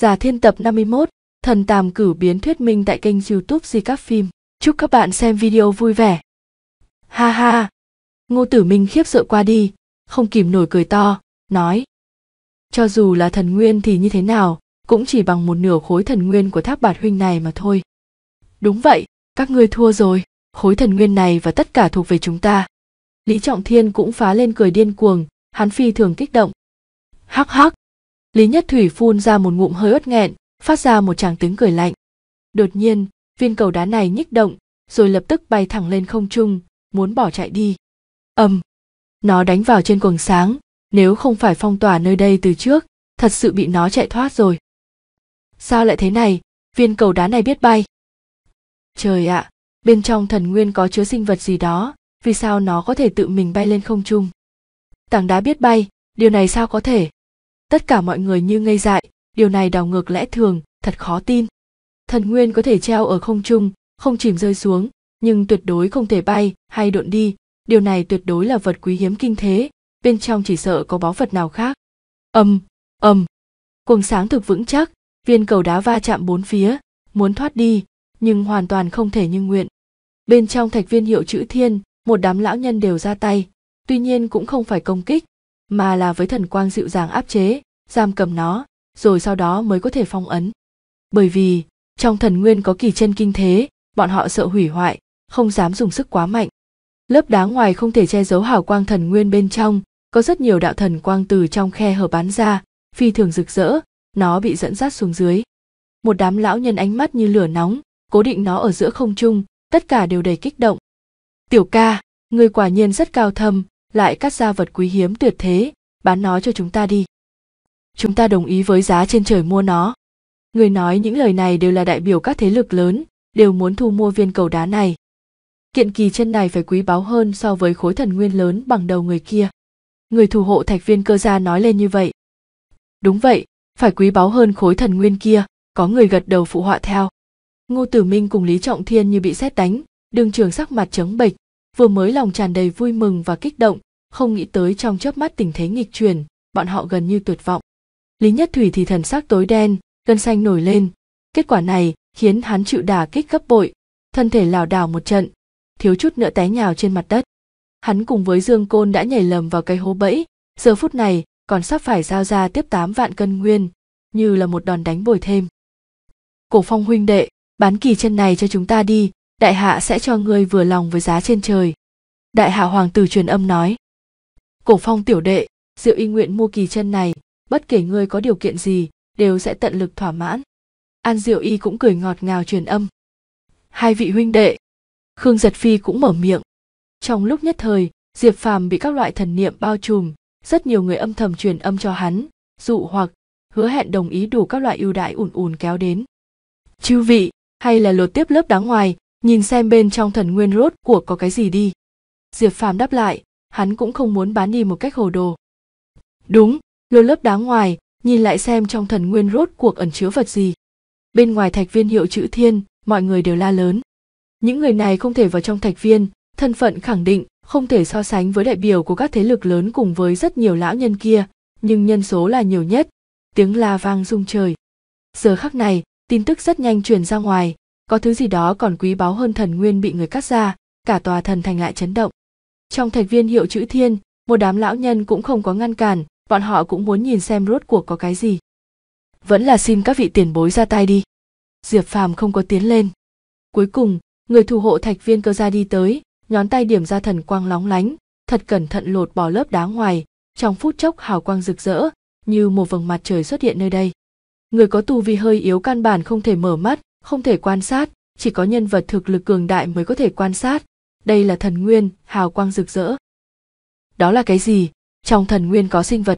Giả thiên tập 51, thần tàm cử biến thuyết minh tại kênh youtube di các phim. Chúc các bạn xem video vui vẻ. Ha ha! Ngô Tử Minh khiếp sợ qua đi, không kìm nổi cười to, nói. Cho dù là thần nguyên thì như thế nào, cũng chỉ bằng một nửa khối thần nguyên của tháp bạt huynh này mà thôi. Đúng vậy, các ngươi thua rồi, khối thần nguyên này và tất cả thuộc về chúng ta. Lý Trọng Thiên cũng phá lên cười điên cuồng, hắn phi thường kích động. Hắc hắc, lý nhất thủy phun ra một ngụm hơi uất nghẹn phát ra một tràng tiếng cười lạnh đột nhiên viên cầu đá này nhích động rồi lập tức bay thẳng lên không trung muốn bỏ chạy đi ầm nó đánh vào trên quầng sáng nếu không phải phong tỏa nơi đây từ trước thật sự bị nó chạy thoát rồi sao lại thế này viên cầu đá này biết bay trời ạ bên trong thần nguyên có chứa sinh vật gì đó vì sao nó có thể tự mình bay lên không trung tảng đá biết bay điều này sao có thể tất cả mọi người như ngây dại điều này đảo ngược lẽ thường thật khó tin thần nguyên có thể treo ở không trung không chìm rơi xuống nhưng tuyệt đối không thể bay hay độn đi điều này tuyệt đối là vật quý hiếm kinh thế bên trong chỉ sợ có báu vật nào khác ầm ầm cuồng sáng thực vững chắc viên cầu đá va chạm bốn phía muốn thoát đi nhưng hoàn toàn không thể như nguyện bên trong thạch viên hiệu chữ thiên một đám lão nhân đều ra tay tuy nhiên cũng không phải công kích mà là với thần quang dịu dàng áp chế giam cầm nó rồi sau đó mới có thể phong ấn bởi vì trong thần nguyên có kỳ chân kinh thế bọn họ sợ hủy hoại không dám dùng sức quá mạnh lớp đá ngoài không thể che giấu hào quang thần nguyên bên trong có rất nhiều đạo thần quang từ trong khe hở bán ra phi thường rực rỡ nó bị dẫn dắt xuống dưới một đám lão nhân ánh mắt như lửa nóng cố định nó ở giữa không trung tất cả đều đầy kích động tiểu ca người quả nhiên rất cao thâm lại cắt ra vật quý hiếm tuyệt thế bán nó cho chúng ta đi chúng ta đồng ý với giá trên trời mua nó người nói những lời này đều là đại biểu các thế lực lớn đều muốn thu mua viên cầu đá này kiện kỳ chân này phải quý báu hơn so với khối thần nguyên lớn bằng đầu người kia người thủ hộ thạch viên cơ gia nói lên như vậy đúng vậy phải quý báu hơn khối thần nguyên kia có người gật đầu phụ họa theo ngô tử minh cùng lý trọng thiên như bị xét đánh đường trường sắc mặt trắng bệch vừa mới lòng tràn đầy vui mừng và kích động không nghĩ tới trong chớp mắt tình thế nghịch chuyển bọn họ gần như tuyệt vọng lý nhất thủy thì thần sắc tối đen gân xanh nổi lên kết quả này khiến hắn chịu đà kích gấp bội thân thể lảo đảo một trận thiếu chút nữa té nhào trên mặt đất hắn cùng với dương côn đã nhảy lầm vào cái hố bẫy giờ phút này còn sắp phải giao ra tiếp tám vạn cân nguyên, như là một đòn đánh bồi thêm. Cổ phong huynh đệ, bán kỳ chân này cho chúng ta đi, đại hạ sẽ cho ngươi vừa lòng với giá trên trời đại hạ hoàng tử truyền âm nói cổ phong tiểu đệ diệu y nguyện mua kỳ chân này bất kể ngươi có điều kiện gì đều sẽ tận lực thỏa mãn an diệu y cũng cười ngọt ngào truyền âm hai vị huynh đệ khương giật phi cũng mở miệng trong lúc nhất thời diệp phàm bị các loại thần niệm bao trùm rất nhiều người âm thầm truyền âm cho hắn dụ hoặc hứa hẹn đồng ý đủ các loại ưu đãi ùn ùn kéo đến chư vị hay là lột tiếp lớp đá ngoài nhìn xem bên trong thần nguyên rốt của có cái gì đi diệp phàm đáp lại hắn cũng không muốn bán đi một cách hồ đồ đúng lôi lớp đá ngoài nhìn lại xem trong thần nguyên rốt cuộc ẩn chứa vật gì bên ngoài thạch viên hiệu chữ thiên mọi người đều la lớn những người này không thể vào trong thạch viên thân phận khẳng định không thể so sánh với đại biểu của các thế lực lớn cùng với rất nhiều lão nhân kia nhưng nhân số là nhiều nhất tiếng la vang rung trời giờ khắc này tin tức rất nhanh truyền ra ngoài có thứ gì đó còn quý báu hơn thần nguyên bị người cắt ra cả tòa thần thành lại chấn động trong thạch viên hiệu chữ thiên một đám lão nhân cũng không có ngăn cản bọn họ cũng muốn nhìn xem rốt cuộc có cái gì vẫn là xin các vị tiền bối ra tay đi diệp phàm không có tiến lên cuối cùng người thủ hộ thạch viên cơ ra đi tới nhón tay điểm ra thần quang lóng lánh thật cẩn thận lột bỏ lớp đá ngoài trong phút chốc hào quang rực rỡ như một vầng mặt trời xuất hiện nơi đây người có tu vi hơi yếu căn bản không thể mở mắt không thể quan sát chỉ có nhân vật thực lực cường đại mới có thể quan sát đây là thần nguyên hào quang rực rỡ đó là cái gì trong thần nguyên có sinh vật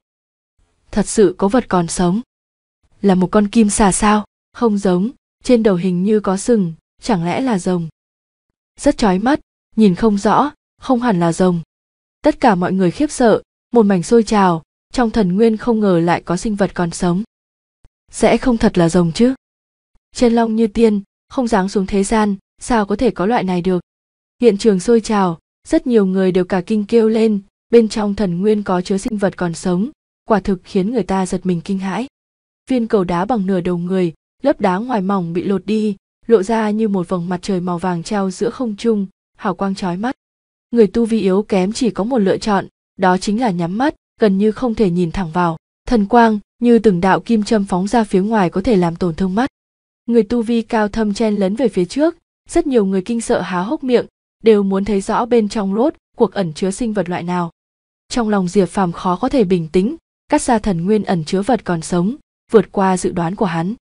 thật sự có vật còn sống là một con kim xà sao không giống trên đầu hình như có sừng chẳng lẽ là rồng rất chói mắt nhìn không rõ không hẳn là rồng tất cả mọi người khiếp sợ một mảnh sôi trào trong thần nguyên không ngờ lại có sinh vật còn sống sẽ không thật là rồng chứ chân long như tiên không giáng xuống thế gian sao có thể có loại này được hiện trường sôi trào rất nhiều người đều cả kinh kêu lên bên trong thần nguyên có chứa sinh vật còn sống quả thực khiến người ta giật mình kinh hãi viên cầu đá bằng nửa đầu người lớp đá ngoài mỏng bị lột đi lộ ra như một vòng mặt trời màu vàng treo giữa không trung hào quang chói mắt người tu vi yếu kém chỉ có một lựa chọn đó chính là nhắm mắt gần như không thể nhìn thẳng vào thần quang như từng đạo kim châm phóng ra phía ngoài có thể làm tổn thương mắt người tu vi cao thâm chen lấn về phía trước rất nhiều người kinh sợ há hốc miệng đều muốn thấy rõ bên trong rốt cuộc ẩn chứa sinh vật loại nào trong lòng diệp phàm khó có thể bình tĩnh cắt ra thần nguyên ẩn chứa vật còn sống vượt qua dự đoán của hắn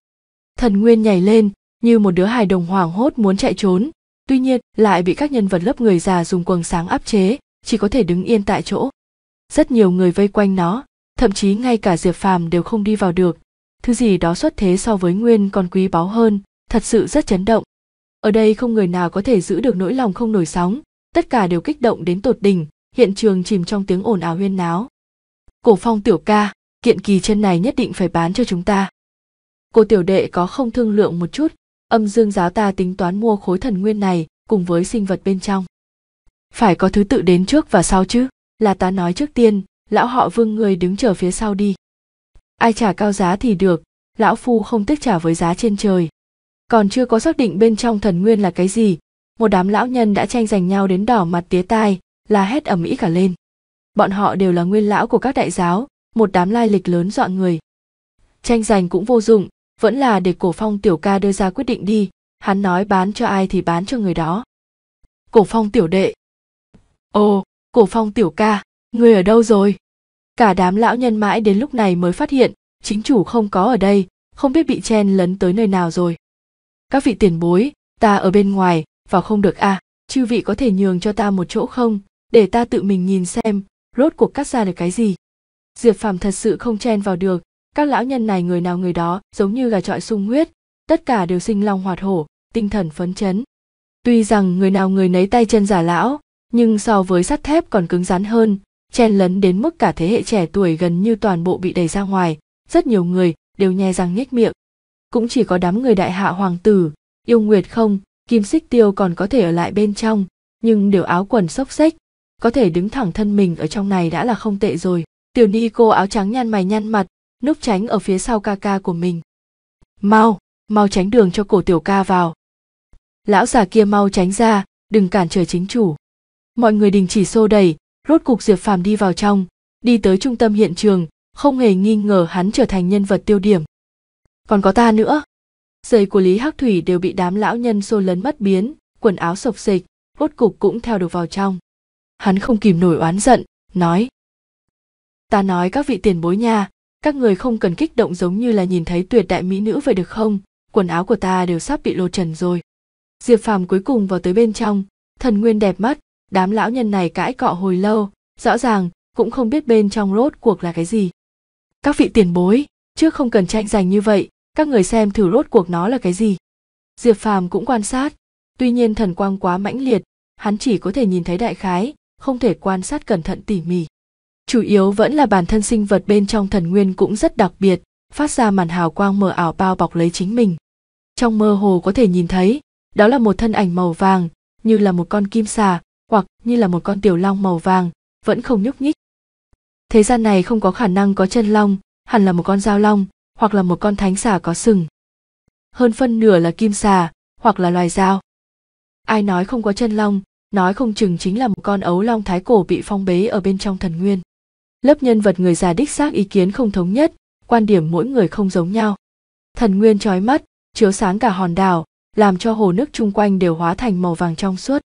thần nguyên nhảy lên như một đứa hài đồng hoảng hốt muốn chạy trốn tuy nhiên lại bị các nhân vật lớp người già dùng quần sáng áp chế chỉ có thể đứng yên tại chỗ rất nhiều người vây quanh nó thậm chí ngay cả diệp phàm đều không đi vào được thứ gì đó xuất thế so với nguyên còn quý báu hơn thật sự rất chấn động ở đây không người nào có thể giữ được nỗi lòng không nổi sóng tất cả đều kích động đến tột đỉnh hiện trường chìm trong tiếng ồn ào huyên náo cổ phong tiểu ca kiện kỳ chân này nhất định phải bán cho chúng ta cô tiểu đệ có không thương lượng một chút âm dương giáo ta tính toán mua khối thần nguyên này cùng với sinh vật bên trong phải có thứ tự đến trước và sau chứ là ta nói trước tiên lão họ vương người đứng chờ phía sau đi ai trả cao giá thì được lão phu không tiếc trả với giá trên trời còn chưa có xác định bên trong thần nguyên là cái gì một đám lão nhân đã tranh giành nhau đến đỏ mặt tía tai là hét ầm ĩ cả lên bọn họ đều là nguyên lão của các đại giáo một đám lai lịch lớn dọa người tranh giành cũng vô dụng vẫn là để cổ phong tiểu ca đưa ra quyết định đi hắn nói bán cho ai thì bán cho người đó cổ phong tiểu đệ ồ cổ phong tiểu ca người ở đâu rồi cả đám lão nhân mãi đến lúc này mới phát hiện chính chủ không có ở đây không biết bị chen lấn tới nơi nào rồi các vị tiền bối ta ở bên ngoài vào không được à chư vị có thể nhường cho ta một chỗ không để ta tự mình nhìn xem rốt cuộc cắt ra được cái gì diệp phàm thật sự không chen vào được các lão nhân này người nào người đó giống như gà trọi sung huyết tất cả đều sinh long hoạt hổ tinh thần phấn chấn tuy rằng người nào người nấy tay chân giả lão nhưng so với sắt thép còn cứng rắn hơn chen lấn đến mức cả thế hệ trẻ tuổi gần như toàn bộ bị đẩy ra ngoài, rất nhiều người đều nhe răng nhếch miệng. Cũng chỉ có đám người đại hạ hoàng tử, yêu nguyệt không, kim xích tiêu còn có thể ở lại bên trong, nhưng đều áo quần xốc xếch, có thể đứng thẳng thân mình ở trong này đã là không tệ rồi. Tiểu ni cô áo trắng nhăn mày nhăn mặt, núp tránh ở phía sau ca ca của mình. Mau, mau tránh đường cho cổ tiểu ca vào. Lão già kia mau tránh ra, đừng cản trở chính chủ. Mọi người đình chỉ xô đẩy, rốt cục diệp phàm đi vào trong đi tới trung tâm hiện trường không hề nghi ngờ hắn trở thành nhân vật tiêu điểm còn có ta nữa giày của lý hắc thủy đều bị đám lão nhân xô lấn mất biến quần áo sộc sịch rốt cục cũng theo được vào trong hắn không kìm nổi oán giận nói ta nói các vị tiền bối nha các người không cần kích động giống như là nhìn thấy tuyệt đại mỹ nữ vậy được không quần áo của ta đều sắp bị lột trần rồi diệp phàm cuối cùng vào tới bên trong thần nguyên đẹp mắt đám lão nhân này cãi cọ hồi lâu rõ ràng cũng không biết bên trong rốt cuộc là cái gì các vị tiền bối trước không cần tranh giành như vậy các người xem thử rốt cuộc nó là cái gì diệp phàm cũng quan sát tuy nhiên thần quang quá mãnh liệt hắn chỉ có thể nhìn thấy đại khái không thể quan sát cẩn thận tỉ mỉ chủ yếu vẫn là bản thân sinh vật bên trong thần nguyên cũng rất đặc biệt phát ra màn hào quang mờ ảo bao bọc lấy chính mình trong mơ hồ có thể nhìn thấy đó là một thân ảnh màu vàng như là một con kim xà hoặc như là một con tiểu long màu vàng vẫn không nhúc nhích thế gian này không có khả năng có chân long hẳn là một con dao long hoặc là một con thánh xà có sừng hơn phân nửa là kim xà hoặc là loài dao ai nói không có chân long nói không chừng chính là một con ấu long thái cổ bị phong bế ở bên trong thần nguyên lớp nhân vật người già đích xác ý kiến không thống nhất quan điểm mỗi người không giống nhau thần nguyên trói mắt chiếu sáng cả hòn đảo làm cho hồ nước chung quanh đều hóa thành màu vàng trong suốt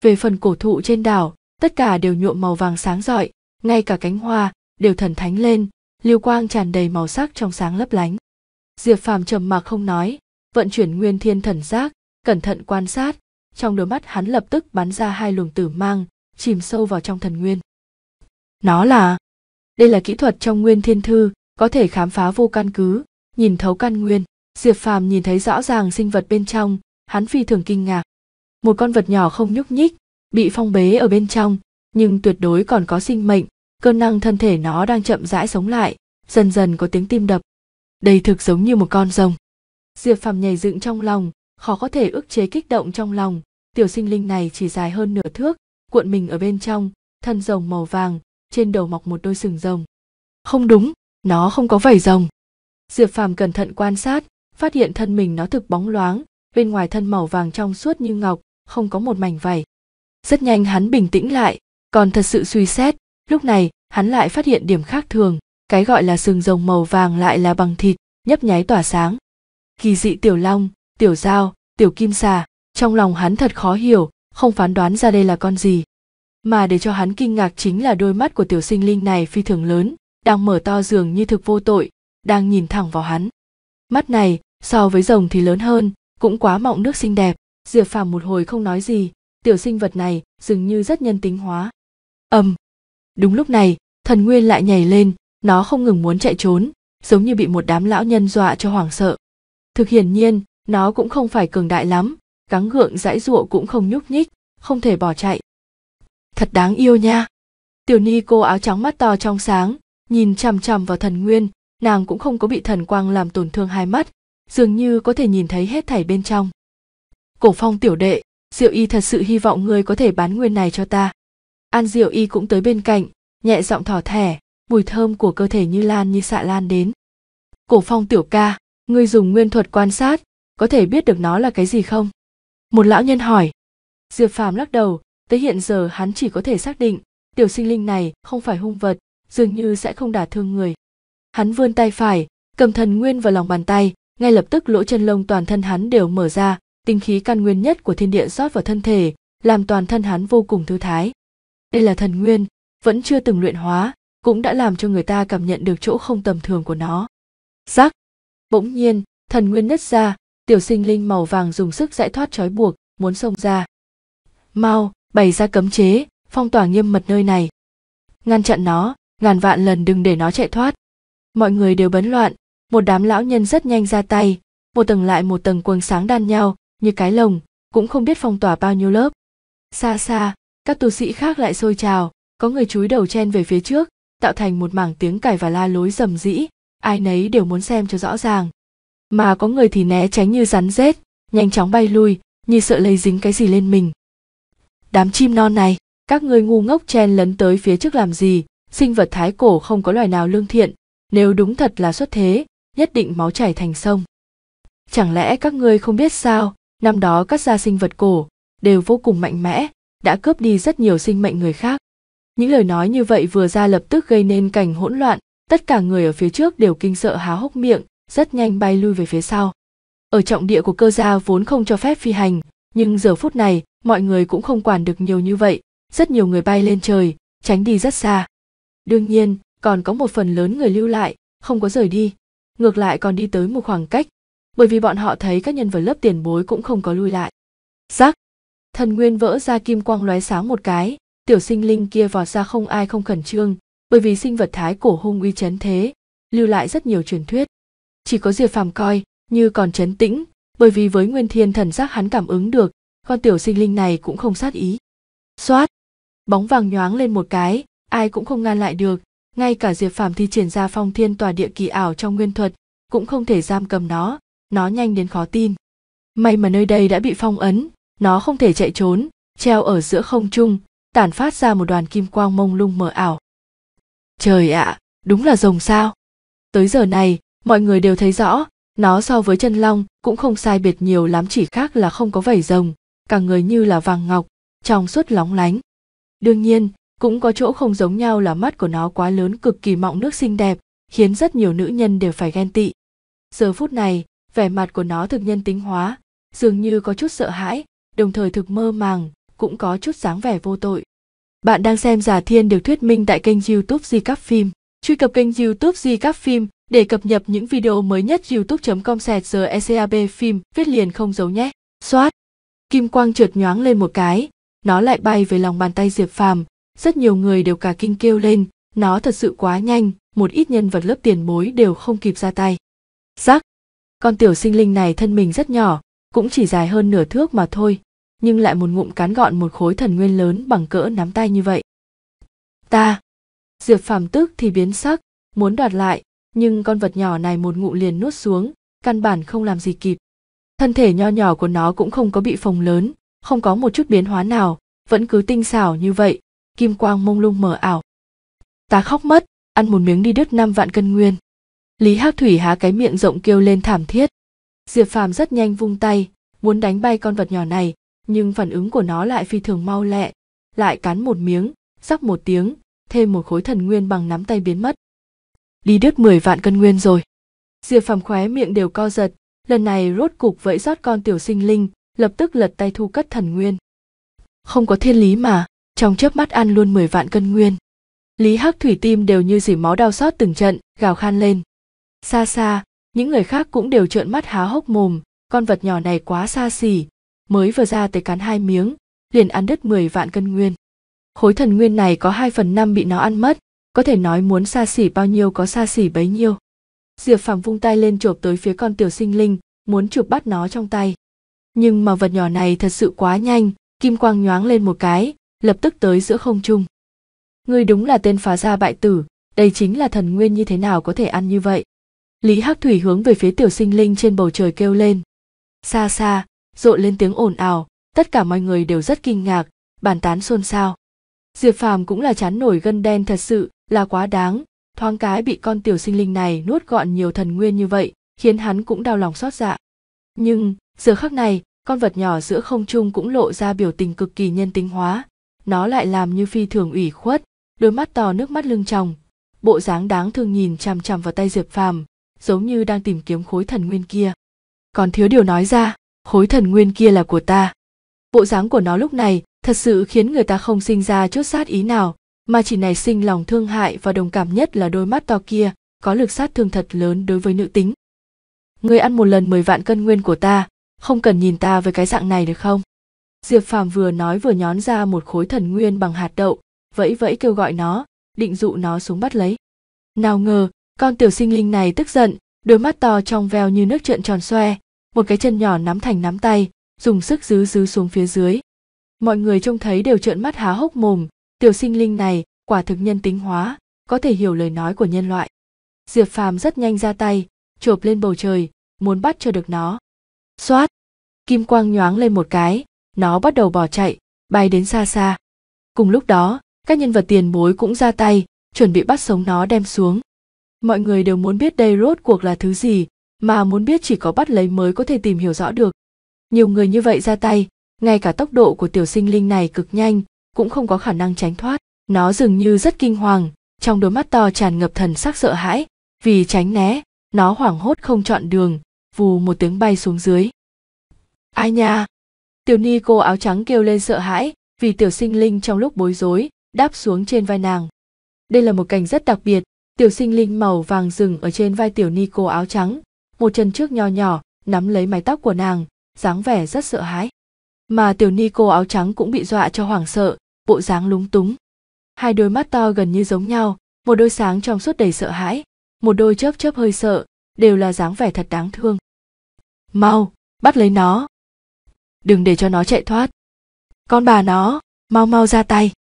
về phần cổ thụ trên đảo tất cả đều nhuộm màu vàng sáng rọi ngay cả cánh hoa đều thần thánh lên lưu quang tràn đầy màu sắc trong sáng lấp lánh diệp phàm trầm mặc không nói vận chuyển nguyên thiên thần giác cẩn thận quan sát trong đôi mắt hắn lập tức bắn ra hai luồng tử mang chìm sâu vào trong thần nguyên nó là đây là kỹ thuật trong nguyên thiên thư có thể khám phá vô căn cứ nhìn thấu căn nguyên diệp phàm nhìn thấy rõ ràng sinh vật bên trong hắn phi thường kinh ngạc một con vật nhỏ không nhúc nhích bị phong bế ở bên trong nhưng tuyệt đối còn có sinh mệnh cơ năng thân thể nó đang chậm rãi sống lại dần dần có tiếng tim đập đây thực giống như một con rồng diệp phàm nhảy dựng trong lòng khó có thể ức chế kích động trong lòng tiểu sinh linh này chỉ dài hơn nửa thước cuộn mình ở bên trong thân rồng màu vàng trên đầu mọc một đôi sừng rồng không đúng nó không có vảy rồng diệp phàm cẩn thận quan sát phát hiện thân mình nó thực bóng loáng bên ngoài thân màu vàng trong suốt như ngọc không có một mảnh vải rất nhanh hắn bình tĩnh lại còn thật sự suy xét lúc này hắn lại phát hiện điểm khác thường cái gọi là sừng rồng màu vàng lại là bằng thịt nhấp nháy tỏa sáng kỳ dị tiểu long tiểu dao tiểu kim xà trong lòng hắn thật khó hiểu không phán đoán ra đây là con gì mà để cho hắn kinh ngạc chính là đôi mắt của tiểu sinh linh này phi thường lớn đang mở to dường như thực vô tội đang nhìn thẳng vào hắn mắt này so với rồng thì lớn hơn cũng quá mọng nước xinh đẹp diệp phàm một hồi không nói gì tiểu sinh vật này dường như rất nhân tính hóa ầm đúng lúc này thần nguyên lại nhảy lên nó không ngừng muốn chạy trốn giống như bị một đám lão nhân dọa cho hoảng sợ thực hiển nhiên nó cũng không phải cường đại lắm gắng gượng dãi giụa cũng không nhúc nhích không thể bỏ chạy thật đáng yêu nha tiểu ni cô áo trắng mắt to trong sáng nhìn chằm chằm vào thần nguyên nàng cũng không có bị thần quang làm tổn thương hai mắt dường như có thể nhìn thấy hết thảy bên trong Cổ phong tiểu đệ, Diệu Y thật sự hy vọng ngươi có thể bán nguyên này cho ta. An Diệu Y cũng tới bên cạnh, nhẹ giọng thỏ thẻ, mùi thơm của cơ thể như lan như xạ lan đến. Cổ phong tiểu ca, ngươi dùng nguyên thuật quan sát, có thể biết được nó là cái gì không? Một lão nhân hỏi. Diệp Phàm lắc đầu, tới hiện giờ hắn chỉ có thể xác định, tiểu sinh linh này không phải hung vật, dường như sẽ không đả thương người. Hắn vươn tay phải, cầm thần nguyên vào lòng bàn tay, ngay lập tức lỗ chân lông toàn thân hắn đều mở ra, tinh khí căn nguyên nhất của thiên địa rót vào thân thể, làm toàn thân hắn vô cùng thư thái. Đây là thần nguyên, vẫn chưa từng luyện hóa, cũng đã làm cho người ta cảm nhận được chỗ không tầm thường của nó. Rắc! Bỗng nhiên, thần nguyên nứt ra, tiểu sinh linh màu vàng dùng sức giải thoát trói buộc, muốn xông ra. Mau, bày ra cấm chế, phong tỏa nghiêm mật nơi này. Ngăn chặn nó, ngàn vạn lần đừng để nó chạy thoát. Mọi người đều bấn loạn, một đám lão nhân rất nhanh ra tay, một tầng lại một tầng quần sáng đan nhau, như cái lồng cũng không biết phong tỏa bao nhiêu lớp xa xa các tu sĩ khác lại sôi trào có người chúi đầu chen về phía trước tạo thành một mảng tiếng cải và la lối rầm rĩ ai nấy đều muốn xem cho rõ ràng mà có người thì né tránh như rắn rết nhanh chóng bay lui như sợ lấy dính cái gì lên mình đám chim non này các ngươi ngu ngốc chen lấn tới phía trước làm gì sinh vật thái cổ không có loài nào lương thiện nếu đúng thật là xuất thế nhất định máu chảy thành sông chẳng lẽ các ngươi không biết sao năm đó các gia sinh vật cổ đều vô cùng mạnh mẽ đã cướp đi rất nhiều sinh mệnh người khác những lời nói như vậy vừa ra lập tức gây nên cảnh hỗn loạn tất cả người ở phía trước đều kinh sợ há hốc miệng rất nhanh bay lui về phía sau ở trọng địa của cơ gia vốn không cho phép phi hành nhưng giờ phút này mọi người cũng không quản được nhiều như vậy rất nhiều người bay lên trời tránh đi rất xa đương nhiên còn có một phần lớn người lưu lại không có rời đi ngược lại còn đi tới một khoảng cách bởi vì bọn họ thấy các nhân vật lớp tiền bối cũng không có lui lại rắc thần nguyên vỡ ra kim quang lóe sáng một cái tiểu sinh linh kia vọt ra không ai không khẩn trương bởi vì sinh vật thái cổ hung uy chấn thế lưu lại rất nhiều truyền thuyết chỉ có diệp phàm coi như còn chấn tĩnh bởi vì với nguyên thiên thần giác hắn cảm ứng được con tiểu sinh linh này cũng không sát ý xoát bóng vàng nhoáng lên một cái ai cũng không ngăn lại được ngay cả diệp phàm thi triển ra phong thiên tòa địa kỳ ảo trong nguyên thuật cũng không thể giam cầm nó nó nhanh đến khó tin may mà nơi đây đã bị phong ấn nó không thể chạy trốn treo ở giữa không trung tản phát ra một đoàn kim quang mông lung mờ ảo trời ạ à, đúng là rồng sao tới giờ này mọi người đều thấy rõ nó so với chân long cũng không sai biệt nhiều lắm chỉ khác là không có vảy rồng cả người như là vàng ngọc trong suốt lóng lánh đương nhiên cũng có chỗ không giống nhau là mắt của nó quá lớn cực kỳ mọng nước xinh đẹp khiến rất nhiều nữ nhân đều phải ghen tị giờ phút này vẻ mặt của nó thực nhân tính hóa dường như có chút sợ hãi đồng thời thực mơ màng cũng có chút dáng vẻ vô tội bạn đang xem giả thiên được thuyết minh tại kênh youtube di các phim truy cập kênh youtube di các phim để cập nhật những video mới nhất youtube com sẹt giờ ecab phim viết liền không giấu nhé xoát kim quang trượt nhoáng lên một cái nó lại bay về lòng bàn tay diệp phàm rất nhiều người đều cả kinh kêu lên nó thật sự quá nhanh một ít nhân vật lớp tiền mối đều không kịp ra tay rắc con tiểu sinh linh này thân mình rất nhỏ, cũng chỉ dài hơn nửa thước mà thôi, nhưng lại một ngụm cán gọn một khối thần nguyên lớn bằng cỡ nắm tay như vậy. Ta! Diệp phàm tức thì biến sắc, muốn đoạt lại, nhưng con vật nhỏ này một ngụm liền nuốt xuống, căn bản không làm gì kịp. Thân thể nho nhỏ của nó cũng không có bị phồng lớn, không có một chút biến hóa nào, vẫn cứ tinh xảo như vậy, kim quang mông lung mờ ảo. Ta khóc mất, ăn một miếng đi đứt năm vạn cân nguyên lý hắc thủy há cái miệng rộng kêu lên thảm thiết diệp phàm rất nhanh vung tay muốn đánh bay con vật nhỏ này nhưng phản ứng của nó lại phi thường mau lẹ lại cắn một miếng rắc một tiếng thêm một khối thần nguyên bằng nắm tay biến mất đi đứt mười vạn cân nguyên rồi diệp phàm khóe miệng đều co giật lần này rốt cục vẫy rót con tiểu sinh linh lập tức lật tay thu cất thần nguyên không có thiên lý mà trong chớp mắt ăn luôn mười vạn cân nguyên lý hắc thủy tim đều như dỉ máu đau xót từng trận gào khan lên xa xa những người khác cũng đều trợn mắt há hốc mồm con vật nhỏ này quá xa xỉ mới vừa ra tới cắn hai miếng liền ăn đứt mười vạn cân nguyên khối thần nguyên này có hai phần năm bị nó ăn mất có thể nói muốn xa xỉ bao nhiêu có xa xỉ bấy nhiêu diệp phàm vung tay lên chộp tới phía con tiểu sinh linh muốn chụp bắt nó trong tay nhưng mà vật nhỏ này thật sự quá nhanh kim quang nhoáng lên một cái lập tức tới giữa không trung ngươi đúng là tên phá gia bại tử đây chính là thần nguyên như thế nào có thể ăn như vậy lý hắc thủy hướng về phía tiểu sinh linh trên bầu trời kêu lên xa xa rộ lên tiếng ồn ào tất cả mọi người đều rất kinh ngạc bàn tán xôn xao diệp phàm cũng là chán nổi gân đen thật sự là quá đáng thoáng cái bị con tiểu sinh linh này nuốt gọn nhiều thần nguyên như vậy khiến hắn cũng đau lòng xót dạ nhưng giờ khắc này con vật nhỏ giữa không trung cũng lộ ra biểu tình cực kỳ nhân tính hóa nó lại làm như phi thường ủy khuất đôi mắt to nước mắt lưng tròng bộ dáng đáng thương nhìn chằm chằm vào tay diệp phàm giống như đang tìm kiếm khối thần nguyên kia còn thiếu điều nói ra khối thần nguyên kia là của ta bộ dáng của nó lúc này thật sự khiến người ta không sinh ra chút sát ý nào mà chỉ nảy sinh lòng thương hại và đồng cảm nhất là đôi mắt to kia có lực sát thương thật lớn đối với nữ tính người ăn một lần 10 vạn cân nguyên của ta không cần nhìn ta với cái dạng này được không diệp phàm vừa nói vừa nhón ra một khối thần nguyên bằng hạt đậu vẫy vẫy kêu gọi nó định dụ nó xuống bắt lấy nào ngờ con tiểu sinh linh này tức giận, đôi mắt to trong veo như nước trợn tròn xoe, một cái chân nhỏ nắm thành nắm tay, dùng sức dứ dứ xuống phía dưới. Mọi người trông thấy đều trợn mắt há hốc mồm, tiểu sinh linh này quả thực nhân tính hóa, có thể hiểu lời nói của nhân loại. Diệp Phàm rất nhanh ra tay, chộp lên bầu trời, muốn bắt cho được nó. Xoát! Kim quang nhoáng lên một cái, nó bắt đầu bỏ chạy, bay đến xa xa. Cùng lúc đó, các nhân vật tiền bối cũng ra tay, chuẩn bị bắt sống nó đem xuống mọi người đều muốn biết đây rốt cuộc là thứ gì mà muốn biết chỉ có bắt lấy mới có thể tìm hiểu rõ được nhiều người như vậy ra tay ngay cả tốc độ của tiểu sinh linh này cực nhanh cũng không có khả năng tránh thoát nó dường như rất kinh hoàng trong đôi mắt to tràn ngập thần sắc sợ hãi vì tránh né nó hoảng hốt không chọn đường vù một tiếng bay xuống dưới ai nha tiểu ni cô áo trắng kêu lên sợ hãi vì tiểu sinh linh trong lúc bối rối đáp xuống trên vai nàng đây là một cảnh rất đặc biệt tiểu sinh linh màu vàng rừng ở trên vai tiểu Nico áo trắng một chân trước nho nhỏ nắm lấy mái tóc của nàng dáng vẻ rất sợ hãi mà tiểu Nico áo trắng cũng bị dọa cho hoảng sợ bộ dáng lúng túng hai đôi mắt to gần như giống nhau một đôi sáng trong suốt đầy sợ hãi một đôi chớp chớp hơi sợ đều là dáng vẻ thật đáng thương mau bắt lấy nó đừng để cho nó chạy thoát con bà nó mau mau ra tay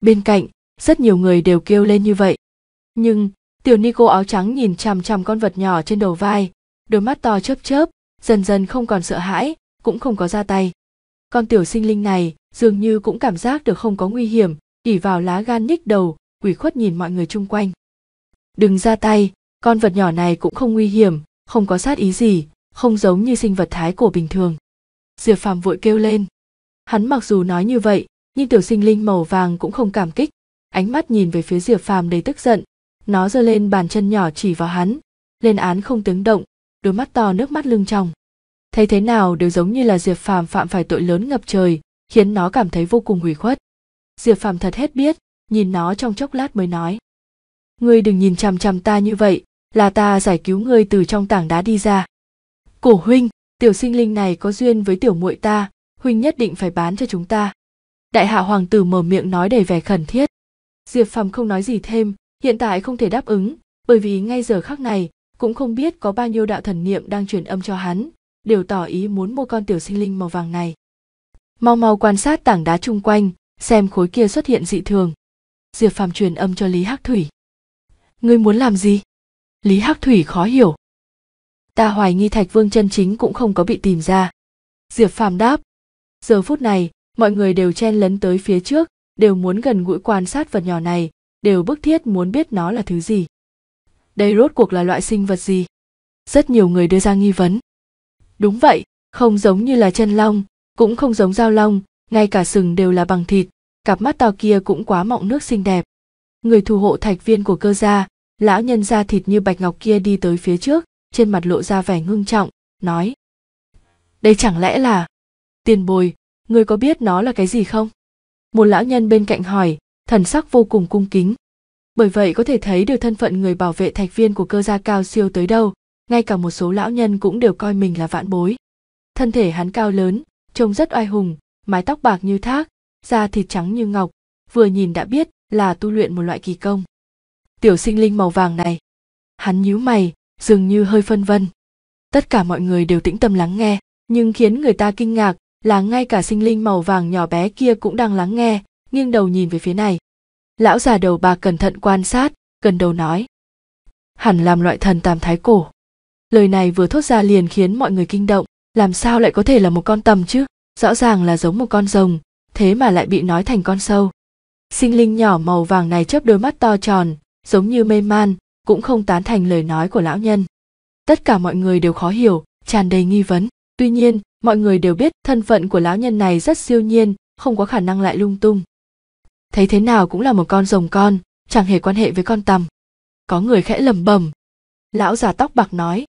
bên cạnh rất nhiều người đều kêu lên như vậy nhưng tiểu Nico áo trắng nhìn chằm chằm con vật nhỏ trên đầu vai đôi mắt to chớp chớp dần dần không còn sợ hãi cũng không có ra tay con tiểu sinh linh này dường như cũng cảm giác được không có nguy hiểm ỉ vào lá gan nhích đầu quỷ khuất nhìn mọi người chung quanh đừng ra tay con vật nhỏ này cũng không nguy hiểm không có sát ý gì không giống như sinh vật thái cổ bình thường diệp phàm vội kêu lên hắn mặc dù nói như vậy nhưng tiểu sinh linh màu vàng cũng không cảm kích ánh mắt nhìn về phía diệp phàm đầy tức giận nó giơ lên bàn chân nhỏ chỉ vào hắn lên án không tiếng động đôi mắt to nước mắt lưng trong thấy thế nào đều giống như là diệp phàm phạm phải tội lớn ngập trời khiến nó cảm thấy vô cùng hủy khuất diệp phàm thật hết biết nhìn nó trong chốc lát mới nói ngươi đừng nhìn chằm chằm ta như vậy là ta giải cứu ngươi từ trong tảng đá đi ra cổ huynh tiểu sinh linh này có duyên với tiểu muội ta huynh nhất định phải bán cho chúng ta đại hạ hoàng tử mở miệng nói đầy vẻ khẩn thiết diệp phàm không nói gì thêm hiện tại không thể đáp ứng bởi vì ngay giờ khắc này cũng không biết có bao nhiêu đạo thần niệm đang truyền âm cho hắn đều tỏ ý muốn mua con tiểu sinh linh màu vàng này mau mau quan sát tảng đá chung quanh xem khối kia xuất hiện dị thường diệp phàm truyền âm cho lý hắc thủy ngươi muốn làm gì lý hắc thủy khó hiểu ta hoài nghi thạch vương chân chính cũng không có bị tìm ra diệp phàm đáp giờ phút này mọi người đều chen lấn tới phía trước đều muốn gần gũi quan sát vật nhỏ này đều bức thiết muốn biết nó là thứ gì đây rốt cuộc là loại sinh vật gì rất nhiều người đưa ra nghi vấn đúng vậy không giống như là chân long cũng không giống dao long ngay cả sừng đều là bằng thịt cặp mắt to kia cũng quá mọng nước xinh đẹp người thủ hộ thạch viên của cơ gia lão nhân da thịt như bạch ngọc kia đi tới phía trước trên mặt lộ ra vẻ ngưng trọng nói đây chẳng lẽ là tiền bồi người có biết nó là cái gì không một lão nhân bên cạnh hỏi thần sắc vô cùng cung kính bởi vậy có thể thấy được thân phận người bảo vệ thạch viên của cơ gia cao siêu tới đâu ngay cả một số lão nhân cũng đều coi mình là vạn bối thân thể hắn cao lớn trông rất oai hùng mái tóc bạc như thác da thịt trắng như ngọc vừa nhìn đã biết là tu luyện một loại kỳ công tiểu sinh linh màu vàng này hắn nhíu mày dường như hơi phân vân tất cả mọi người đều tĩnh tâm lắng nghe nhưng khiến người ta kinh ngạc là ngay cả sinh linh màu vàng nhỏ bé kia cũng đang lắng nghe nghiêng đầu nhìn về phía này lão già đầu bạc cẩn thận quan sát gần đầu nói hẳn làm loại thần tam thái cổ lời này vừa thốt ra liền khiến mọi người kinh động làm sao lại có thể là một con tầm chứ rõ ràng là giống một con rồng thế mà lại bị nói thành con sâu sinh linh nhỏ màu vàng này chớp đôi mắt to tròn giống như mê man cũng không tán thành lời nói của lão nhân tất cả mọi người đều khó hiểu tràn đầy nghi vấn tuy nhiên mọi người đều biết thân phận của lão nhân này rất siêu nhiên không có khả năng lại lung tung thấy thế nào cũng là một con rồng con chẳng hề quan hệ với con tằm. có người khẽ lẩm bẩm. lão già tóc bạc nói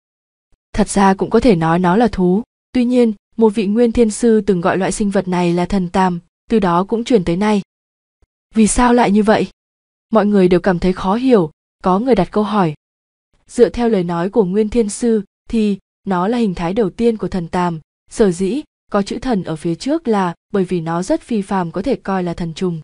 thật ra cũng có thể nói nó là thú tuy nhiên một vị nguyên thiên sư từng gọi loại sinh vật này là thần tam từ đó cũng truyền tới nay vì sao lại như vậy mọi người đều cảm thấy khó hiểu có người đặt câu hỏi dựa theo lời nói của nguyên thiên sư thì nó là hình thái đầu tiên của thần tàm sở dĩ có chữ thần ở phía trước là bởi vì nó rất phi phàm có thể coi là thần trùng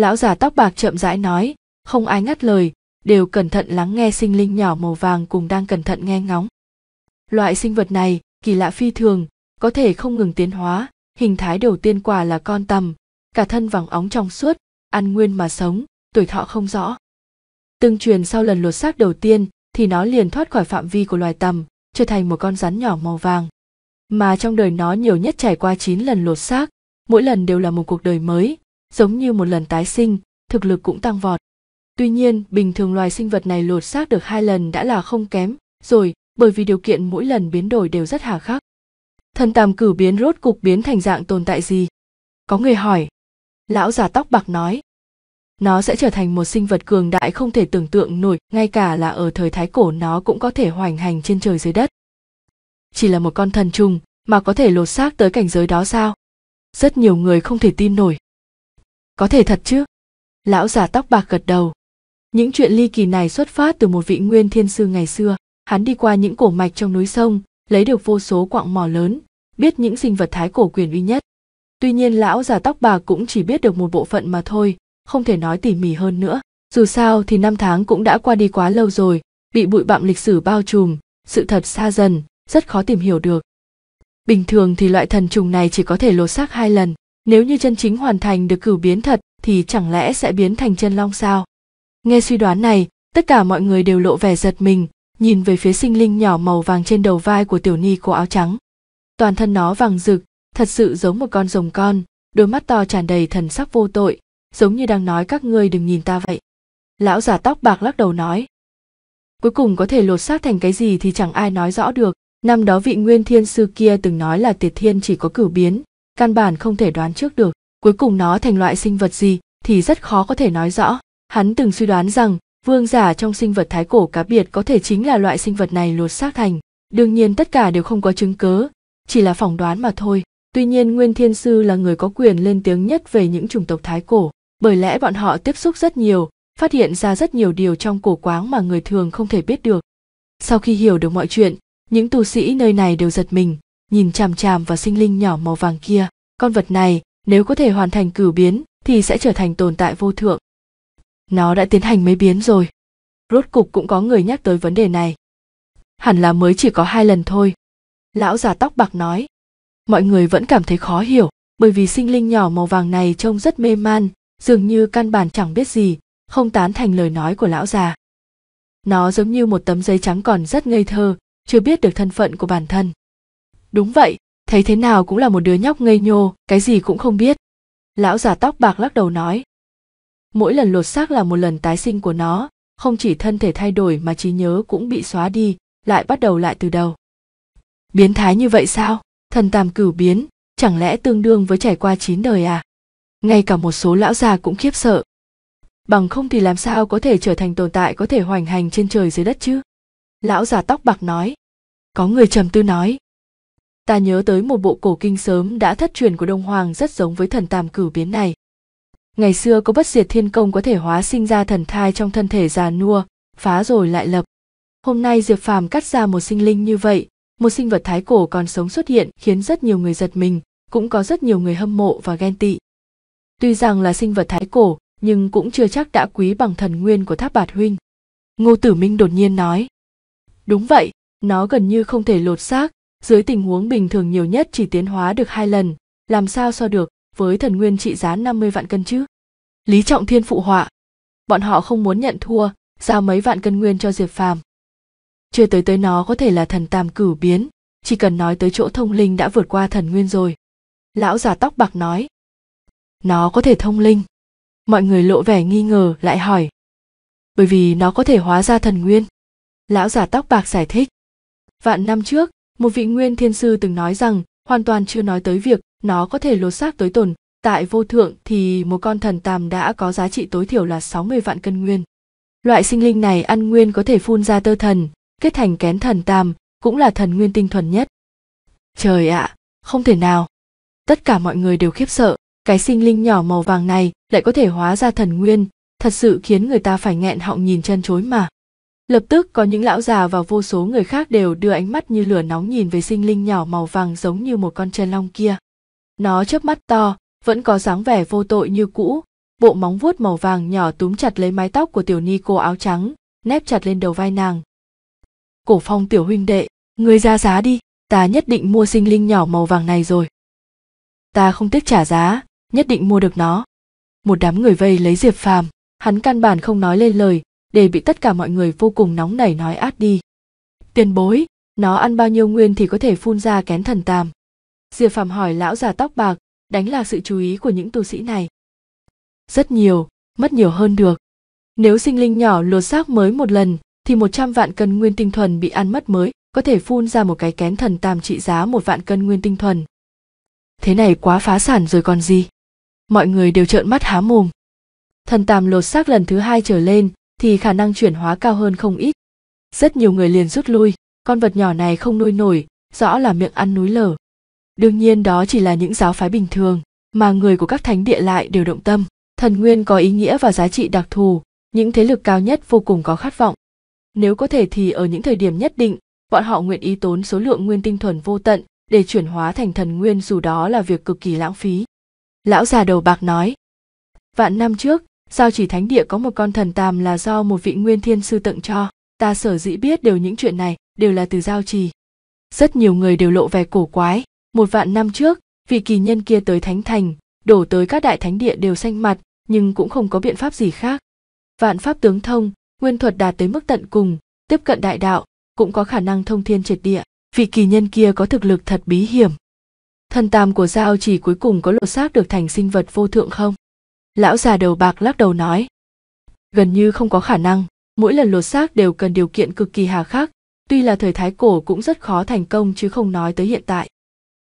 lão già tóc bạc chậm rãi nói không ai ngắt lời đều cẩn thận lắng nghe sinh linh nhỏ màu vàng cùng đang cẩn thận nghe ngóng loại sinh vật này kỳ lạ phi thường có thể không ngừng tiến hóa hình thái đầu tiên quả là con tầm cả thân vàng óng trong suốt ăn nguyên mà sống tuổi thọ không rõ tương truyền sau lần lột xác đầu tiên thì nó liền thoát khỏi phạm vi của loài tầm trở thành một con rắn nhỏ màu vàng mà trong đời nó nhiều nhất trải qua 9 lần lột xác mỗi lần đều là một cuộc đời mới giống như một lần tái sinh thực lực cũng tăng vọt tuy nhiên bình thường loài sinh vật này lột xác được hai lần đã là không kém rồi bởi vì điều kiện mỗi lần biến đổi đều rất hà khắc thần tàm cử biến rốt cục biến thành dạng tồn tại gì có người hỏi lão già tóc bạc nói nó sẽ trở thành một sinh vật cường đại không thể tưởng tượng nổi ngay cả là ở thời thái cổ nó cũng có thể hoành hành trên trời dưới đất chỉ là một con thần trùng mà có thể lột xác tới cảnh giới đó sao rất nhiều người không thể tin nổi có thể thật chứ lão già tóc bạc gật đầu những chuyện ly kỳ này xuất phát từ một vị nguyên thiên sư ngày xưa hắn đi qua những cổ mạch trong núi sông lấy được vô số quạng mỏ lớn biết những sinh vật thái cổ quyền uy nhất tuy nhiên lão già tóc bạc cũng chỉ biết được một bộ phận mà thôi không thể nói tỉ mỉ hơn nữa dù sao thì năm tháng cũng đã qua đi quá lâu rồi bị bụi bặm lịch sử bao trùm sự thật xa dần rất khó tìm hiểu được bình thường thì loại thần trùng này chỉ có thể lột xác hai lần nếu như chân chính hoàn thành được cửu biến thật thì chẳng lẽ sẽ biến thành chân long sao nghe suy đoán này tất cả mọi người đều lộ vẻ giật mình nhìn về phía sinh linh nhỏ màu vàng trên đầu vai của tiểu ni cô áo trắng toàn thân nó vàng rực thật sự giống một con rồng con đôi mắt to tràn đầy thần sắc vô tội giống như đang nói các ngươi đừng nhìn ta vậy lão giả tóc bạc lắc đầu nói cuối cùng có thể lột xác thành cái gì thì chẳng ai nói rõ được năm đó vị nguyên thiên sư kia từng nói là tiệt thiên chỉ có cửu biến căn bản không thể đoán trước được cuối cùng nó thành loại sinh vật gì thì rất khó có thể nói rõ hắn từng suy đoán rằng vương giả trong sinh vật thái cổ cá biệt có thể chính là loại sinh vật này lột xác thành đương nhiên tất cả đều không có chứng cớ chỉ là phỏng đoán mà thôi tuy nhiên nguyên thiên sư là người có quyền lên tiếng nhất về những chủng tộc thái cổ bởi lẽ bọn họ tiếp xúc rất nhiều phát hiện ra rất nhiều điều trong cổ quáng mà người thường không thể biết được sau khi hiểu được mọi chuyện những tu sĩ nơi này đều giật mình nhìn chằm chằm vào sinh linh nhỏ màu vàng kia con vật này nếu có thể hoàn thành cử biến thì sẽ trở thành tồn tại vô thượng nó đã tiến hành mấy biến rồi rốt cục cũng có người nhắc tới vấn đề này hẳn là mới chỉ có hai lần thôi lão già tóc bạc nói mọi người vẫn cảm thấy khó hiểu bởi vì sinh linh nhỏ màu vàng này trông rất mê man dường như căn bản chẳng biết gì không tán thành lời nói của lão già nó giống như một tấm giấy trắng còn rất ngây thơ chưa biết được thân phận của bản thân đúng vậy thấy thế nào cũng là một đứa nhóc ngây nhô cái gì cũng không biết lão già tóc bạc lắc đầu nói mỗi lần lột xác là một lần tái sinh của nó không chỉ thân thể thay đổi mà trí nhớ cũng bị xóa đi lại bắt đầu lại từ đầu biến thái như vậy sao thần tàm cửu biến chẳng lẽ tương đương với trải qua chín đời à ngay cả một số lão già cũng khiếp sợ bằng không thì làm sao có thể trở thành tồn tại có thể hoành hành trên trời dưới đất chứ lão già tóc bạc nói có người trầm tư nói ta nhớ tới một bộ cổ kinh sớm đã thất truyền của đông hoàng rất giống với thần tam cử biến này ngày xưa có bất diệt thiên công có thể hóa sinh ra thần thai trong thân thể già nua phá rồi lại lập hôm nay diệp phàm cắt ra một sinh linh như vậy một sinh vật thái cổ còn sống xuất hiện khiến rất nhiều người giật mình cũng có rất nhiều người hâm mộ và ghen tị tuy rằng là sinh vật thái cổ nhưng cũng chưa chắc đã quý bằng thần nguyên của tháp bạt huynh ngô tử minh đột nhiên nói đúng vậy nó gần như không thể lột xác dưới tình huống bình thường nhiều nhất chỉ tiến hóa được hai lần làm sao so được với thần nguyên trị giá 50 vạn cân chứ lý trọng thiên phụ họa bọn họ không muốn nhận thua giao mấy vạn cân nguyên cho diệp phàm chưa tới tới nó có thể là thần tam cửu biến chỉ cần nói tới chỗ thông linh đã vượt qua thần nguyên rồi lão già tóc bạc nói nó có thể thông linh mọi người lộ vẻ nghi ngờ lại hỏi bởi vì nó có thể hóa ra thần nguyên lão già tóc bạc giải thích vạn năm trước một vị nguyên thiên sư từng nói rằng hoàn toàn chưa nói tới việc nó có thể lột xác tới tồn tại vô thượng thì một con thần tàm đã có giá trị tối thiểu là 60 vạn cân nguyên. Loại sinh linh này ăn nguyên có thể phun ra tơ thần, kết thành kén thần tam, cũng là thần nguyên tinh thuần nhất. Trời ạ, à, không thể nào. Tất cả mọi người đều khiếp sợ, cái sinh linh nhỏ màu vàng này lại có thể hóa ra thần nguyên, thật sự khiến người ta phải nghẹn họng nhìn chân chối mà lập tức có những lão già và vô số người khác đều đưa ánh mắt như lửa nóng nhìn về sinh linh nhỏ màu vàng giống như một con chân long kia nó chớp mắt to vẫn có dáng vẻ vô tội như cũ bộ móng vuốt màu vàng nhỏ túm chặt lấy mái tóc của tiểu ni cô áo trắng nép chặt lên đầu vai nàng cổ phong tiểu huynh đệ người ra giá đi ta nhất định mua sinh linh nhỏ màu vàng này rồi ta không tiếc trả giá nhất định mua được nó một đám người vây lấy diệp phàm hắn căn bản không nói lên lời để bị tất cả mọi người vô cùng nóng nảy nói át đi. Tiền bối, nó ăn bao nhiêu nguyên thì có thể phun ra kén thần tam. Diệp phạm hỏi lão già tóc bạc, đánh lạc sự chú ý của những tu sĩ này. Rất nhiều, mất nhiều hơn được. Nếu sinh linh nhỏ lột xác mới một lần, thì 100 vạn cân nguyên tinh thuần bị ăn mất mới có thể phun ra một cái kén thần tam trị giá một vạn cân nguyên tinh thuần. Thế này quá phá sản rồi còn gì. Mọi người đều trợn mắt há mồm. Thần tam lột xác lần thứ hai trở lên thì khả năng chuyển hóa cao hơn không ít. Rất nhiều người liền rút lui, con vật nhỏ này không nuôi nổi, rõ là miệng ăn núi lở. Đương nhiên đó chỉ là những giáo phái bình thường, mà người của các thánh địa lại đều động tâm. Thần nguyên có ý nghĩa và giá trị đặc thù, những thế lực cao nhất vô cùng có khát vọng. Nếu có thể thì ở những thời điểm nhất định, bọn họ nguyện ý tốn số lượng nguyên tinh thuần vô tận để chuyển hóa thành thần nguyên dù đó là việc cực kỳ lãng phí. Lão già đầu bạc nói, vạn năm trước, Giao chỉ thánh địa có một con thần tàm là do một vị nguyên thiên sư tặng cho. Ta sở dĩ biết đều những chuyện này đều là từ giao trì. Rất nhiều người đều lộ vẻ cổ quái. Một vạn năm trước, vị kỳ nhân kia tới thánh thành, đổ tới các đại thánh địa đều xanh mặt, nhưng cũng không có biện pháp gì khác. Vạn pháp tướng thông, nguyên thuật đạt tới mức tận cùng, tiếp cận đại đạo, cũng có khả năng thông thiên triệt địa. Vị kỳ nhân kia có thực lực thật bí hiểm. Thần tam của Giao chỉ cuối cùng có lột xác được thành sinh vật vô thượng không? lão già đầu bạc lắc đầu nói gần như không có khả năng mỗi lần lột xác đều cần điều kiện cực kỳ hà khắc tuy là thời thái cổ cũng rất khó thành công chứ không nói tới hiện tại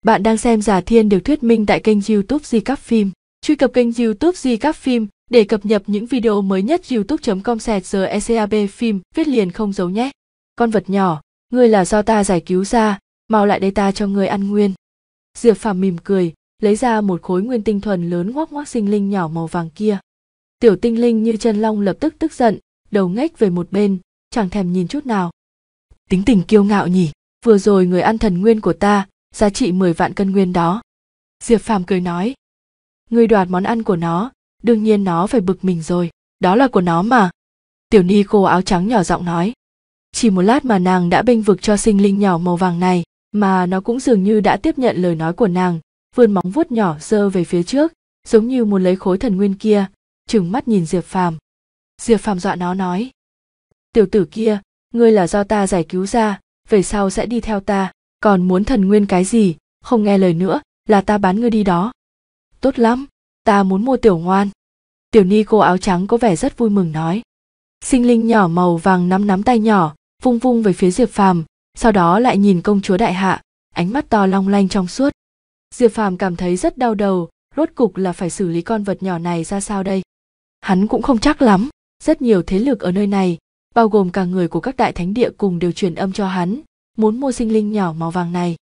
bạn đang xem giả thiên được thuyết minh tại kênh youtube di cắp phim truy cập kênh youtube di cắp phim để cập nhật những video mới nhất youtube com eab phim viết liền không giấu nhé con vật nhỏ ngươi là do ta giải cứu ra mau lại đây ta cho ngươi ăn nguyên diệp phàm mỉm cười lấy ra một khối nguyên tinh thuần lớn ngoác ngoác sinh linh nhỏ màu vàng kia. Tiểu tinh linh như chân long lập tức tức giận, đầu ngách về một bên, chẳng thèm nhìn chút nào. Tính tình kiêu ngạo nhỉ, vừa rồi người ăn thần nguyên của ta, giá trị 10 vạn cân nguyên đó. Diệp Phàm cười nói. Người đoạt món ăn của nó, đương nhiên nó phải bực mình rồi, đó là của nó mà. Tiểu ni cô áo trắng nhỏ giọng nói. Chỉ một lát mà nàng đã bênh vực cho sinh linh nhỏ màu vàng này, mà nó cũng dường như đã tiếp nhận lời nói của nàng, vươn móng vuốt nhỏ giơ về phía trước giống như muốn lấy khối thần nguyên kia trừng mắt nhìn diệp phàm diệp phàm dọa nó nói tiểu tử kia ngươi là do ta giải cứu ra về sau sẽ đi theo ta còn muốn thần nguyên cái gì không nghe lời nữa là ta bán ngươi đi đó tốt lắm ta muốn mua tiểu ngoan tiểu ni cô áo trắng có vẻ rất vui mừng nói sinh linh nhỏ màu vàng nắm nắm tay nhỏ vung vung về phía diệp phàm sau đó lại nhìn công chúa đại hạ ánh mắt to long lanh trong suốt diệp phàm cảm thấy rất đau đầu rốt cục là phải xử lý con vật nhỏ này ra sao đây hắn cũng không chắc lắm rất nhiều thế lực ở nơi này bao gồm cả người của các đại thánh địa cùng đều truyền âm cho hắn muốn mua sinh linh nhỏ màu vàng này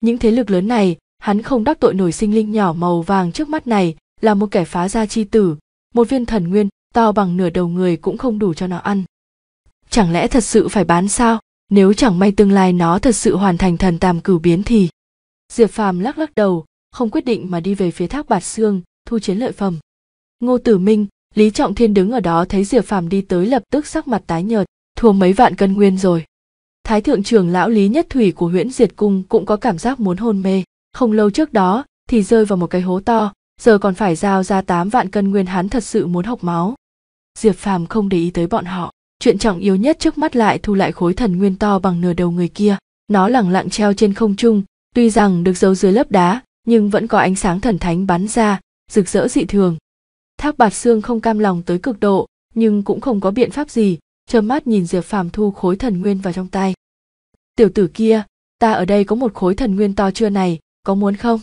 những thế lực lớn này hắn không đắc tội nổi sinh linh nhỏ màu vàng trước mắt này là một kẻ phá gia chi tử một viên thần nguyên to bằng nửa đầu người cũng không đủ cho nó ăn chẳng lẽ thật sự phải bán sao nếu chẳng may tương lai nó thật sự hoàn thành thần tam cửu biến thì diệp phàm lắc lắc đầu không quyết định mà đi về phía thác bạt xương thu chiến lợi phẩm ngô tử minh lý trọng thiên đứng ở đó thấy diệp phàm đi tới lập tức sắc mặt tái nhợt thua mấy vạn cân nguyên rồi thái thượng trưởng lão lý nhất thủy của huyễn diệt cung cũng có cảm giác muốn hôn mê không lâu trước đó thì rơi vào một cái hố to giờ còn phải giao ra 8 vạn cân nguyên hắn thật sự muốn học máu. Diệp Phàm không để ý tới bọn họ, chuyện trọng yếu nhất trước mắt lại thu lại khối thần nguyên to bằng nửa đầu người kia, nó lẳng lặng treo trên không trung, Tuy rằng được giấu dưới lớp đá, nhưng vẫn có ánh sáng thần thánh bắn ra, rực rỡ dị thường. Thác Bạt Xương không cam lòng tới cực độ, nhưng cũng không có biện pháp gì, trơ mắt nhìn Diệp Phàm thu khối thần nguyên vào trong tay. "Tiểu tử kia, ta ở đây có một khối thần nguyên to chưa này, có muốn không?"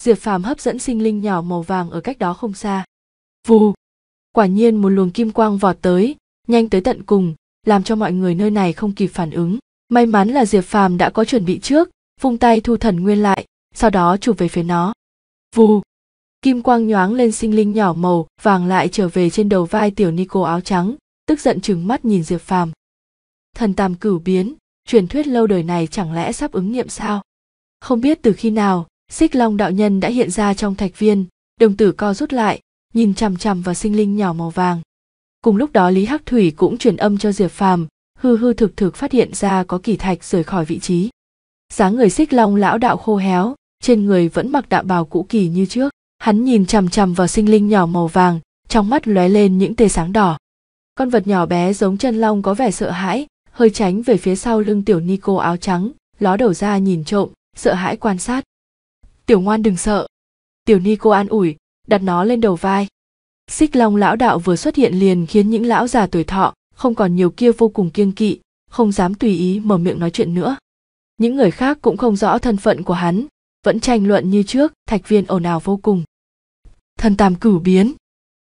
Diệp Phàm hấp dẫn sinh linh nhỏ màu vàng ở cách đó không xa. Vù! Quả nhiên một luồng kim quang vọt tới, nhanh tới tận cùng, làm cho mọi người nơi này không kịp phản ứng. May mắn là Diệp Phàm đã có chuẩn bị trước, vung tay thu thần nguyên lại sau đó chụp về phía nó vù kim quang nhoáng lên sinh linh nhỏ màu vàng lại trở về trên đầu vai tiểu nico áo trắng tức giận chừng mắt nhìn diệp phàm thần tam cửu biến truyền thuyết lâu đời này chẳng lẽ sắp ứng nghiệm sao không biết từ khi nào xích long đạo nhân đã hiện ra trong thạch viên đồng tử co rút lại nhìn chằm chằm vào sinh linh nhỏ màu vàng cùng lúc đó lý hắc thủy cũng truyền âm cho diệp phàm hư hư thực thực phát hiện ra có kỳ thạch rời khỏi vị trí dáng người xích long lão đạo khô héo trên người vẫn mặc đạo bào cũ kỳ như trước hắn nhìn chằm chằm vào sinh linh nhỏ màu vàng trong mắt lóe lên những tia sáng đỏ con vật nhỏ bé giống chân long có vẻ sợ hãi hơi tránh về phía sau lưng tiểu nico áo trắng ló đầu ra nhìn trộm sợ hãi quan sát tiểu ngoan đừng sợ tiểu nico an ủi đặt nó lên đầu vai xích long lão đạo vừa xuất hiện liền khiến những lão già tuổi thọ không còn nhiều kia vô cùng kiêng kỵ không dám tùy ý mở miệng nói chuyện nữa những người khác cũng không rõ thân phận của hắn vẫn tranh luận như trước thạch viên ồn ào vô cùng thần tam cửu biến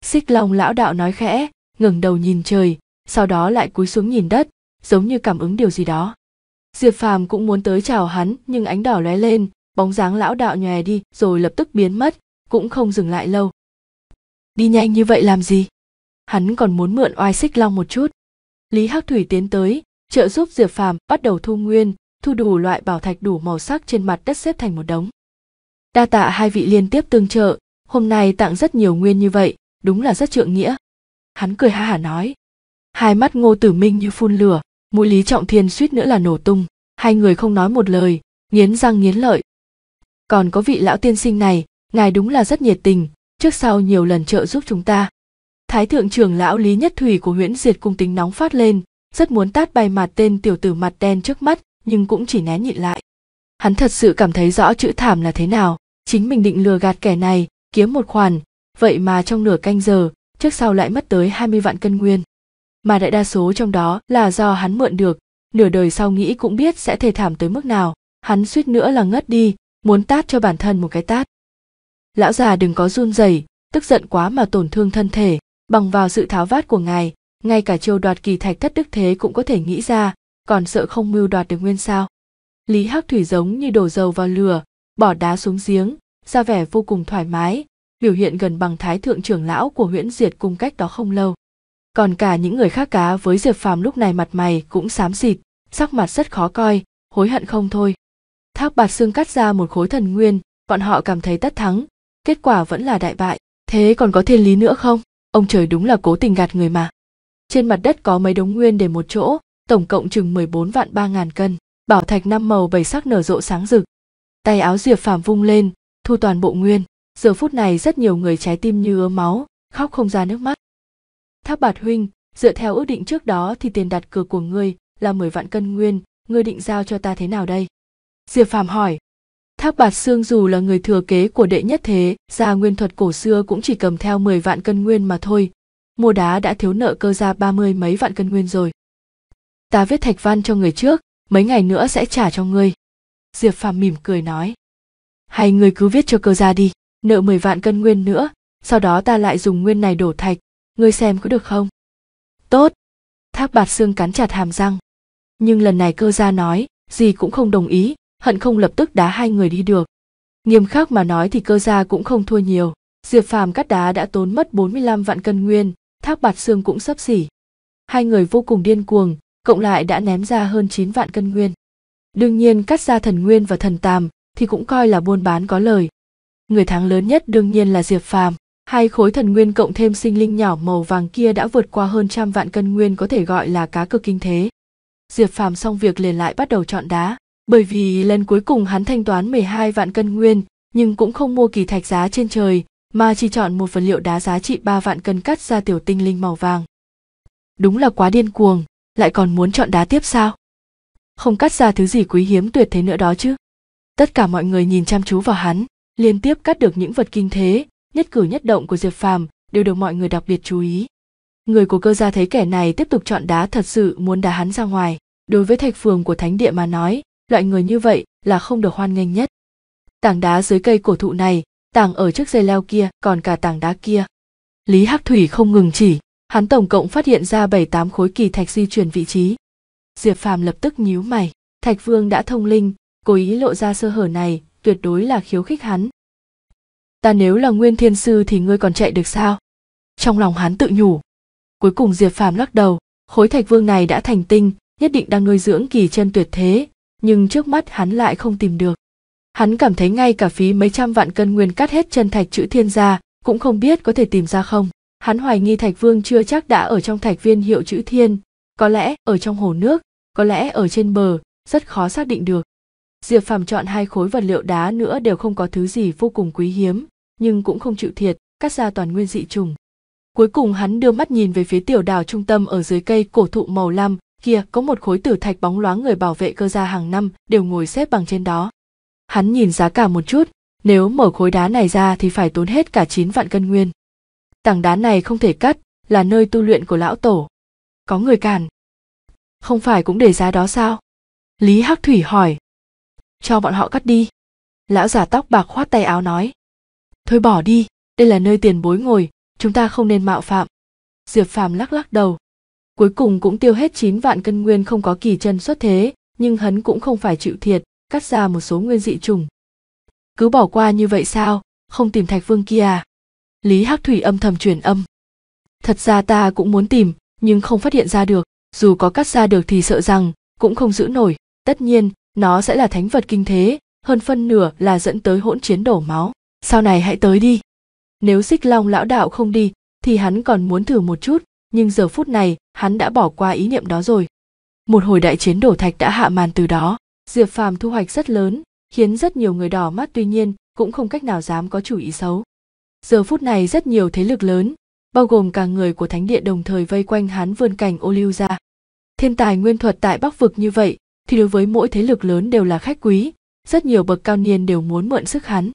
xích long lão đạo nói khẽ ngẩng đầu nhìn trời sau đó lại cúi xuống nhìn đất giống như cảm ứng điều gì đó diệp phàm cũng muốn tới chào hắn nhưng ánh đỏ lóe lên bóng dáng lão đạo nhòe đi rồi lập tức biến mất cũng không dừng lại lâu đi nhanh như vậy làm gì hắn còn muốn mượn oai xích long một chút lý hắc thủy tiến tới trợ giúp diệp phàm bắt đầu thu nguyên thu đủ loại bảo thạch đủ màu sắc trên mặt đất xếp thành một đống. Đa tạ hai vị liên tiếp tương trợ, hôm nay tặng rất nhiều nguyên như vậy, đúng là rất trượng nghĩa. Hắn cười ha hả nói. Hai mắt ngô tử minh như phun lửa, mũi lý trọng thiên suýt nữa là nổ tung, hai người không nói một lời, nghiến răng nghiến lợi. Còn có vị lão tiên sinh này, ngài đúng là rất nhiệt tình, trước sau nhiều lần trợ giúp chúng ta. Thái thượng trưởng lão Lý Nhất Thủy của Huyễn Diệt cung tính nóng phát lên, rất muốn tát bay mặt tên tiểu tử mặt đen trước mắt, nhưng cũng chỉ né nhịn lại hắn thật sự cảm thấy rõ chữ thảm là thế nào chính mình định lừa gạt kẻ này kiếm một khoản vậy mà trong nửa canh giờ trước sau lại mất tới 20 vạn cân nguyên mà đại đa số trong đó là do hắn mượn được nửa đời sau nghĩ cũng biết sẽ thề thảm tới mức nào hắn suýt nữa là ngất đi muốn tát cho bản thân một cái tát lão già đừng có run rẩy tức giận quá mà tổn thương thân thể bằng vào sự tháo vát của ngài ngay cả chiêu đoạt kỳ thạch thất đức thế cũng có thể nghĩ ra còn sợ không mưu đoạt được nguyên sao lý hắc thủy giống như đổ dầu vào lửa bỏ đá xuống giếng ra vẻ vô cùng thoải mái biểu hiện gần bằng thái thượng trưởng lão của huyễn diệt cung cách đó không lâu còn cả những người khác cá với diệp phàm lúc này mặt mày cũng xám xịt sắc mặt rất khó coi hối hận không thôi thác bạt xương cắt ra một khối thần nguyên bọn họ cảm thấy tất thắng kết quả vẫn là đại bại thế còn có thiên lý nữa không ông trời đúng là cố tình gạt người mà trên mặt đất có mấy đống nguyên để một chỗ tổng cộng chừng 14 vạn 3 ngàn cân. Bảo thạch năm màu bảy sắc nở rộ sáng rực. Tay áo Diệp Phàm vung lên, thu toàn bộ nguyên. Giờ phút này rất nhiều người trái tim như ứa máu, khóc không ra nước mắt. Tháp Bạt huynh, dựa theo ước định trước đó thì tiền đặt cược của ngươi là 10 vạn cân nguyên, ngươi định giao cho ta thế nào đây? Diệp Phàm hỏi. Tháp Bạt Xương dù là người thừa kế của đệ nhất thế, gia nguyên thuật cổ xưa cũng chỉ cầm theo 10 vạn cân nguyên mà thôi. Mua đá đã thiếu nợ cơ gia ba mươi mấy vạn cân nguyên rồi ta viết thạch văn cho người trước mấy ngày nữa sẽ trả cho ngươi diệp phàm mỉm cười nói hay ngươi cứ viết cho cơ gia đi nợ mười vạn cân nguyên nữa sau đó ta lại dùng nguyên này đổ thạch ngươi xem có được không tốt thác bạt xương cắn chặt hàm răng nhưng lần này cơ gia nói gì cũng không đồng ý hận không lập tức đá hai người đi được nghiêm khắc mà nói thì cơ gia cũng không thua nhiều diệp phàm cắt đá đã tốn mất 45 vạn cân nguyên thác bạt xương cũng sấp xỉ hai người vô cùng điên cuồng cộng lại đã ném ra hơn 9 vạn cân nguyên. Đương nhiên cắt ra thần nguyên và thần tàm thì cũng coi là buôn bán có lời. Người thắng lớn nhất đương nhiên là Diệp Phàm, hai khối thần nguyên cộng thêm sinh linh nhỏ màu vàng kia đã vượt qua hơn trăm vạn cân nguyên có thể gọi là cá cực kinh thế. Diệp Phàm xong việc liền lại bắt đầu chọn đá, bởi vì lần cuối cùng hắn thanh toán 12 vạn cân nguyên, nhưng cũng không mua kỳ thạch giá trên trời, mà chỉ chọn một vật liệu đá giá trị 3 vạn cân cắt ra tiểu tinh linh màu vàng. Đúng là quá điên cuồng, lại còn muốn chọn đá tiếp sao không cắt ra thứ gì quý hiếm tuyệt thế nữa đó chứ tất cả mọi người nhìn chăm chú vào hắn liên tiếp cắt được những vật kinh thế nhất cử nhất động của diệp phàm đều được mọi người đặc biệt chú ý người của cơ gia thấy kẻ này tiếp tục chọn đá thật sự muốn đá hắn ra ngoài đối với thạch phường của thánh địa mà nói loại người như vậy là không được hoan nghênh nhất tảng đá dưới cây cổ thụ này tảng ở trước dây leo kia còn cả tảng đá kia lý hắc thủy không ngừng chỉ hắn tổng cộng phát hiện ra bảy tám khối kỳ thạch di chuyển vị trí diệp phàm lập tức nhíu mày thạch vương đã thông linh cố ý lộ ra sơ hở này tuyệt đối là khiếu khích hắn ta nếu là nguyên thiên sư thì ngươi còn chạy được sao trong lòng hắn tự nhủ cuối cùng diệp phàm lắc đầu khối thạch vương này đã thành tinh nhất định đang nuôi dưỡng kỳ chân tuyệt thế nhưng trước mắt hắn lại không tìm được hắn cảm thấy ngay cả phí mấy trăm vạn cân nguyên cắt hết chân thạch chữ thiên gia cũng không biết có thể tìm ra không hắn hoài nghi thạch vương chưa chắc đã ở trong thạch viên hiệu chữ thiên có lẽ ở trong hồ nước có lẽ ở trên bờ rất khó xác định được diệp phàm chọn hai khối vật liệu đá nữa đều không có thứ gì vô cùng quý hiếm nhưng cũng không chịu thiệt cắt ra toàn nguyên dị trùng cuối cùng hắn đưa mắt nhìn về phía tiểu đảo trung tâm ở dưới cây cổ thụ màu lam kia có một khối tử thạch bóng loáng người bảo vệ cơ gia hàng năm đều ngồi xếp bằng trên đó hắn nhìn giá cả một chút nếu mở khối đá này ra thì phải tốn hết cả chín vạn cân nguyên tảng đá này không thể cắt là nơi tu luyện của lão tổ có người cản không phải cũng để giá đó sao lý hắc thủy hỏi cho bọn họ cắt đi lão giả tóc bạc khoát tay áo nói thôi bỏ đi đây là nơi tiền bối ngồi chúng ta không nên mạo phạm diệp phàm lắc lắc đầu cuối cùng cũng tiêu hết chín vạn cân nguyên không có kỳ chân xuất thế nhưng hắn cũng không phải chịu thiệt cắt ra một số nguyên dị trùng cứ bỏ qua như vậy sao không tìm thạch vương kia à lý hắc thủy âm thầm truyền âm thật ra ta cũng muốn tìm nhưng không phát hiện ra được dù có cắt ra được thì sợ rằng cũng không giữ nổi tất nhiên nó sẽ là thánh vật kinh thế hơn phân nửa là dẫn tới hỗn chiến đổ máu sau này hãy tới đi nếu xích long lão đạo không đi thì hắn còn muốn thử một chút nhưng giờ phút này hắn đã bỏ qua ý niệm đó rồi một hồi đại chiến đổ thạch đã hạ màn từ đó diệp phàm thu hoạch rất lớn khiến rất nhiều người đỏ mắt tuy nhiên cũng không cách nào dám có chủ ý xấu giờ phút này rất nhiều thế lực lớn bao gồm cả người của thánh địa đồng thời vây quanh hắn vươn cảnh ô lưu ra thiên tài nguyên thuật tại bắc vực như vậy thì đối với mỗi thế lực lớn đều là khách quý rất nhiều bậc cao niên đều muốn mượn sức hắn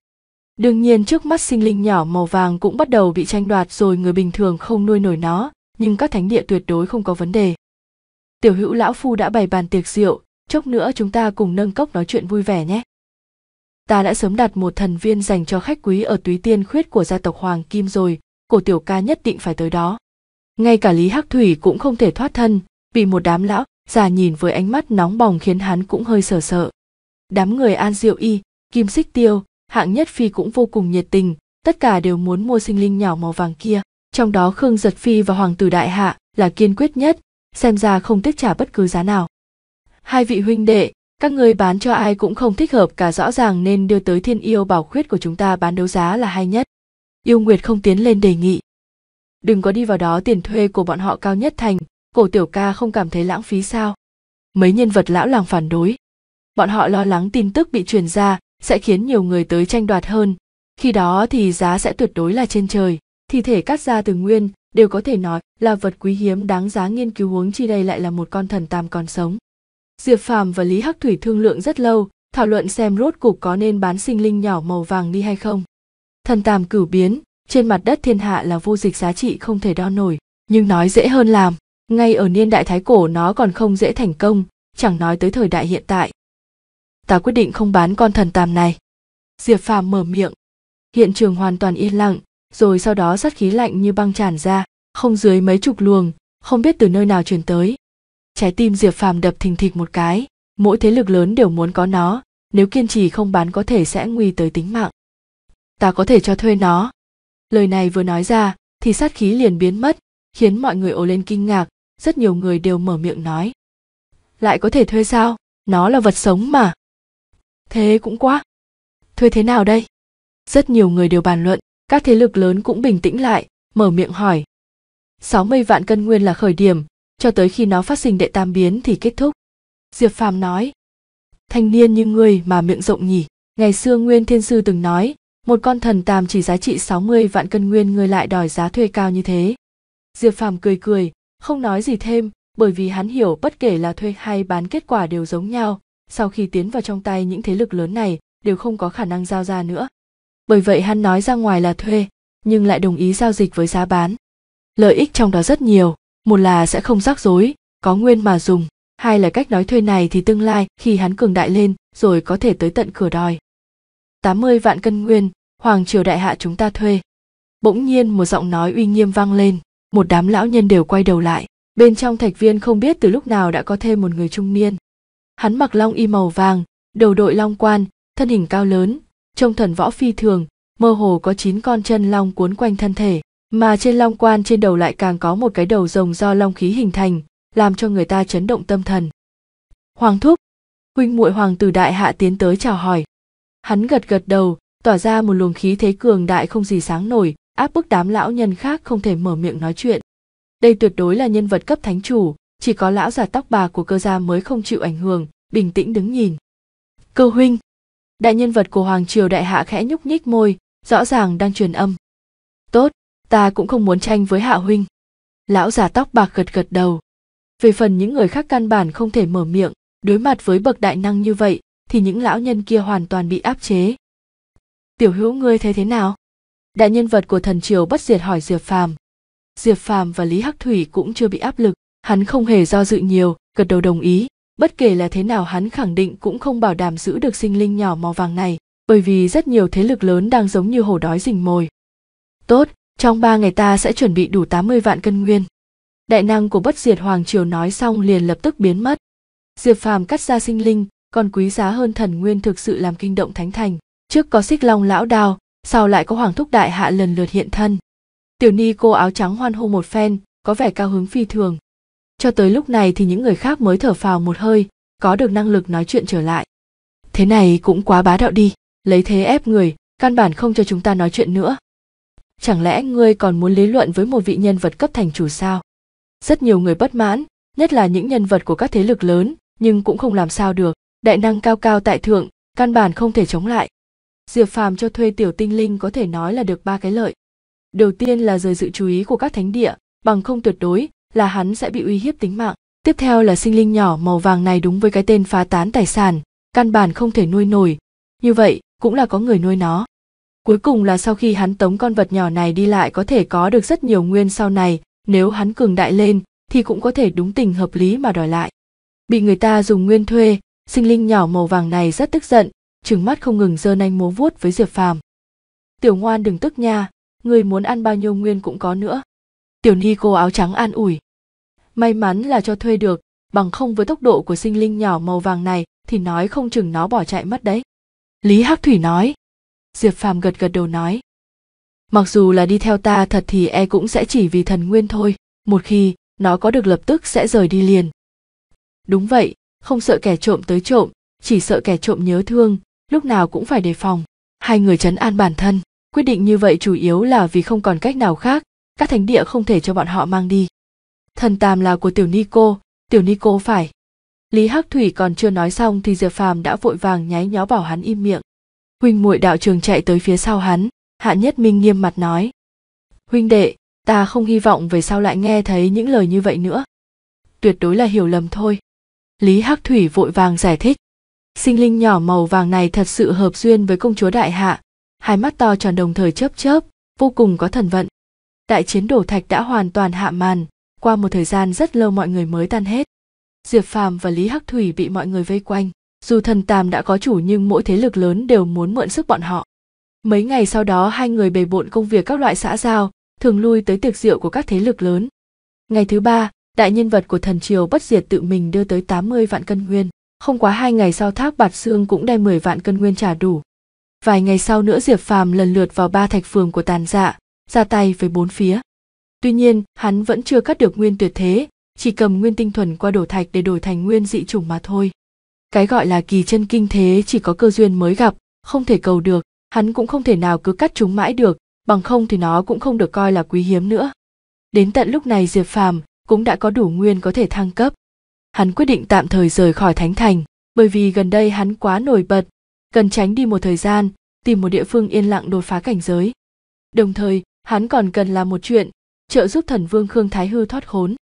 đương nhiên trước mắt sinh linh nhỏ màu vàng cũng bắt đầu bị tranh đoạt rồi người bình thường không nuôi nổi nó nhưng các thánh địa tuyệt đối không có vấn đề tiểu hữu lão phu đã bày bàn tiệc rượu chốc nữa chúng ta cùng nâng cốc nói chuyện vui vẻ nhé ta đã sớm đặt một thần viên dành cho khách quý ở túy tiên khuyết của gia tộc hoàng kim rồi cổ tiểu ca nhất định phải tới đó ngay cả lý hắc thủy cũng không thể thoát thân vì một đám lão già nhìn với ánh mắt nóng bỏng khiến hắn cũng hơi sợ sợ đám người an diệu y kim xích tiêu hạng nhất phi cũng vô cùng nhiệt tình tất cả đều muốn mua sinh linh nhỏ màu vàng kia trong đó khương giật phi và hoàng tử đại hạ là kiên quyết nhất xem ra không tiếc trả bất cứ giá nào hai vị huynh đệ các người bán cho ai cũng không thích hợp cả rõ ràng nên đưa tới thiên yêu bảo khuyết của chúng ta bán đấu giá là hay nhất yêu nguyệt không tiến lên đề nghị đừng có đi vào đó tiền thuê của bọn họ cao nhất thành cổ tiểu ca không cảm thấy lãng phí sao mấy nhân vật lão làng phản đối bọn họ lo lắng tin tức bị truyền ra sẽ khiến nhiều người tới tranh đoạt hơn khi đó thì giá sẽ tuyệt đối là trên trời thi thể cắt ra từ nguyên đều có thể nói là vật quý hiếm đáng giá nghiên cứu huống chi đây lại là một con thần tam còn sống Diệp Phàm và Lý Hắc Thủy thương lượng rất lâu, thảo luận xem rốt cục có nên bán sinh linh nhỏ màu vàng đi hay không. Thần tàm cử biến, trên mặt đất thiên hạ là vô dịch giá trị không thể đo nổi, nhưng nói dễ hơn làm, ngay ở niên đại thái cổ nó còn không dễ thành công, chẳng nói tới thời đại hiện tại. Ta quyết định không bán con thần tàm này. Diệp Phàm mở miệng. Hiện trường hoàn toàn yên lặng, rồi sau đó sát khí lạnh như băng tràn ra, không dưới mấy chục luồng, không biết từ nơi nào truyền tới, trái tim diệp phàm đập thình thịch một cái mỗi thế lực lớn đều muốn có nó nếu kiên trì không bán có thể sẽ nguy tới tính mạng ta có thể cho thuê nó lời này vừa nói ra thì sát khí liền biến mất khiến mọi người ồ lên kinh ngạc rất nhiều người đều mở miệng nói lại có thể thuê sao nó là vật sống mà thế cũng quá thuê thế nào đây rất nhiều người đều bàn luận các thế lực lớn cũng bình tĩnh lại mở miệng hỏi 60 vạn cân nguyên là khởi điểm cho tới khi nó phát sinh đệ tam biến thì kết thúc diệp phàm nói thanh niên như ngươi mà miệng rộng nhỉ ngày xưa nguyên thiên sư từng nói một con thần tàm chỉ giá trị 60 vạn cân nguyên ngươi lại đòi giá thuê cao như thế diệp phàm cười cười không nói gì thêm bởi vì hắn hiểu bất kể là thuê hay bán kết quả đều giống nhau sau khi tiến vào trong tay những thế lực lớn này đều không có khả năng giao ra nữa bởi vậy hắn nói ra ngoài là thuê nhưng lại đồng ý giao dịch với giá bán lợi ích trong đó rất nhiều một là sẽ không rắc rối có nguyên mà dùng hai là cách nói thuê này thì tương lai khi hắn cường đại lên rồi có thể tới tận cửa đòi 80 vạn cân nguyên hoàng triều đại hạ chúng ta thuê bỗng nhiên một giọng nói uy nghiêm vang lên một đám lão nhân đều quay đầu lại bên trong thạch viên không biết từ lúc nào đã có thêm một người trung niên hắn mặc long y màu vàng đầu đội long quan thân hình cao lớn trông thần võ phi thường mơ hồ có chín con chân long cuốn quanh thân thể mà trên long quan trên đầu lại càng có một cái đầu rồng do long khí hình thành làm cho người ta chấn động tâm thần hoàng thúc huynh muội hoàng tử đại hạ tiến tới chào hỏi hắn gật gật đầu tỏa ra một luồng khí thế cường đại không gì sáng nổi áp bức đám lão nhân khác không thể mở miệng nói chuyện đây tuyệt đối là nhân vật cấp thánh chủ chỉ có lão già tóc bạc của cơ gia mới không chịu ảnh hưởng bình tĩnh đứng nhìn cơ huynh đại nhân vật của hoàng triều đại hạ khẽ nhúc nhích môi rõ ràng đang truyền âm tốt ta cũng không muốn tranh với hạ huynh lão già tóc bạc gật gật đầu về phần những người khác căn bản không thể mở miệng đối mặt với bậc đại năng như vậy thì những lão nhân kia hoàn toàn bị áp chế tiểu hữu ngươi thấy thế nào đại nhân vật của thần triều bất diệt hỏi diệp phàm diệp phàm và lý hắc thủy cũng chưa bị áp lực hắn không hề do dự nhiều gật đầu đồng ý bất kể là thế nào hắn khẳng định cũng không bảo đảm giữ được sinh linh nhỏ màu vàng này bởi vì rất nhiều thế lực lớn đang giống như hổ đói rình mồi tốt trong ba ngày ta sẽ chuẩn bị đủ 80 vạn cân nguyên. Đại năng của bất diệt Hoàng Triều nói xong liền lập tức biến mất. Diệp Phàm cắt ra sinh linh, còn quý giá hơn thần nguyên thực sự làm kinh động thánh thành. Trước có xích long lão đào sau lại có hoàng thúc đại hạ lần lượt hiện thân. Tiểu ni cô áo trắng hoan hô một phen, có vẻ cao hứng phi thường. Cho tới lúc này thì những người khác mới thở phào một hơi, có được năng lực nói chuyện trở lại. Thế này cũng quá bá đạo đi, lấy thế ép người, căn bản không cho chúng ta nói chuyện nữa chẳng lẽ ngươi còn muốn lý luận với một vị nhân vật cấp thành chủ sao rất nhiều người bất mãn nhất là những nhân vật của các thế lực lớn nhưng cũng không làm sao được đại năng cao cao tại thượng căn bản không thể chống lại diệp phàm cho thuê tiểu tinh linh có thể nói là được ba cái lợi đầu tiên là rời sự chú ý của các thánh địa bằng không tuyệt đối là hắn sẽ bị uy hiếp tính mạng tiếp theo là sinh linh nhỏ màu vàng này đúng với cái tên phá tán tài sản căn bản không thể nuôi nổi như vậy cũng là có người nuôi nó Cuối cùng là sau khi hắn tống con vật nhỏ này đi lại có thể có được rất nhiều nguyên sau này, nếu hắn cường đại lên thì cũng có thể đúng tình hợp lý mà đòi lại. Bị người ta dùng nguyên thuê, sinh linh nhỏ màu vàng này rất tức giận, trừng mắt không ngừng giơ nanh múa vuốt với Diệp Phàm. "Tiểu ngoan đừng tức nha, người muốn ăn bao nhiêu nguyên cũng có nữa." Tiểu Ni cô áo trắng an ủi. May mắn là cho thuê được, bằng không với tốc độ của sinh linh nhỏ màu vàng này thì nói không chừng nó bỏ chạy mất đấy. Lý Hắc Thủy nói diệp phàm gật gật đầu nói mặc dù là đi theo ta thật thì e cũng sẽ chỉ vì thần nguyên thôi một khi nó có được lập tức sẽ rời đi liền đúng vậy không sợ kẻ trộm tới trộm chỉ sợ kẻ trộm nhớ thương lúc nào cũng phải đề phòng hai người chấn an bản thân quyết định như vậy chủ yếu là vì không còn cách nào khác các thánh địa không thể cho bọn họ mang đi thần tam là của tiểu nico tiểu nico phải lý hắc thủy còn chưa nói xong thì diệp phàm đã vội vàng nháy nhó bảo hắn im miệng huynh muội đạo trường chạy tới phía sau hắn hạ nhất minh nghiêm mặt nói huynh đệ ta không hy vọng về sau lại nghe thấy những lời như vậy nữa tuyệt đối là hiểu lầm thôi lý hắc thủy vội vàng giải thích sinh linh nhỏ màu vàng này thật sự hợp duyên với công chúa đại hạ hai mắt to tròn đồng thời chớp chớp vô cùng có thần vận đại chiến đổ thạch đã hoàn toàn hạ màn qua một thời gian rất lâu mọi người mới tan hết diệp phàm và lý hắc thủy bị mọi người vây quanh dù thần tàm đã có chủ nhưng mỗi thế lực lớn đều muốn mượn sức bọn họ mấy ngày sau đó hai người bề bộn công việc các loại xã giao thường lui tới tiệc rượu của các thế lực lớn ngày thứ ba đại nhân vật của thần triều bất diệt tự mình đưa tới 80 vạn cân nguyên không quá hai ngày sau thác bạt xương cũng đem 10 vạn cân nguyên trả đủ vài ngày sau nữa diệp phàm lần lượt vào ba thạch phường của tàn dạ ra tay với bốn phía tuy nhiên hắn vẫn chưa cắt được nguyên tuyệt thế chỉ cầm nguyên tinh thuần qua đổ thạch để đổi thành nguyên dị chủng mà thôi cái gọi là kỳ chân kinh thế chỉ có cơ duyên mới gặp không thể cầu được hắn cũng không thể nào cứ cắt chúng mãi được bằng không thì nó cũng không được coi là quý hiếm nữa đến tận lúc này diệp phàm cũng đã có đủ nguyên có thể thăng cấp hắn quyết định tạm thời rời khỏi thánh thành bởi vì gần đây hắn quá nổi bật cần tránh đi một thời gian tìm một địa phương yên lặng đột phá cảnh giới đồng thời hắn còn cần làm một chuyện trợ giúp thần vương khương thái hư thoát khốn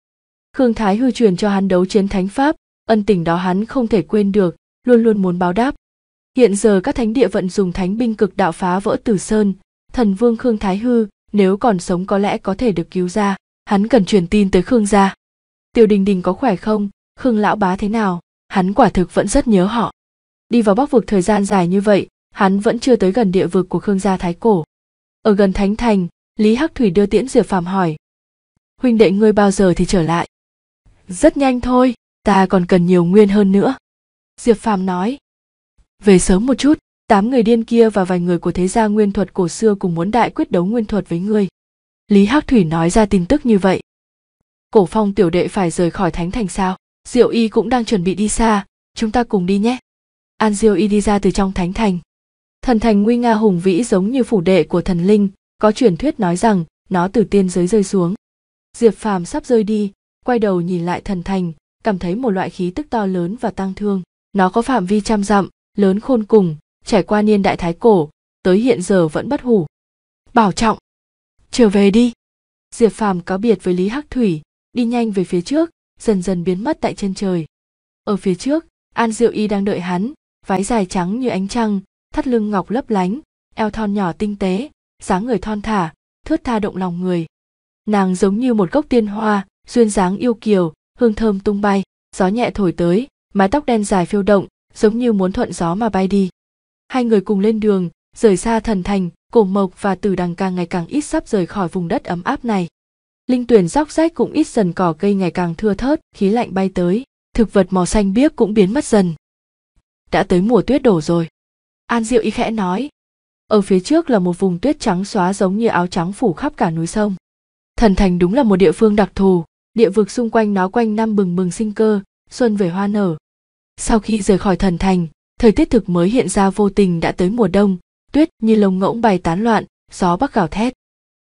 khương thái hư truyền cho hắn đấu chiến thánh pháp ân tình đó hắn không thể quên được luôn luôn muốn báo đáp hiện giờ các thánh địa vận dùng thánh binh cực đạo phá vỡ tử sơn thần vương khương thái hư nếu còn sống có lẽ có thể được cứu ra hắn cần truyền tin tới khương gia tiểu đình đình có khỏe không khương lão bá thế nào hắn quả thực vẫn rất nhớ họ đi vào bắc vực thời gian dài như vậy hắn vẫn chưa tới gần địa vực của khương gia thái cổ ở gần thánh thành lý hắc thủy đưa tiễn diệp phàm hỏi huynh đệ ngươi bao giờ thì trở lại rất nhanh thôi ta còn cần nhiều nguyên hơn nữa diệp phàm nói về sớm một chút tám người điên kia và vài người của thế gia nguyên thuật cổ xưa cùng muốn đại quyết đấu nguyên thuật với ngươi lý hắc thủy nói ra tin tức như vậy cổ phong tiểu đệ phải rời khỏi thánh thành sao diệu y cũng đang chuẩn bị đi xa chúng ta cùng đi nhé an diệu y đi ra từ trong thánh thành thần thành nguy nga hùng vĩ giống như phủ đệ của thần linh có truyền thuyết nói rằng nó từ tiên giới rơi xuống diệp phàm sắp rơi đi quay đầu nhìn lại thần thành cảm thấy một loại khí tức to lớn và tăng thương nó có phạm vi trăm dặm lớn khôn cùng trải qua niên đại thái cổ tới hiện giờ vẫn bất hủ bảo trọng trở về đi diệp phàm cáo biệt với lý hắc thủy đi nhanh về phía trước dần dần biến mất tại chân trời ở phía trước an diệu y đang đợi hắn váy dài trắng như ánh trăng thắt lưng ngọc lấp lánh eo thon nhỏ tinh tế dáng người thon thả thướt tha động lòng người nàng giống như một gốc tiên hoa duyên dáng yêu kiều hương thơm tung bay gió nhẹ thổi tới mái tóc đen dài phiêu động giống như muốn thuận gió mà bay đi hai người cùng lên đường rời xa thần thành cổ mộc và Tử đằng càng ngày càng ít sắp rời khỏi vùng đất ấm áp này linh tuyển róc rách cũng ít dần cỏ cây ngày càng thưa thớt khí lạnh bay tới thực vật màu xanh biếc cũng biến mất dần đã tới mùa tuyết đổ rồi an diệu ý khẽ nói ở phía trước là một vùng tuyết trắng xóa giống như áo trắng phủ khắp cả núi sông thần thành đúng là một địa phương đặc thù địa vực xung quanh nó quanh năm bừng bừng sinh cơ xuân về hoa nở sau khi rời khỏi thần thành thời tiết thực mới hiện ra vô tình đã tới mùa đông tuyết như lông ngỗng bay tán loạn gió bắc gào thét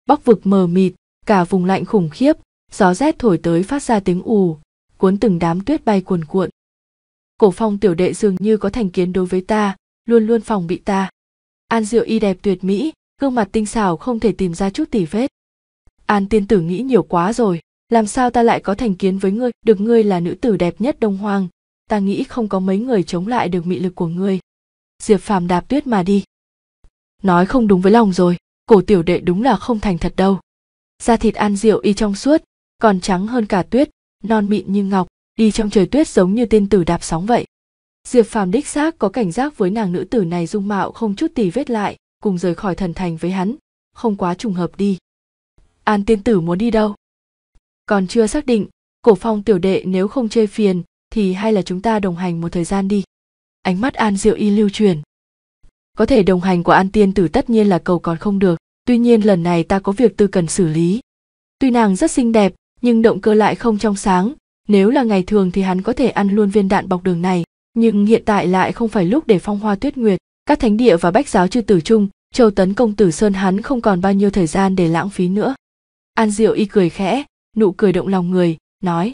bắc vực mờ mịt cả vùng lạnh khủng khiếp gió rét thổi tới phát ra tiếng ù cuốn từng đám tuyết bay cuồn cuộn cổ phong tiểu đệ dường như có thành kiến đối với ta luôn luôn phòng bị ta an diệu y đẹp tuyệt mỹ gương mặt tinh xảo không thể tìm ra chút tỉ vết an tiên tử nghĩ nhiều quá rồi làm sao ta lại có thành kiến với ngươi được ngươi là nữ tử đẹp nhất đông Hoang, ta nghĩ không có mấy người chống lại được mị lực của ngươi diệp phàm đạp tuyết mà đi nói không đúng với lòng rồi cổ tiểu đệ đúng là không thành thật đâu da thịt an diệu y trong suốt còn trắng hơn cả tuyết non mịn như ngọc đi trong trời tuyết giống như tên tử đạp sóng vậy diệp phàm đích xác có cảnh giác với nàng nữ tử này dung mạo không chút tì vết lại cùng rời khỏi thần thành với hắn không quá trùng hợp đi an tiên tử muốn đi đâu còn chưa xác định cổ phong tiểu đệ nếu không chơi phiền thì hay là chúng ta đồng hành một thời gian đi ánh mắt an diệu y lưu truyền có thể đồng hành của an tiên tử tất nhiên là cầu còn không được tuy nhiên lần này ta có việc tư cần xử lý tuy nàng rất xinh đẹp nhưng động cơ lại không trong sáng nếu là ngày thường thì hắn có thể ăn luôn viên đạn bọc đường này nhưng hiện tại lại không phải lúc để phong hoa tuyết nguyệt các thánh địa và bách giáo chư tử chung châu tấn công tử sơn hắn không còn bao nhiêu thời gian để lãng phí nữa an diệu y cười khẽ nụ cười động lòng người nói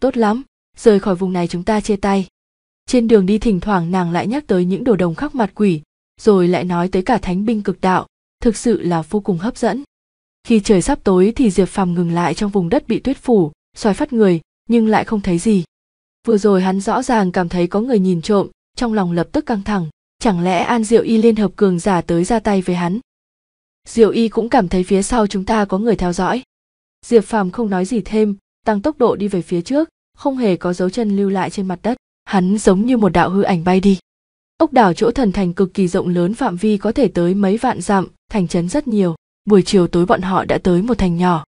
tốt lắm rời khỏi vùng này chúng ta chia tay trên đường đi thỉnh thoảng nàng lại nhắc tới những đồ đồng khắc mặt quỷ rồi lại nói tới cả thánh binh cực đạo thực sự là vô cùng hấp dẫn khi trời sắp tối thì diệp phàm ngừng lại trong vùng đất bị tuyết phủ xoài phát người nhưng lại không thấy gì vừa rồi hắn rõ ràng cảm thấy có người nhìn trộm trong lòng lập tức căng thẳng chẳng lẽ an diệu y liên hợp cường giả tới ra tay với hắn diệu y cũng cảm thấy phía sau chúng ta có người theo dõi diệp phàm không nói gì thêm tăng tốc độ đi về phía trước không hề có dấu chân lưu lại trên mặt đất hắn giống như một đạo hư ảnh bay đi ốc đảo chỗ thần thành cực kỳ rộng lớn phạm vi có thể tới mấy vạn dặm thành trấn rất nhiều buổi chiều tối bọn họ đã tới một thành nhỏ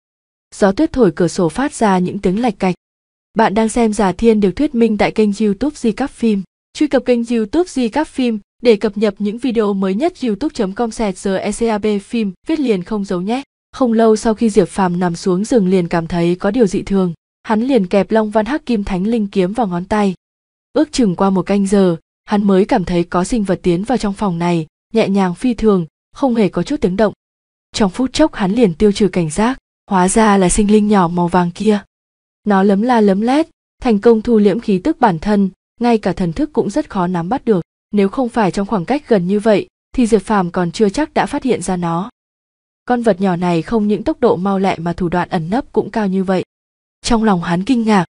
gió tuyết thổi cửa sổ phát ra những tiếng lạch cạch bạn đang xem giả thiên được thuyết minh tại kênh youtube di các phim truy cập kênh youtube di các phim để cập nhật những video mới nhất youtube com sẹt giờ ecab phim viết liền không giấu nhé không lâu sau khi Diệp Phàm nằm xuống giường liền cảm thấy có điều dị thường, hắn liền kẹp Long Văn Hắc Kim Thánh Linh kiếm vào ngón tay. Ước chừng qua một canh giờ, hắn mới cảm thấy có sinh vật tiến vào trong phòng này, nhẹ nhàng phi thường, không hề có chút tiếng động. Trong phút chốc hắn liền tiêu trừ cảnh giác, hóa ra là sinh linh nhỏ màu vàng kia. Nó lấm la lấm lét, thành công thu liễm khí tức bản thân, ngay cả thần thức cũng rất khó nắm bắt được, nếu không phải trong khoảng cách gần như vậy thì Diệp Phàm còn chưa chắc đã phát hiện ra nó con vật nhỏ này không những tốc độ mau lẹ mà thủ đoạn ẩn nấp cũng cao như vậy trong lòng hắn kinh ngạc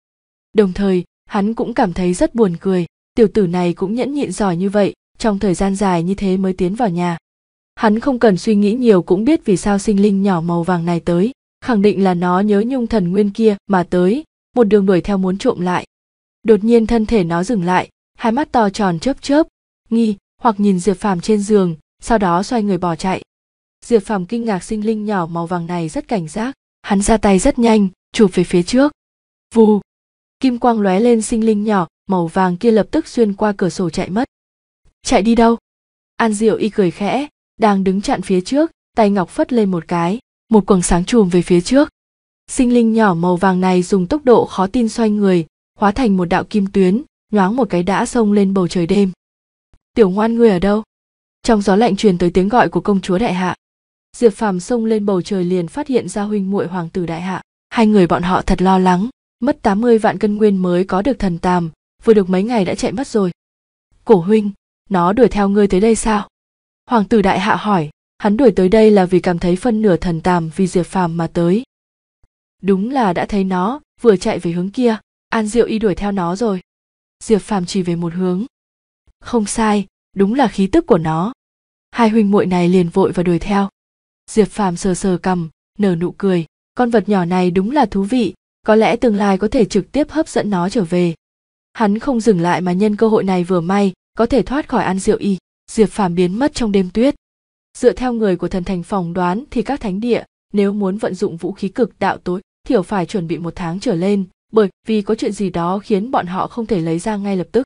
đồng thời hắn cũng cảm thấy rất buồn cười tiểu tử này cũng nhẫn nhịn giỏi như vậy trong thời gian dài như thế mới tiến vào nhà hắn không cần suy nghĩ nhiều cũng biết vì sao sinh linh nhỏ màu vàng này tới khẳng định là nó nhớ nhung thần nguyên kia mà tới một đường đuổi theo muốn trộm lại đột nhiên thân thể nó dừng lại hai mắt to tròn chớp chớp nghi hoặc nhìn diệp phàm trên giường sau đó xoay người bỏ chạy diệp phàm kinh ngạc sinh linh nhỏ màu vàng này rất cảnh giác hắn ra tay rất nhanh chụp về phía trước vù kim quang lóe lên sinh linh nhỏ màu vàng kia lập tức xuyên qua cửa sổ chạy mất chạy đi đâu an diệu y cười khẽ đang đứng chặn phía trước tay ngọc phất lên một cái một quầng sáng chùm về phía trước sinh linh nhỏ màu vàng này dùng tốc độ khó tin xoay người hóa thành một đạo kim tuyến nhoáng một cái đã xông lên bầu trời đêm tiểu ngoan ngươi ở đâu trong gió lạnh truyền tới tiếng gọi của công chúa đại hạ diệp phàm xông lên bầu trời liền phát hiện ra huynh muội hoàng tử đại hạ hai người bọn họ thật lo lắng mất tám mươi vạn cân nguyên mới có được thần tàm vừa được mấy ngày đã chạy mất rồi cổ huynh nó đuổi theo ngươi tới đây sao hoàng tử đại hạ hỏi hắn đuổi tới đây là vì cảm thấy phân nửa thần tàm vì diệp phàm mà tới đúng là đã thấy nó vừa chạy về hướng kia an diệu y đuổi theo nó rồi diệp phàm chỉ về một hướng không sai đúng là khí tức của nó hai huynh muội này liền vội và đuổi theo diệp phàm sờ sờ cầm nở nụ cười con vật nhỏ này đúng là thú vị có lẽ tương lai có thể trực tiếp hấp dẫn nó trở về hắn không dừng lại mà nhân cơ hội này vừa may có thể thoát khỏi ăn rượu y diệp phàm biến mất trong đêm tuyết dựa theo người của thần thành phòng đoán thì các thánh địa nếu muốn vận dụng vũ khí cực đạo tối thiểu phải chuẩn bị một tháng trở lên bởi vì có chuyện gì đó khiến bọn họ không thể lấy ra ngay lập tức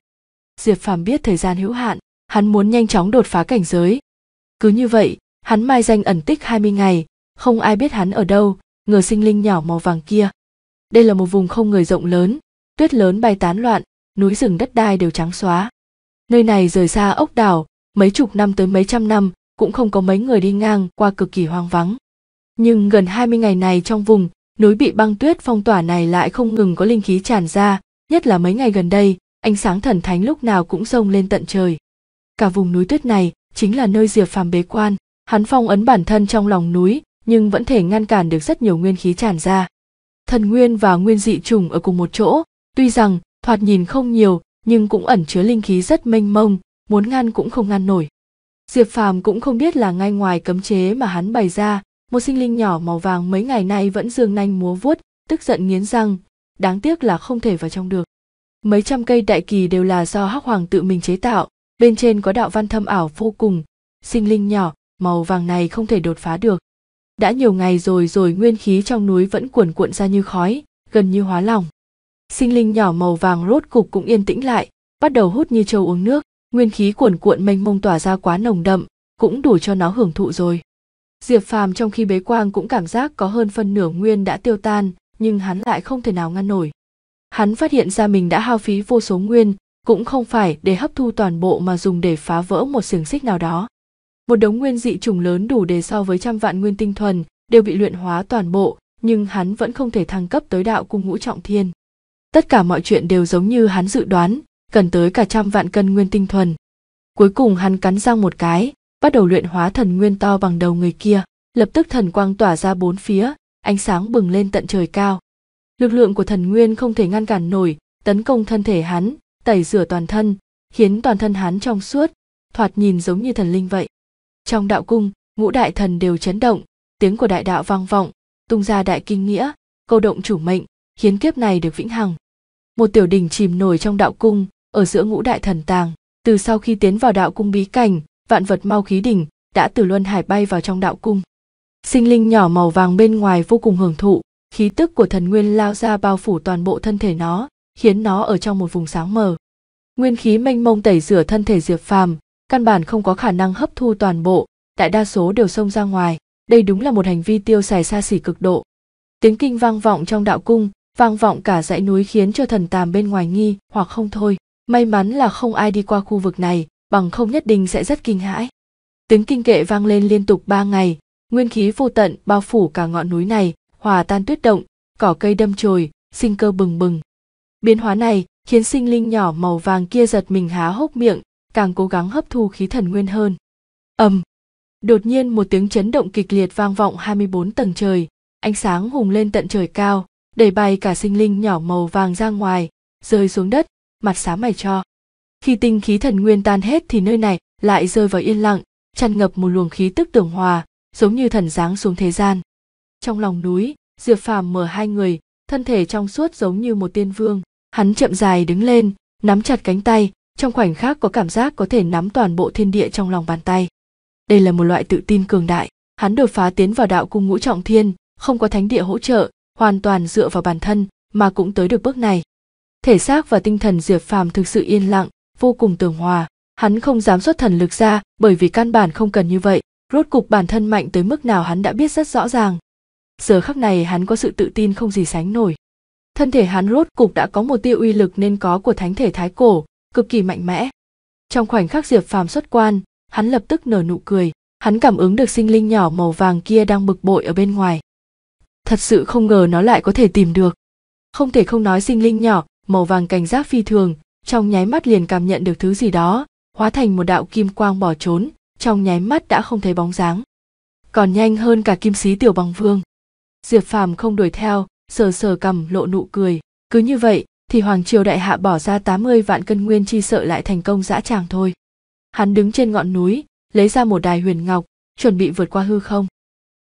diệp phàm biết thời gian hữu hạn hắn muốn nhanh chóng đột phá cảnh giới cứ như vậy Hắn mai danh ẩn tích 20 ngày, không ai biết hắn ở đâu, ngờ sinh linh nhỏ màu vàng kia. Đây là một vùng không người rộng lớn, tuyết lớn bay tán loạn, núi rừng đất đai đều trắng xóa. Nơi này rời xa ốc đảo, mấy chục năm tới mấy trăm năm, cũng không có mấy người đi ngang qua cực kỳ hoang vắng. Nhưng gần 20 ngày này trong vùng, núi bị băng tuyết phong tỏa này lại không ngừng có linh khí tràn ra, nhất là mấy ngày gần đây, ánh sáng thần thánh lúc nào cũng rông lên tận trời. Cả vùng núi tuyết này chính là nơi Diệp Phàm bế quan hắn phong ấn bản thân trong lòng núi nhưng vẫn thể ngăn cản được rất nhiều nguyên khí tràn ra thần nguyên và nguyên dị trùng ở cùng một chỗ tuy rằng thoạt nhìn không nhiều nhưng cũng ẩn chứa linh khí rất mênh mông muốn ngăn cũng không ngăn nổi diệp phàm cũng không biết là ngay ngoài cấm chế mà hắn bày ra một sinh linh nhỏ màu vàng mấy ngày nay vẫn dương nanh múa vuốt tức giận nghiến răng đáng tiếc là không thể vào trong được mấy trăm cây đại kỳ đều là do hắc hoàng tự mình chế tạo bên trên có đạo văn thâm ảo vô cùng sinh linh nhỏ màu vàng này không thể đột phá được. Đã nhiều ngày rồi rồi nguyên khí trong núi vẫn cuồn cuộn ra như khói, gần như hóa lỏng. Sinh linh nhỏ màu vàng rốt cục cũng yên tĩnh lại, bắt đầu hút như trâu uống nước, nguyên khí cuồn cuộn mênh mông tỏa ra quá nồng đậm, cũng đủ cho nó hưởng thụ rồi. Diệp Phàm trong khi bế quang cũng cảm giác có hơn phân nửa nguyên đã tiêu tan, nhưng hắn lại không thể nào ngăn nổi. Hắn phát hiện ra mình đã hao phí vô số nguyên, cũng không phải để hấp thu toàn bộ mà dùng để phá vỡ một xiềng xích nào đó một đống nguyên dị trùng lớn đủ để so với trăm vạn nguyên tinh thuần đều bị luyện hóa toàn bộ nhưng hắn vẫn không thể thăng cấp tới đạo cung ngũ trọng thiên tất cả mọi chuyện đều giống như hắn dự đoán cần tới cả trăm vạn cân nguyên tinh thuần cuối cùng hắn cắn răng một cái bắt đầu luyện hóa thần nguyên to bằng đầu người kia lập tức thần quang tỏa ra bốn phía ánh sáng bừng lên tận trời cao lực lượng của thần nguyên không thể ngăn cản nổi tấn công thân thể hắn tẩy rửa toàn thân khiến toàn thân hắn trong suốt thoạt nhìn giống như thần linh vậy trong đạo cung ngũ đại thần đều chấn động tiếng của đại đạo vang vọng tung ra đại kinh nghĩa câu động chủ mệnh khiến kiếp này được vĩnh hằng một tiểu đình chìm nổi trong đạo cung ở giữa ngũ đại thần tàng từ sau khi tiến vào đạo cung bí cảnh vạn vật mau khí đỉnh đã từ luân hải bay vào trong đạo cung sinh linh nhỏ màu vàng bên ngoài vô cùng hưởng thụ khí tức của thần nguyên lao ra bao phủ toàn bộ thân thể nó khiến nó ở trong một vùng sáng mờ nguyên khí mênh mông tẩy rửa thân thể diệp phàm căn bản không có khả năng hấp thu toàn bộ, đại đa số đều xông ra ngoài, đây đúng là một hành vi tiêu xài xa xỉ cực độ. Tiếng kinh vang vọng trong đạo cung, vang vọng cả dãy núi khiến cho thần tàm bên ngoài nghi hoặc không thôi, may mắn là không ai đi qua khu vực này, bằng không nhất định sẽ rất kinh hãi. Tiếng kinh kệ vang lên liên tục ba ngày, nguyên khí vô tận bao phủ cả ngọn núi này, hòa tan tuyết động, cỏ cây đâm chồi, sinh cơ bừng bừng. Biến hóa này khiến sinh linh nhỏ màu vàng kia giật mình há hốc miệng, càng cố gắng hấp thu khí thần nguyên hơn. ầm, đột nhiên một tiếng chấn động kịch liệt vang vọng 24 tầng trời, ánh sáng hùng lên tận trời cao, đẩy bay cả sinh linh nhỏ màu vàng ra ngoài, rơi xuống đất, mặt xám mày cho. Khi tinh khí thần nguyên tan hết thì nơi này lại rơi vào yên lặng, tràn ngập một luồng khí tức tường hòa, giống như thần giáng xuống thế gian. Trong lòng núi, Diệp Phàm mở hai người, thân thể trong suốt giống như một tiên vương, hắn chậm dài đứng lên, nắm chặt cánh tay, trong khoảnh khắc có cảm giác có thể nắm toàn bộ thiên địa trong lòng bàn tay. Đây là một loại tự tin cường đại, hắn đột phá tiến vào đạo cung ngũ trọng thiên, không có thánh địa hỗ trợ, hoàn toàn dựa vào bản thân mà cũng tới được bước này. Thể xác và tinh thần Diệp Phàm thực sự yên lặng, vô cùng tường hòa, hắn không dám xuất thần lực ra bởi vì căn bản không cần như vậy, rốt cục bản thân mạnh tới mức nào hắn đã biết rất rõ ràng. Giờ khắc này hắn có sự tự tin không gì sánh nổi. Thân thể hắn rốt cục đã có một tia uy lực nên có của thánh thể thái cổ, cực kỳ mạnh mẽ trong khoảnh khắc diệp phàm xuất quan hắn lập tức nở nụ cười hắn cảm ứng được sinh linh nhỏ màu vàng kia đang bực bội ở bên ngoài thật sự không ngờ nó lại có thể tìm được không thể không nói sinh linh nhỏ màu vàng cảnh giác phi thường trong nháy mắt liền cảm nhận được thứ gì đó hóa thành một đạo kim quang bỏ trốn trong nháy mắt đã không thấy bóng dáng còn nhanh hơn cả kim sĩ tiểu bằng vương diệp phàm không đuổi theo sờ sờ cầm lộ nụ cười cứ như vậy thì hoàng triều đại hạ bỏ ra 80 vạn cân nguyên chi sợ lại thành công dã tràng thôi. Hắn đứng trên ngọn núi, lấy ra một đài huyền ngọc, chuẩn bị vượt qua hư không.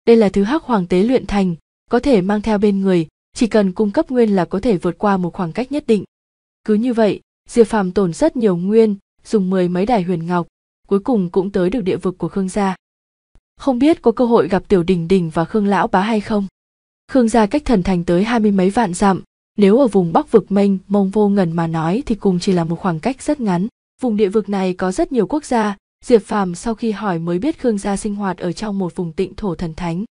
Đây là thứ hắc hoàng tế luyện thành, có thể mang theo bên người, chỉ cần cung cấp nguyên là có thể vượt qua một khoảng cách nhất định. Cứ như vậy, Diệp Phàm tổn rất nhiều nguyên, dùng mười mấy đài huyền ngọc, cuối cùng cũng tới được địa vực của Khương gia. Không biết có cơ hội gặp Tiểu Đình Đình và Khương lão bá hay không. Khương gia cách thần thành tới hai mươi mấy vạn dặm, nếu ở vùng Bắc vực Minh, Mông Vô Ngần mà nói thì cùng chỉ là một khoảng cách rất ngắn. Vùng địa vực này có rất nhiều quốc gia, Diệp Phàm sau khi hỏi mới biết Khương gia sinh hoạt ở trong một vùng tịnh thổ thần thánh.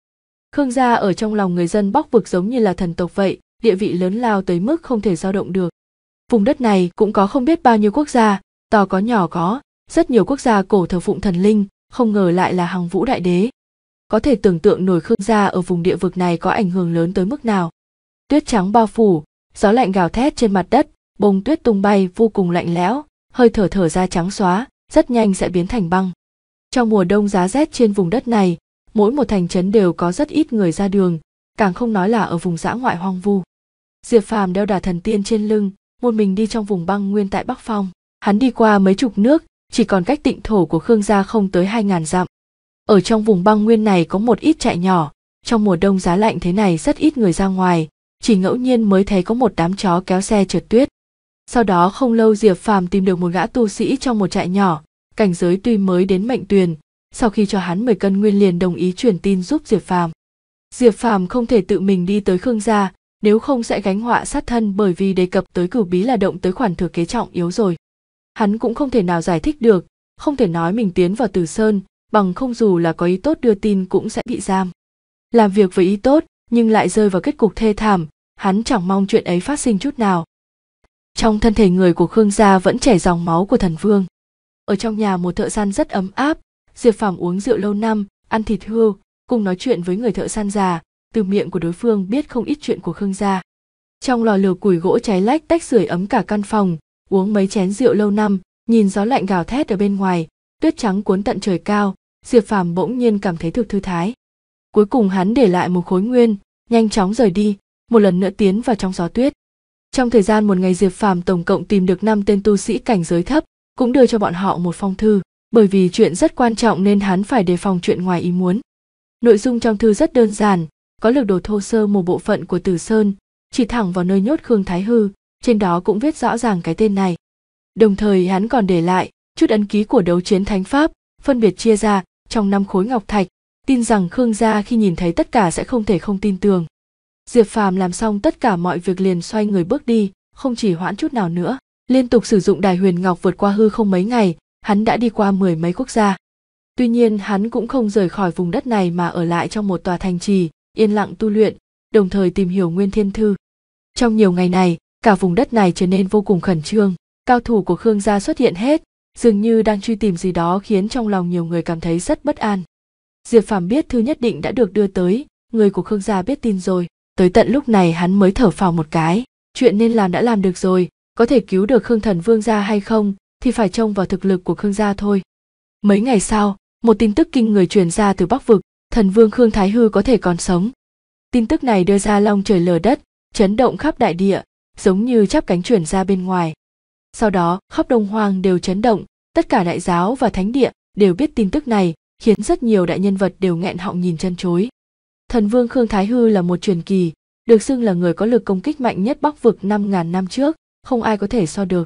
Khương gia ở trong lòng người dân Bắc vực giống như là thần tộc vậy, địa vị lớn lao tới mức không thể dao động được. Vùng đất này cũng có không biết bao nhiêu quốc gia, to có nhỏ có, rất nhiều quốc gia cổ thờ phụng thần linh, không ngờ lại là hàng vũ đại đế. Có thể tưởng tượng nổi Khương gia ở vùng địa vực này có ảnh hưởng lớn tới mức nào. Tuyết trắng bao phủ, gió lạnh gào thét trên mặt đất bông tuyết tung bay vô cùng lạnh lẽo hơi thở thở ra trắng xóa rất nhanh sẽ biến thành băng trong mùa đông giá rét trên vùng đất này mỗi một thành trấn đều có rất ít người ra đường càng không nói là ở vùng dã ngoại hoang vu diệp phàm đeo đà thần tiên trên lưng một mình đi trong vùng băng nguyên tại bắc phong hắn đi qua mấy chục nước chỉ còn cách tịnh thổ của khương gia không tới hai ngàn dặm ở trong vùng băng nguyên này có một ít trại nhỏ trong mùa đông giá lạnh thế này rất ít người ra ngoài chỉ ngẫu nhiên mới thấy có một đám chó kéo xe trượt tuyết. Sau đó không lâu Diệp Phàm tìm được một gã tu sĩ trong một trại nhỏ, cảnh giới tuy mới đến mệnh tuyền, sau khi cho hắn 10 cân nguyên liền đồng ý truyền tin giúp Diệp Phàm. Diệp Phàm không thể tự mình đi tới Khương gia, nếu không sẽ gánh họa sát thân bởi vì đề cập tới cửu bí là động tới khoản thừa kế trọng yếu rồi. Hắn cũng không thể nào giải thích được, không thể nói mình tiến vào Từ Sơn, bằng không dù là có ý tốt đưa tin cũng sẽ bị giam. Làm việc với ý tốt, nhưng lại rơi vào kết cục thê thảm hắn chẳng mong chuyện ấy phát sinh chút nào trong thân thể người của khương gia vẫn chảy dòng máu của thần vương ở trong nhà một thợ săn rất ấm áp diệp phàm uống rượu lâu năm ăn thịt hươu cùng nói chuyện với người thợ săn già từ miệng của đối phương biết không ít chuyện của khương gia trong lò lửa củi gỗ cháy lách tách sưởi ấm cả căn phòng uống mấy chén rượu lâu năm nhìn gió lạnh gào thét ở bên ngoài tuyết trắng cuốn tận trời cao diệp phàm bỗng nhiên cảm thấy thực thư thái cuối cùng hắn để lại một khối nguyên nhanh chóng rời đi một lần nữa tiến vào trong gió tuyết trong thời gian một ngày diệp phàm tổng cộng tìm được năm tên tu sĩ cảnh giới thấp cũng đưa cho bọn họ một phong thư bởi vì chuyện rất quan trọng nên hắn phải đề phòng chuyện ngoài ý muốn nội dung trong thư rất đơn giản có lược đồ thô sơ một bộ phận của tử sơn chỉ thẳng vào nơi nhốt khương thái hư trên đó cũng viết rõ ràng cái tên này đồng thời hắn còn để lại chút ấn ký của đấu chiến thánh pháp phân biệt chia ra trong năm khối ngọc thạch tin rằng khương gia khi nhìn thấy tất cả sẽ không thể không tin tưởng diệp phàm làm xong tất cả mọi việc liền xoay người bước đi không chỉ hoãn chút nào nữa liên tục sử dụng đài huyền ngọc vượt qua hư không mấy ngày hắn đã đi qua mười mấy quốc gia tuy nhiên hắn cũng không rời khỏi vùng đất này mà ở lại trong một tòa thành trì yên lặng tu luyện đồng thời tìm hiểu nguyên thiên thư trong nhiều ngày này cả vùng đất này trở nên vô cùng khẩn trương cao thủ của khương gia xuất hiện hết dường như đang truy tìm gì đó khiến trong lòng nhiều người cảm thấy rất bất an diệp phàm biết thư nhất định đã được đưa tới người của khương gia biết tin rồi tới tận lúc này hắn mới thở phào một cái chuyện nên làm đã làm được rồi có thể cứu được khương thần vương gia hay không thì phải trông vào thực lực của khương gia thôi mấy ngày sau một tin tức kinh người truyền ra từ bắc vực thần vương khương thái hư có thể còn sống tin tức này đưa ra long trời lở đất chấn động khắp đại địa giống như chắp cánh chuyển ra bên ngoài sau đó khắp đông hoang đều chấn động tất cả đại giáo và thánh địa đều biết tin tức này khiến rất nhiều đại nhân vật đều nghẹn họng nhìn chân chối. Thần vương Khương Thái Hư là một truyền kỳ, được xưng là người có lực công kích mạnh nhất Bắc vực 5.000 năm trước, không ai có thể so được.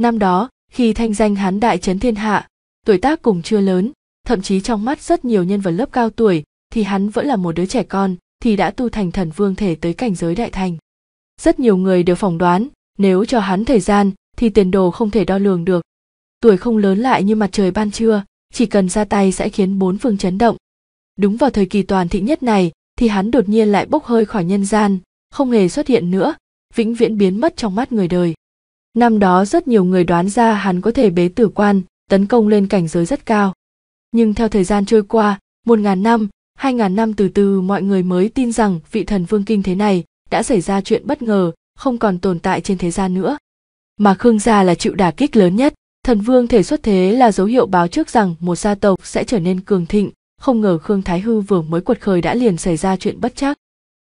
Năm đó, khi thanh danh hán đại chấn thiên hạ, tuổi tác cùng chưa lớn, thậm chí trong mắt rất nhiều nhân vật lớp cao tuổi, thì hắn vẫn là một đứa trẻ con, thì đã tu thành thần vương thể tới cảnh giới đại thành. Rất nhiều người đều phỏng đoán, nếu cho hắn thời gian, thì tiền đồ không thể đo lường được. Tuổi không lớn lại như mặt trời ban trưa, chỉ cần ra tay sẽ khiến bốn phương chấn động. Đúng vào thời kỳ toàn thịnh nhất này thì hắn đột nhiên lại bốc hơi khỏi nhân gian, không hề xuất hiện nữa, vĩnh viễn biến mất trong mắt người đời. Năm đó rất nhiều người đoán ra hắn có thể bế tử quan, tấn công lên cảnh giới rất cao. Nhưng theo thời gian trôi qua, một ngàn năm, hai ngàn năm từ từ mọi người mới tin rằng vị thần vương kinh thế này đã xảy ra chuyện bất ngờ, không còn tồn tại trên thế gian nữa. Mà Khương gia là chịu đả kích lớn nhất. Thần vương thể xuất thế là dấu hiệu báo trước rằng một gia tộc sẽ trở nên cường thịnh, không ngờ Khương Thái Hư vừa mới quật khởi đã liền xảy ra chuyện bất chắc.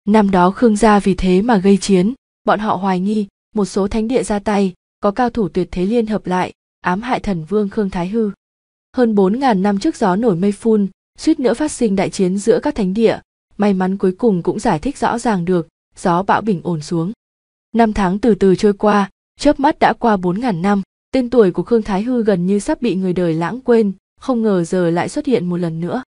Năm đó Khương gia vì thế mà gây chiến, bọn họ hoài nghi, một số thánh địa ra tay, có cao thủ tuyệt thế liên hợp lại, ám hại thần vương Khương Thái Hư. Hơn bốn ngàn năm trước gió nổi mây phun, suýt nữa phát sinh đại chiến giữa các thánh địa, may mắn cuối cùng cũng giải thích rõ ràng được, gió bão bình ổn xuống. Năm tháng từ từ trôi qua, chớp mắt đã qua bốn ngàn năm, Tên tuổi của Khương Thái Hư gần như sắp bị người đời lãng quên, không ngờ giờ lại xuất hiện một lần nữa.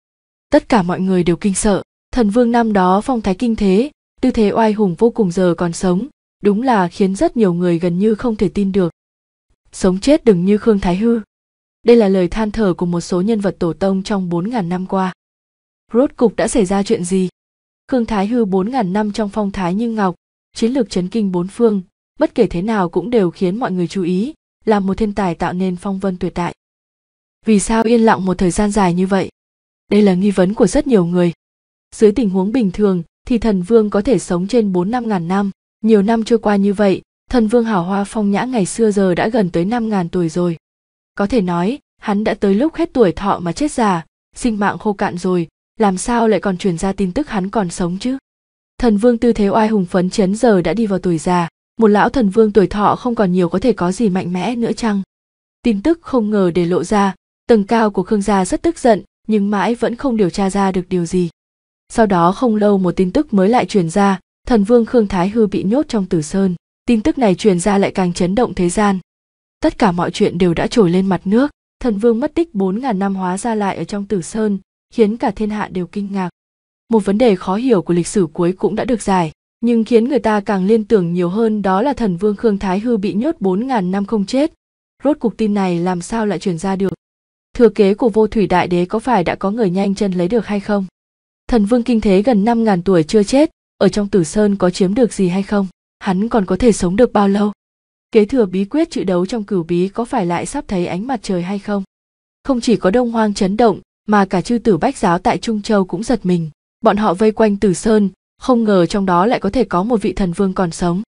Tất cả mọi người đều kinh sợ, thần vương năm đó phong thái kinh thế, tư thế oai hùng vô cùng giờ còn sống, đúng là khiến rất nhiều người gần như không thể tin được. Sống chết đừng như Khương Thái Hư. Đây là lời than thở của một số nhân vật tổ tông trong bốn ngàn năm qua. Rốt cục đã xảy ra chuyện gì? Khương Thái Hư bốn ngàn năm trong phong thái như ngọc, chiến lược chấn kinh bốn phương, bất kể thế nào cũng đều khiến mọi người chú ý, là một thiên tài tạo nên phong vân tuyệt đại vì sao yên lặng một thời gian dài như vậy đây là nghi vấn của rất nhiều người dưới tình huống bình thường thì thần vương có thể sống trên 4 năm ngàn năm. Nhiều năm trôi qua như vậy, thần vương hảo hoa phong nhã ngày xưa giờ đã gần tới 5 ngàn tuổi rồi. Có thể nói, hắn đã tới lúc hết tuổi thọ mà chết già, sinh mạng khô cạn rồi, làm sao lại còn truyền ra tin tức hắn còn sống chứ? Thần vương tư thế oai hùng phấn chấn giờ đã đi vào tuổi già, một lão thần vương tuổi thọ không còn nhiều có thể có gì mạnh mẽ nữa chăng tin tức không ngờ để lộ ra tầng cao của khương gia rất tức giận nhưng mãi vẫn không điều tra ra được điều gì sau đó không lâu một tin tức mới lại truyền ra thần vương khương thái hư bị nhốt trong tử sơn tin tức này truyền ra lại càng chấn động thế gian tất cả mọi chuyện đều đã trồi lên mặt nước thần vương mất tích bốn ngàn năm hóa ra lại ở trong tử sơn khiến cả thiên hạ đều kinh ngạc một vấn đề khó hiểu của lịch sử cuối cũng đã được giải nhưng khiến người ta càng liên tưởng nhiều hơn đó là thần vương Khương Thái Hư bị nhốt 4.000 năm không chết. Rốt cuộc tin này làm sao lại truyền ra được? Thừa kế của vô thủy đại đế có phải đã có người nhanh chân lấy được hay không? Thần vương kinh thế gần 5.000 tuổi chưa chết, ở trong tử sơn có chiếm được gì hay không? Hắn còn có thể sống được bao lâu? Kế thừa bí quyết chữ đấu trong cửu bí có phải lại sắp thấy ánh mặt trời hay không? Không chỉ có đông hoang chấn động, mà cả chư tử bách giáo tại Trung Châu cũng giật mình. Bọn họ vây quanh tử sơn, không ngờ trong đó lại có thể có một vị thần vương còn sống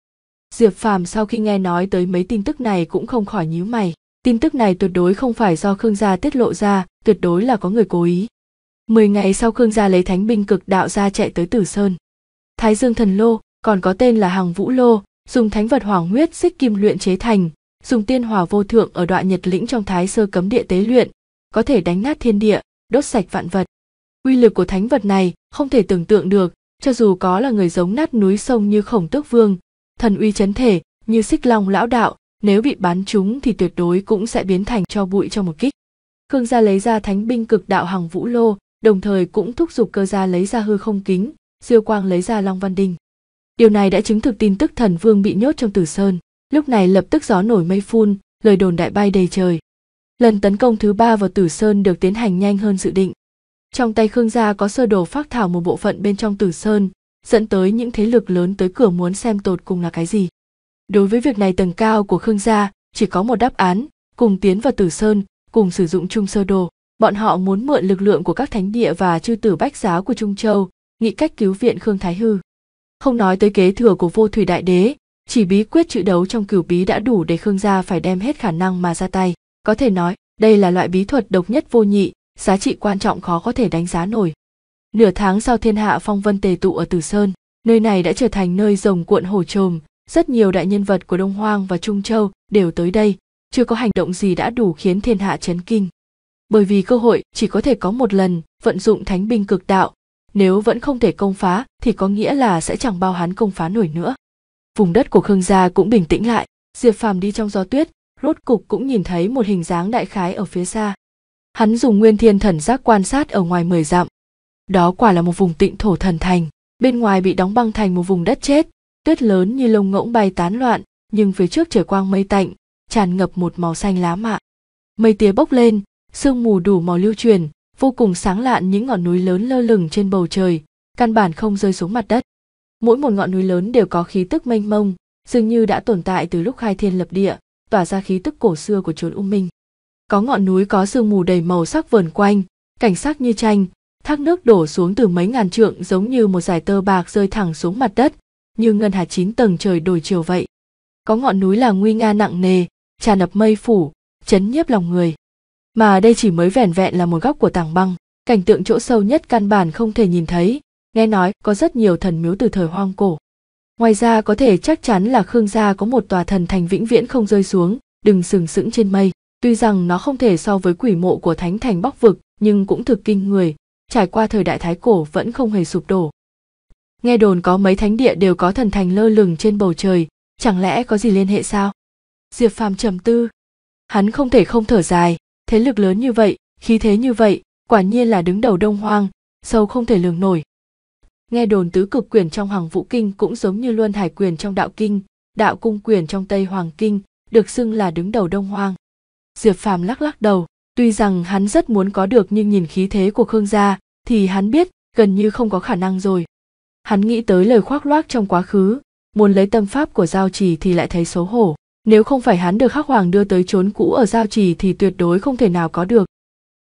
diệp phàm sau khi nghe nói tới mấy tin tức này cũng không khỏi nhíu mày tin tức này tuyệt đối không phải do khương gia tiết lộ ra tuyệt đối là có người cố ý mười ngày sau khương gia lấy thánh binh cực đạo ra chạy tới tử sơn thái dương thần lô còn có tên là Hằng vũ lô dùng thánh vật hoàng huyết xích kim luyện chế thành dùng tiên hòa vô thượng ở đoạn nhật lĩnh trong thái sơ cấm địa tế luyện có thể đánh nát thiên địa đốt sạch vạn vật uy lực của thánh vật này không thể tưởng tượng được cho dù có là người giống nát núi sông như khổng tước vương thần uy chấn thể như xích long lão đạo nếu bị bắn chúng thì tuyệt đối cũng sẽ biến thành cho bụi cho một kích khương gia lấy ra thánh binh cực đạo hằng vũ lô đồng thời cũng thúc giục cơ gia lấy ra hư không kính diêu quang lấy ra long văn đinh điều này đã chứng thực tin tức thần vương bị nhốt trong tử sơn lúc này lập tức gió nổi mây phun lời đồn đại bay đầy trời lần tấn công thứ ba vào tử sơn được tiến hành nhanh hơn dự định trong tay Khương gia có sơ đồ phác thảo một bộ phận bên trong Tử Sơn, dẫn tới những thế lực lớn tới cửa muốn xem tột cùng là cái gì. Đối với việc này tầng cao của Khương gia chỉ có một đáp án, cùng tiến vào Tử Sơn, cùng sử dụng chung sơ đồ. Bọn họ muốn mượn lực lượng của các thánh địa và chư tử bách giáo của Trung Châu, nghĩ cách cứu viện Khương Thái Hư. Không nói tới kế thừa của vô thủy đại đế, chỉ bí quyết chữ đấu trong cửu bí đã đủ để Khương gia phải đem hết khả năng mà ra tay. Có thể nói, đây là loại bí thuật độc nhất vô nhị, giá trị quan trọng khó có thể đánh giá nổi. Nửa tháng sau thiên hạ phong vân tề tụ ở tử Sơn, nơi này đã trở thành nơi rồng cuộn hổ trồm, rất nhiều đại nhân vật của Đông Hoang và Trung Châu đều tới đây, chưa có hành động gì đã đủ khiến thiên hạ chấn kinh. Bởi vì cơ hội chỉ có thể có một lần, vận dụng thánh binh cực đạo, nếu vẫn không thể công phá thì có nghĩa là sẽ chẳng bao hắn công phá nổi nữa. Vùng đất của Khương gia cũng bình tĩnh lại, Diệp Phàm đi trong gió tuyết, rốt cục cũng nhìn thấy một hình dáng đại khái ở phía xa hắn dùng nguyên thiên thần giác quan sát ở ngoài mười dặm đó quả là một vùng tịnh thổ thần thành bên ngoài bị đóng băng thành một vùng đất chết tuyết lớn như lông ngỗng bay tán loạn nhưng phía trước trời quang mây tạnh tràn ngập một màu xanh lá mạ mây tía bốc lên sương mù đủ màu lưu truyền vô cùng sáng lạn những ngọn núi lớn lơ lửng trên bầu trời căn bản không rơi xuống mặt đất mỗi một ngọn núi lớn đều có khí tức mênh mông dường như đã tồn tại từ lúc khai thiên lập địa tỏa ra khí tức cổ xưa của chốn u minh có ngọn núi có sương mù đầy màu sắc vờn quanh cảnh sắc như tranh thác nước đổ xuống từ mấy ngàn trượng giống như một dải tơ bạc rơi thẳng xuống mặt đất như ngân hà chín tầng trời đổi chiều vậy có ngọn núi là nguy nga nặng nề tràn ngập mây phủ chấn nhiếp lòng người mà đây chỉ mới vẻn vẹn là một góc của tảng băng cảnh tượng chỗ sâu nhất căn bản không thể nhìn thấy nghe nói có rất nhiều thần miếu từ thời hoang cổ ngoài ra có thể chắc chắn là khương gia có một tòa thần thành vĩnh viễn không rơi xuống đừng sừng sững trên mây Tuy rằng nó không thể so với quỷ mộ của thánh thành Bắc vực, nhưng cũng thực kinh người, trải qua thời đại thái cổ vẫn không hề sụp đổ. Nghe đồn có mấy thánh địa đều có thần thành lơ lửng trên bầu trời, chẳng lẽ có gì liên hệ sao? Diệp Phàm trầm tư. Hắn không thể không thở dài, thế lực lớn như vậy, khí thế như vậy, quả nhiên là đứng đầu Đông Hoang, sâu không thể lường nổi. Nghe đồn tứ cực quyền trong Hoàng Vũ Kinh cũng giống như Luân Hải quyền trong Đạo Kinh, Đạo Cung quyền trong Tây Hoàng Kinh, được xưng là đứng đầu Đông Hoang diệp phàm lắc lắc đầu tuy rằng hắn rất muốn có được nhưng nhìn khí thế của khương gia thì hắn biết gần như không có khả năng rồi hắn nghĩ tới lời khoác loác trong quá khứ muốn lấy tâm pháp của giao trì thì lại thấy xấu hổ nếu không phải hắn được hắc hoàng đưa tới chốn cũ ở giao trì thì tuyệt đối không thể nào có được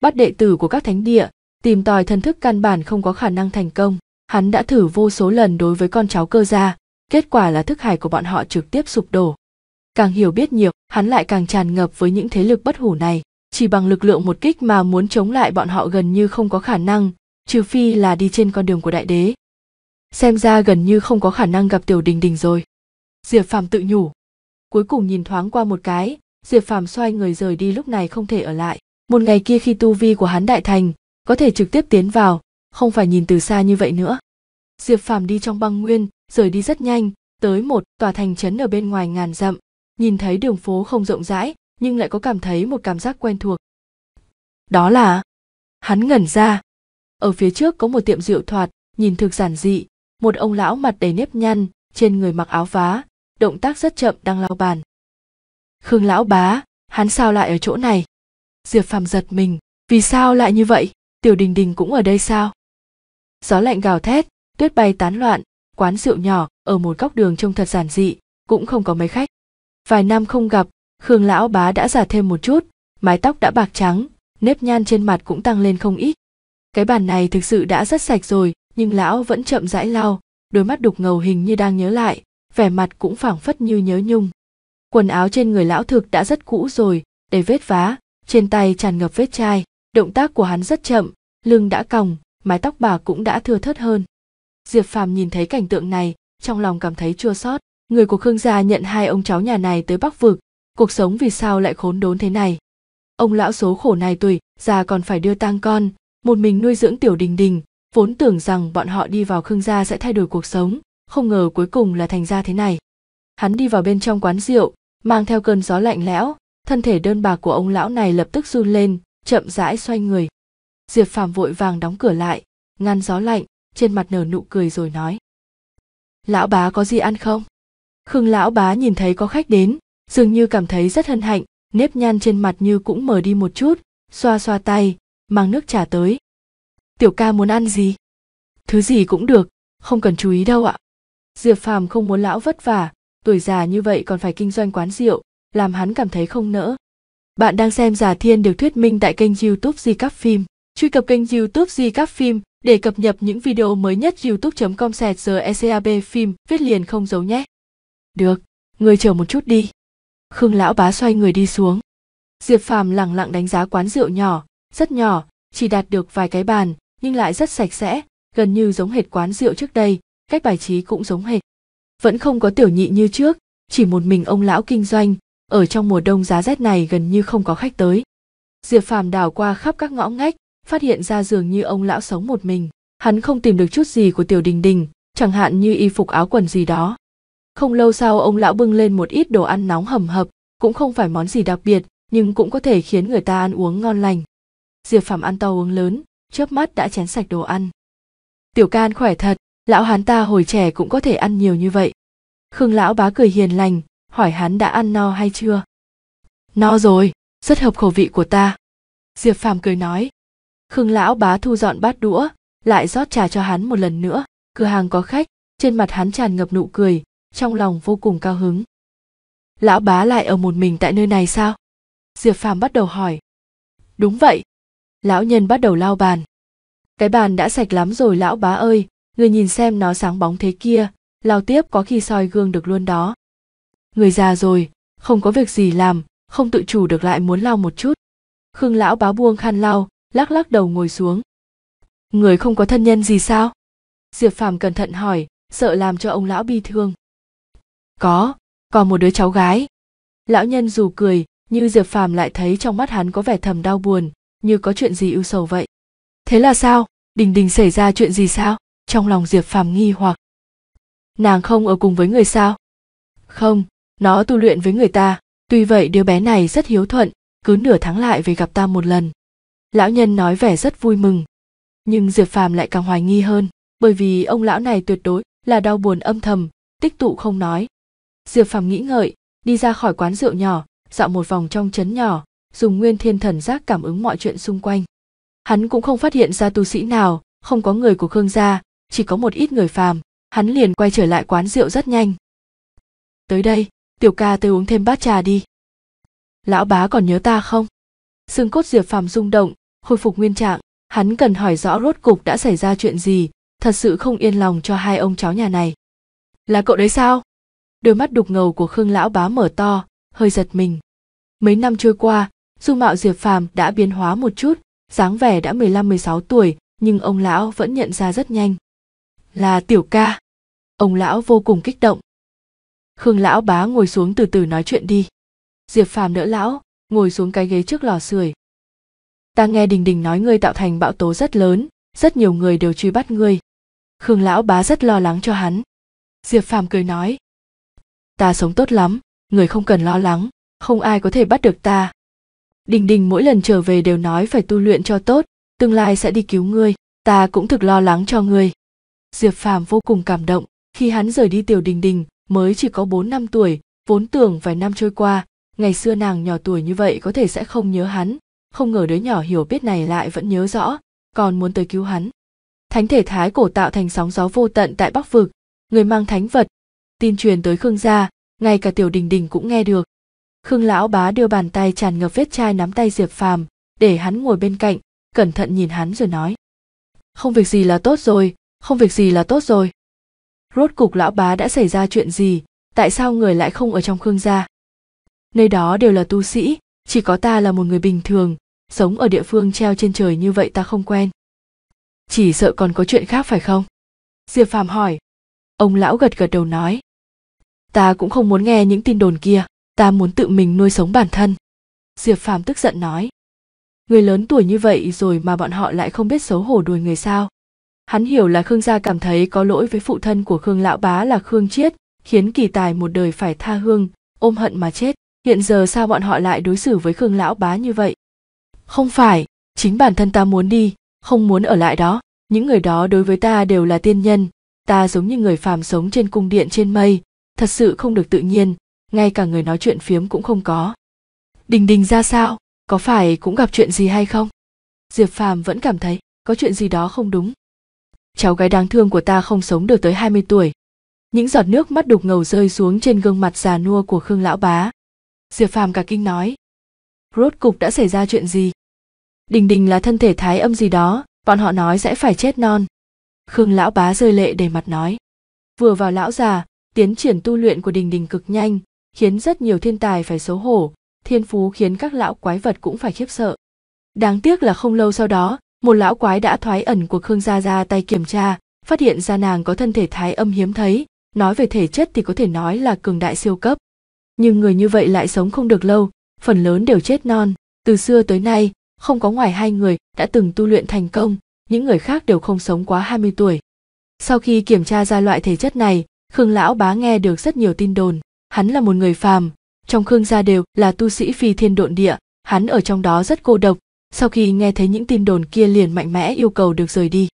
bắt đệ tử của các thánh địa tìm tòi thần thức căn bản không có khả năng thành công hắn đã thử vô số lần đối với con cháu cơ gia kết quả là thức hải của bọn họ trực tiếp sụp đổ càng hiểu biết nhiều hắn lại càng tràn ngập với những thế lực bất hủ này chỉ bằng lực lượng một kích mà muốn chống lại bọn họ gần như không có khả năng trừ phi là đi trên con đường của đại đế xem ra gần như không có khả năng gặp tiểu đình đình rồi diệp phàm tự nhủ cuối cùng nhìn thoáng qua một cái diệp phàm xoay người rời đi lúc này không thể ở lại một ngày kia khi tu vi của hắn đại thành có thể trực tiếp tiến vào không phải nhìn từ xa như vậy nữa diệp phàm đi trong băng nguyên rời đi rất nhanh tới một tòa thành trấn ở bên ngoài ngàn dặm nhìn thấy đường phố không rộng rãi nhưng lại có cảm thấy một cảm giác quen thuộc đó là hắn ngẩn ra ở phía trước có một tiệm rượu thoạt nhìn thực giản dị một ông lão mặt đầy nếp nhăn trên người mặc áo vá động tác rất chậm đang lau bàn khương lão bá hắn sao lại ở chỗ này diệp phàm giật mình vì sao lại như vậy tiểu đình đình cũng ở đây sao gió lạnh gào thét tuyết bay tán loạn quán rượu nhỏ ở một góc đường trông thật giản dị cũng không có mấy khách vài năm không gặp khương lão bá đã già thêm một chút mái tóc đã bạc trắng nếp nhăn trên mặt cũng tăng lên không ít cái bàn này thực sự đã rất sạch rồi nhưng lão vẫn chậm rãi lau đôi mắt đục ngầu hình như đang nhớ lại vẻ mặt cũng phảng phất như nhớ nhung quần áo trên người lão thực đã rất cũ rồi đầy vết vá trên tay tràn ngập vết chai động tác của hắn rất chậm lưng đã còng mái tóc bà cũng đã thưa thớt hơn diệp phàm nhìn thấy cảnh tượng này trong lòng cảm thấy chua xót người của khương gia nhận hai ông cháu nhà này tới bắc vực cuộc sống vì sao lại khốn đốn thế này ông lão số khổ này tuổi già còn phải đưa tang con một mình nuôi dưỡng tiểu đình đình vốn tưởng rằng bọn họ đi vào khương gia sẽ thay đổi cuộc sống không ngờ cuối cùng là thành ra thế này hắn đi vào bên trong quán rượu mang theo cơn gió lạnh lẽo thân thể đơn bạc của ông lão này lập tức run lên chậm rãi xoay người diệp phàm vội vàng đóng cửa lại ngăn gió lạnh trên mặt nở nụ cười rồi nói lão bá có gì ăn không khương lão bá nhìn thấy có khách đến dường như cảm thấy rất hân hạnh nếp nhăn trên mặt như cũng mờ đi một chút xoa xoa tay mang nước trà tới tiểu ca muốn ăn gì thứ gì cũng được không cần chú ý đâu ạ diệp phàm không muốn lão vất vả tuổi già như vậy còn phải kinh doanh quán rượu làm hắn cảm thấy không nỡ bạn đang xem giả thiên được thuyết minh tại kênh youtube di cắp phim truy cập kênh youtube di cắp phim để cập nhật những video mới nhất youtube com sẹt giờ ecav phim viết liền không giấu nhé được người chờ một chút đi khương lão bá xoay người đi xuống diệp phàm lẳng lặng đánh giá quán rượu nhỏ rất nhỏ chỉ đạt được vài cái bàn nhưng lại rất sạch sẽ gần như giống hệt quán rượu trước đây cách bài trí cũng giống hệt vẫn không có tiểu nhị như trước chỉ một mình ông lão kinh doanh ở trong mùa đông giá rét này gần như không có khách tới diệp phàm đảo qua khắp các ngõ ngách phát hiện ra dường như ông lão sống một mình hắn không tìm được chút gì của tiểu đình đình chẳng hạn như y phục áo quần gì đó không lâu sau ông lão bưng lên một ít đồ ăn nóng hầm hập, cũng không phải món gì đặc biệt, nhưng cũng có thể khiến người ta ăn uống ngon lành. Diệp phạm ăn to uống lớn, chớp mắt đã chén sạch đồ ăn. Tiểu can khỏe thật, lão hán ta hồi trẻ cũng có thể ăn nhiều như vậy. Khương lão bá cười hiền lành, hỏi hắn đã ăn no hay chưa. No rồi, rất hợp khẩu vị của ta. Diệp Phàm cười nói. Khương lão bá thu dọn bát đũa, lại rót trà cho hắn một lần nữa. Cửa hàng có khách, trên mặt hắn tràn ngập nụ cười, trong lòng vô cùng cao hứng lão bá lại ở một mình tại nơi này sao diệp phàm bắt đầu hỏi đúng vậy lão nhân bắt đầu lau bàn cái bàn đã sạch lắm rồi lão bá ơi người nhìn xem nó sáng bóng thế kia lao tiếp có khi soi gương được luôn đó người già rồi không có việc gì làm không tự chủ được lại muốn lau một chút khương lão bá buông khăn lau lắc lắc đầu ngồi xuống người không có thân nhân gì sao diệp phàm cẩn thận hỏi sợ làm cho ông lão bi thương có còn một đứa cháu gái lão nhân dù cười như diệp phàm lại thấy trong mắt hắn có vẻ thầm đau buồn như có chuyện gì ưu sầu vậy thế là sao đình đình xảy ra chuyện gì sao trong lòng diệp phàm nghi hoặc nàng không ở cùng với người sao không nó tu luyện với người ta tuy vậy đứa bé này rất hiếu thuận cứ nửa tháng lại về gặp ta một lần lão nhân nói vẻ rất vui mừng nhưng diệp phàm lại càng hoài nghi hơn bởi vì ông lão này tuyệt đối là đau buồn âm thầm tích tụ không nói diệp phàm nghĩ ngợi đi ra khỏi quán rượu nhỏ dạo một vòng trong trấn nhỏ dùng nguyên thiên thần giác cảm ứng mọi chuyện xung quanh hắn cũng không phát hiện ra tu sĩ nào không có người của khương gia chỉ có một ít người phàm hắn liền quay trở lại quán rượu rất nhanh tới đây tiểu ca tới uống thêm bát trà đi lão bá còn nhớ ta không xương cốt diệp phàm rung động hồi phục nguyên trạng hắn cần hỏi rõ rốt cục đã xảy ra chuyện gì thật sự không yên lòng cho hai ông cháu nhà này là cậu đấy sao đôi mắt đục ngầu của khương lão bá mở to hơi giật mình mấy năm trôi qua dung mạo diệp phàm đã biến hóa một chút dáng vẻ đã mười mười sáu tuổi nhưng ông lão vẫn nhận ra rất nhanh là tiểu ca ông lão vô cùng kích động khương lão bá ngồi xuống từ từ nói chuyện đi diệp phàm đỡ lão ngồi xuống cái ghế trước lò sưởi ta nghe đình đình nói ngươi tạo thành bão tố rất lớn rất nhiều người đều truy bắt ngươi khương lão bá rất lo lắng cho hắn diệp phàm cười nói ta sống tốt lắm người không cần lo lắng không ai có thể bắt được ta đình đình mỗi lần trở về đều nói phải tu luyện cho tốt tương lai sẽ đi cứu ngươi ta cũng thực lo lắng cho ngươi diệp phàm vô cùng cảm động khi hắn rời đi tiểu đình đình mới chỉ có bốn năm tuổi vốn tưởng vài năm trôi qua ngày xưa nàng nhỏ tuổi như vậy có thể sẽ không nhớ hắn không ngờ đứa nhỏ hiểu biết này lại vẫn nhớ rõ còn muốn tới cứu hắn thánh thể thái cổ tạo thành sóng gió vô tận tại bắc vực người mang thánh vật tin truyền tới khương gia ngay cả tiểu đình đình cũng nghe được khương lão bá đưa bàn tay tràn ngập vết chai nắm tay diệp phàm để hắn ngồi bên cạnh cẩn thận nhìn hắn rồi nói không việc gì là tốt rồi không việc gì là tốt rồi rốt cục lão bá đã xảy ra chuyện gì tại sao người lại không ở trong khương gia nơi đó đều là tu sĩ chỉ có ta là một người bình thường sống ở địa phương treo trên trời như vậy ta không quen chỉ sợ còn có chuyện khác phải không diệp phàm hỏi ông lão gật gật đầu nói ta cũng không muốn nghe những tin đồn kia ta muốn tự mình nuôi sống bản thân diệp phàm tức giận nói người lớn tuổi như vậy rồi mà bọn họ lại không biết xấu hổ đuổi người sao hắn hiểu là khương gia cảm thấy có lỗi với phụ thân của khương lão bá là khương chiết khiến kỳ tài một đời phải tha hương ôm hận mà chết hiện giờ sao bọn họ lại đối xử với khương lão bá như vậy không phải chính bản thân ta muốn đi không muốn ở lại đó những người đó đối với ta đều là tiên nhân ta giống như người phàm sống trên cung điện trên mây thật sự không được tự nhiên ngay cả người nói chuyện phiếm cũng không có đình đình ra sao có phải cũng gặp chuyện gì hay không diệp phàm vẫn cảm thấy có chuyện gì đó không đúng cháu gái đáng thương của ta không sống được tới hai mươi tuổi những giọt nước mắt đục ngầu rơi xuống trên gương mặt già nua của khương lão bá diệp phàm cả kinh nói rốt cục đã xảy ra chuyện gì đình đình là thân thể thái âm gì đó bọn họ nói sẽ phải chết non khương lão bá rơi lệ đầy mặt nói vừa vào lão già tiến triển tu luyện của đình đình cực nhanh khiến rất nhiều thiên tài phải xấu hổ thiên phú khiến các lão quái vật cũng phải khiếp sợ đáng tiếc là không lâu sau đó một lão quái đã thoái ẩn của khương gia ra tay kiểm tra phát hiện ra nàng có thân thể thái âm hiếm thấy nói về thể chất thì có thể nói là cường đại siêu cấp nhưng người như vậy lại sống không được lâu phần lớn đều chết non từ xưa tới nay không có ngoài hai người đã từng tu luyện thành công những người khác đều không sống quá 20 tuổi. Sau khi kiểm tra ra loại thể chất này, khương lão bá nghe được rất nhiều tin đồn hắn là một người phàm trong khương gia đều là tu sĩ phi thiên độn địa hắn ở trong đó rất cô độc sau khi nghe thấy những tin đồn kia liền mạnh mẽ yêu cầu được rời đi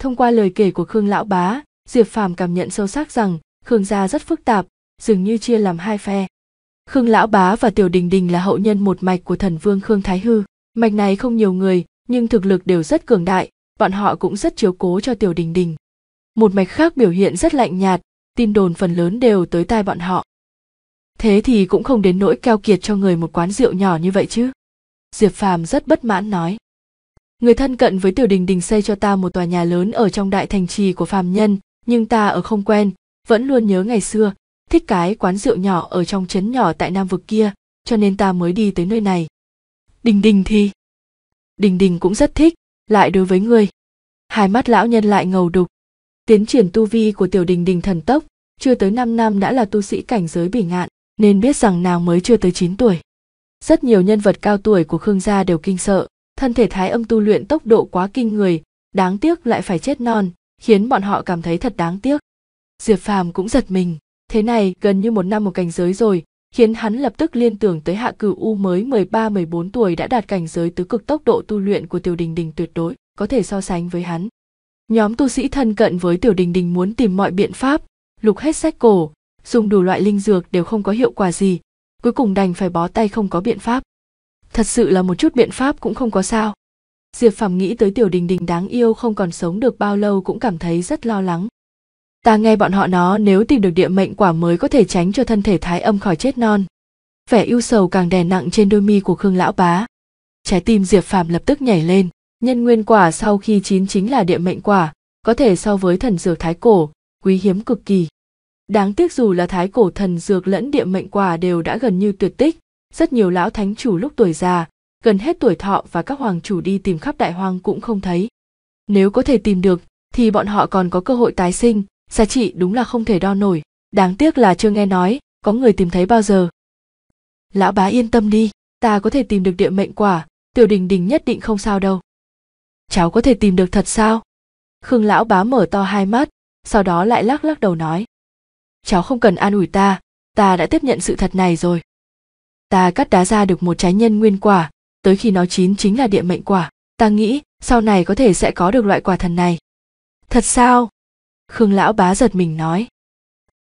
thông qua lời kể của khương lão bá diệp phàm cảm nhận sâu sắc rằng khương gia rất phức tạp dường như chia làm hai phe khương lão bá và tiểu đình đình là hậu nhân một mạch của thần vương khương thái hư mạch này không nhiều người nhưng thực lực đều rất cường đại bọn họ cũng rất chiếu cố cho tiểu đình đình một mạch khác biểu hiện rất lạnh nhạt tin đồn phần lớn đều tới tai bọn họ thế thì cũng không đến nỗi keo kiệt cho người một quán rượu nhỏ như vậy chứ diệp phàm rất bất mãn nói người thân cận với tiểu đình đình xây cho ta một tòa nhà lớn ở trong đại thành trì của phàm nhân nhưng ta ở không quen vẫn luôn nhớ ngày xưa thích cái quán rượu nhỏ ở trong trấn nhỏ tại nam vực kia cho nên ta mới đi tới nơi này đình đình thì đình đình cũng rất thích lại đối với ngươi hai mắt lão nhân lại ngầu đục Tiến triển tu vi của Tiểu Đình Đình thần tốc, chưa tới 5 năm đã là tu sĩ cảnh giới bỉ ngạn, nên biết rằng nàng mới chưa tới 9 tuổi. Rất nhiều nhân vật cao tuổi của Khương gia đều kinh sợ, thân thể thái âm tu luyện tốc độ quá kinh người, đáng tiếc lại phải chết non, khiến bọn họ cảm thấy thật đáng tiếc. Diệp Phàm cũng giật mình, thế này gần như một năm một cảnh giới rồi, khiến hắn lập tức liên tưởng tới hạ cửu U mới 13-14 tuổi đã đạt cảnh giới tứ cực tốc độ tu luyện của Tiểu Đình Đình tuyệt đối, có thể so sánh với hắn, Nhóm tu sĩ thân cận với Tiểu Đình Đình muốn tìm mọi biện pháp, lục hết sách cổ, dùng đủ loại linh dược đều không có hiệu quả gì, cuối cùng đành phải bó tay không có biện pháp. Thật sự là một chút biện pháp cũng không có sao. Diệp Phàm nghĩ tới Tiểu Đình Đình đáng yêu không còn sống được bao lâu cũng cảm thấy rất lo lắng. Ta nghe bọn họ nó nếu tìm được địa mệnh quả mới có thể tránh cho thân thể thái âm khỏi chết non. Vẻ ưu sầu càng đè nặng trên đôi mi của Khương lão bá. Trái tim Diệp Phàm lập tức nhảy lên. Nhân nguyên quả sau khi chín chính là địa mệnh quả, có thể so với thần dược thái cổ, quý hiếm cực kỳ. Đáng tiếc dù là thái cổ thần dược lẫn địa mệnh quả đều đã gần như tuyệt tích, rất nhiều lão thánh chủ lúc tuổi già, gần hết tuổi thọ và các hoàng chủ đi tìm khắp đại hoang cũng không thấy. Nếu có thể tìm được thì bọn họ còn có cơ hội tái sinh, giá trị đúng là không thể đo nổi, đáng tiếc là chưa nghe nói có người tìm thấy bao giờ. Lão bá yên tâm đi, ta có thể tìm được địa mệnh quả, tiểu đình đình nhất định không sao đâu cháu có thể tìm được thật sao khương lão bá mở to hai mắt sau đó lại lắc lắc đầu nói cháu không cần an ủi ta ta đã tiếp nhận sự thật này rồi ta cắt đá ra được một trái nhân nguyên quả tới khi nó chín chính là địa mệnh quả ta nghĩ sau này có thể sẽ có được loại quả thần này thật sao khương lão bá giật mình nói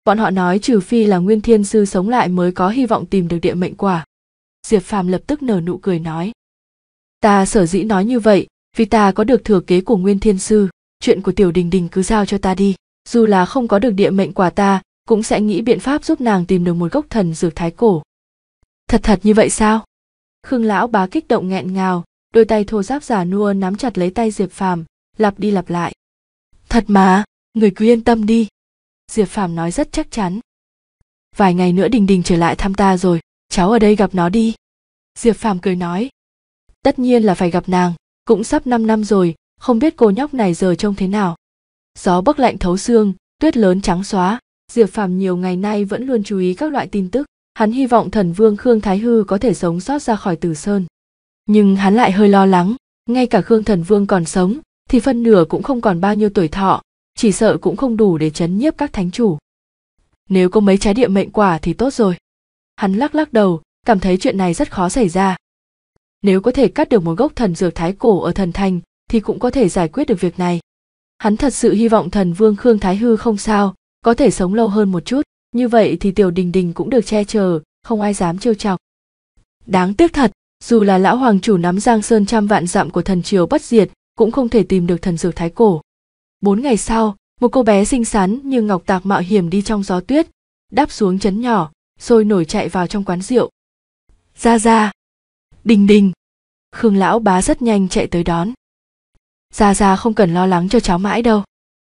bọn họ nói trừ phi là nguyên thiên sư sống lại mới có hy vọng tìm được địa mệnh quả diệp phàm lập tức nở nụ cười nói ta sở dĩ nói như vậy vì ta có được thừa kế của nguyên thiên sư chuyện của tiểu đình đình cứ giao cho ta đi dù là không có được địa mệnh quả ta cũng sẽ nghĩ biện pháp giúp nàng tìm được một gốc thần dược thái cổ thật thật như vậy sao khương lão bá kích động nghẹn ngào đôi tay thô giáp giả nua nắm chặt lấy tay diệp phàm lặp đi lặp lại thật mà người cứ yên tâm đi diệp phàm nói rất chắc chắn vài ngày nữa đình đình trở lại thăm ta rồi cháu ở đây gặp nó đi diệp phàm cười nói tất nhiên là phải gặp nàng cũng sắp 5 năm rồi, không biết cô nhóc này giờ trông thế nào. Gió bấc lạnh thấu xương, tuyết lớn trắng xóa, Diệp Phàm nhiều ngày nay vẫn luôn chú ý các loại tin tức, hắn hy vọng thần vương Khương Thái Hư có thể sống sót ra khỏi Tử Sơn. Nhưng hắn lại hơi lo lắng, ngay cả Khương thần vương còn sống thì phân nửa cũng không còn bao nhiêu tuổi thọ, chỉ sợ cũng không đủ để chấn nhiếp các thánh chủ. Nếu có mấy trái địa mệnh quả thì tốt rồi. Hắn lắc lắc đầu, cảm thấy chuyện này rất khó xảy ra nếu có thể cắt được một gốc thần dược thái cổ ở thần thành thì cũng có thể giải quyết được việc này hắn thật sự hy vọng thần vương khương thái hư không sao có thể sống lâu hơn một chút như vậy thì tiểu đình đình cũng được che chở không ai dám trêu chọc đáng tiếc thật dù là lão hoàng chủ nắm giang sơn trăm vạn dặm của thần triều bất diệt cũng không thể tìm được thần dược thái cổ bốn ngày sau một cô bé xinh xắn như ngọc tạc mạo hiểm đi trong gió tuyết đáp xuống chấn nhỏ rồi nổi chạy vào trong quán rượu ra ra đình đình khương lão bá rất nhanh chạy tới đón gia gia không cần lo lắng cho cháu mãi đâu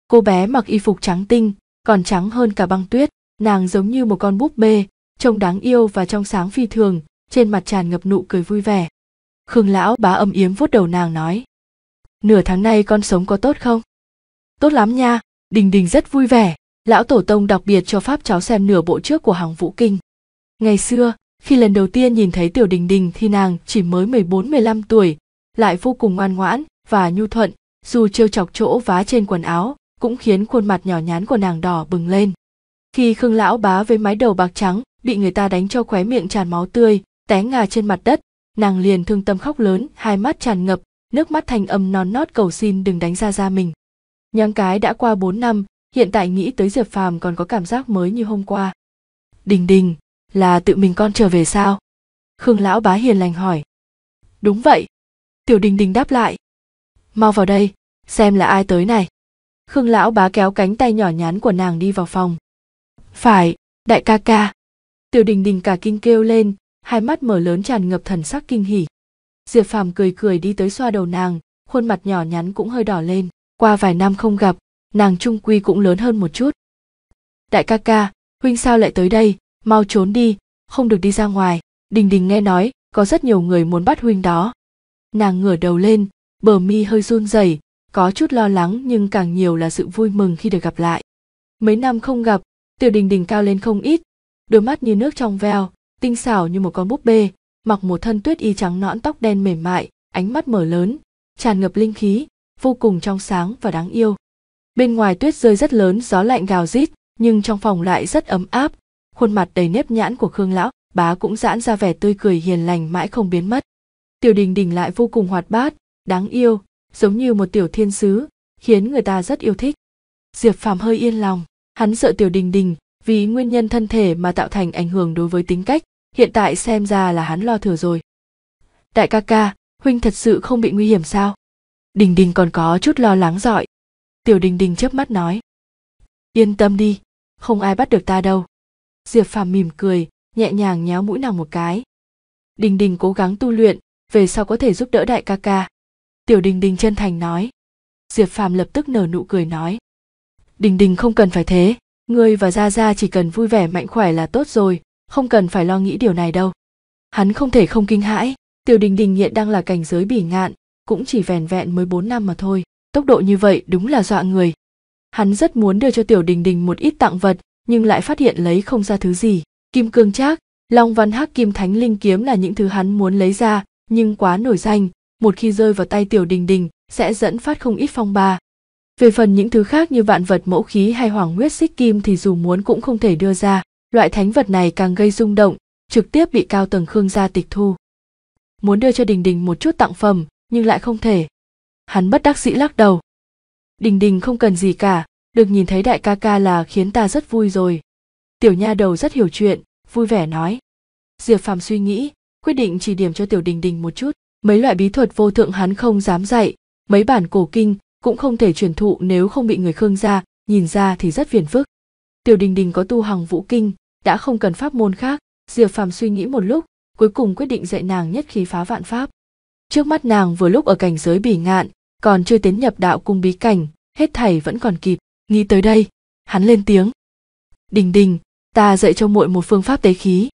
cô bé mặc y phục trắng tinh còn trắng hơn cả băng tuyết nàng giống như một con búp bê trông đáng yêu và trong sáng phi thường trên mặt tràn ngập nụ cười vui vẻ khương lão bá âm yếm vuốt đầu nàng nói nửa tháng nay con sống có tốt không tốt lắm nha đình đình rất vui vẻ lão tổ tông đặc biệt cho pháp cháu xem nửa bộ trước của hàng vũ kinh ngày xưa khi lần đầu tiên nhìn thấy Tiểu Đình Đình thì nàng chỉ mới 14-15 tuổi, lại vô cùng ngoan ngoãn và nhu thuận, dù trêu chọc chỗ vá trên quần áo, cũng khiến khuôn mặt nhỏ nhắn của nàng đỏ bừng lên. Khi Khương lão bá với mái đầu bạc trắng bị người ta đánh cho khóe miệng tràn máu tươi, té ngà trên mặt đất, nàng liền thương tâm khóc lớn, hai mắt tràn ngập, nước mắt thành âm non nót cầu xin đừng đánh ra ra mình. Nhang cái đã qua 4 năm, hiện tại nghĩ tới Diệp Phàm còn có cảm giác mới như hôm qua. Đình Đình, là tự mình con trở về sao khương lão bá hiền lành hỏi đúng vậy tiểu đình đình đáp lại mau vào đây xem là ai tới này khương lão bá kéo cánh tay nhỏ nhắn của nàng đi vào phòng phải đại ca ca tiểu đình đình cả kinh kêu lên hai mắt mở lớn tràn ngập thần sắc kinh hỉ diệp phàm cười cười đi tới xoa đầu nàng khuôn mặt nhỏ nhắn cũng hơi đỏ lên qua vài năm không gặp nàng trung quy cũng lớn hơn một chút đại ca ca huynh sao lại tới đây mau trốn đi không được đi ra ngoài đình đình nghe nói có rất nhiều người muốn bắt huynh đó nàng ngửa đầu lên bờ mi hơi run rẩy có chút lo lắng nhưng càng nhiều là sự vui mừng khi được gặp lại mấy năm không gặp tiểu đình đình cao lên không ít đôi mắt như nước trong veo tinh xảo như một con búp bê mặc một thân tuyết y trắng nõn tóc đen mềm mại ánh mắt mở lớn tràn ngập linh khí vô cùng trong sáng và đáng yêu bên ngoài tuyết rơi rất lớn gió lạnh gào rít nhưng trong phòng lại rất ấm áp khuôn mặt đầy nếp nhãn của khương lão bá cũng giãn ra vẻ tươi cười hiền lành mãi không biến mất tiểu đình đình lại vô cùng hoạt bát đáng yêu giống như một tiểu thiên sứ khiến người ta rất yêu thích diệp phàm hơi yên lòng hắn sợ tiểu đình đình vì nguyên nhân thân thể mà tạo thành ảnh hưởng đối với tính cách hiện tại xem ra là hắn lo thừa rồi đại ca ca huynh thật sự không bị nguy hiểm sao đình đình còn có chút lo lắng giỏi tiểu đình đình chớp mắt nói yên tâm đi không ai bắt được ta đâu diệp phàm mỉm cười nhẹ nhàng nhéo mũi nàng một cái đình đình cố gắng tu luyện về sau có thể giúp đỡ đại ca ca tiểu đình đình chân thành nói diệp phàm lập tức nở nụ cười nói đình đình không cần phải thế ngươi và gia gia chỉ cần vui vẻ mạnh khỏe là tốt rồi không cần phải lo nghĩ điều này đâu hắn không thể không kinh hãi tiểu đình đình hiện đang là cảnh giới bỉ ngạn cũng chỉ vẻn vẹn mới bốn năm mà thôi tốc độ như vậy đúng là dọa người hắn rất muốn đưa cho tiểu đình đình một ít tặng vật nhưng lại phát hiện lấy không ra thứ gì kim cương trác long văn hắc kim thánh linh kiếm là những thứ hắn muốn lấy ra nhưng quá nổi danh một khi rơi vào tay tiểu đình đình sẽ dẫn phát không ít phong ba về phần những thứ khác như vạn vật mẫu khí hay hoàng huyết xích kim thì dù muốn cũng không thể đưa ra loại thánh vật này càng gây rung động trực tiếp bị cao tầng khương gia tịch thu muốn đưa cho đình đình một chút tặng phẩm nhưng lại không thể hắn bất đắc dĩ lắc đầu đình đình không cần gì cả được nhìn thấy đại ca ca là khiến ta rất vui rồi tiểu nha đầu rất hiểu chuyện vui vẻ nói diệp phàm suy nghĩ quyết định chỉ điểm cho tiểu đình đình một chút mấy loại bí thuật vô thượng hắn không dám dạy mấy bản cổ kinh cũng không thể truyền thụ nếu không bị người khương gia nhìn ra thì rất phiền phức tiểu đình đình có tu hằng vũ kinh đã không cần pháp môn khác diệp phàm suy nghĩ một lúc cuối cùng quyết định dạy nàng nhất khí phá vạn pháp trước mắt nàng vừa lúc ở cảnh giới bỉ ngạn còn chưa tiến nhập đạo cung bí cảnh hết thảy vẫn còn kịp nghĩ tới đây hắn lên tiếng đình đình ta dạy cho muội một phương pháp tế khí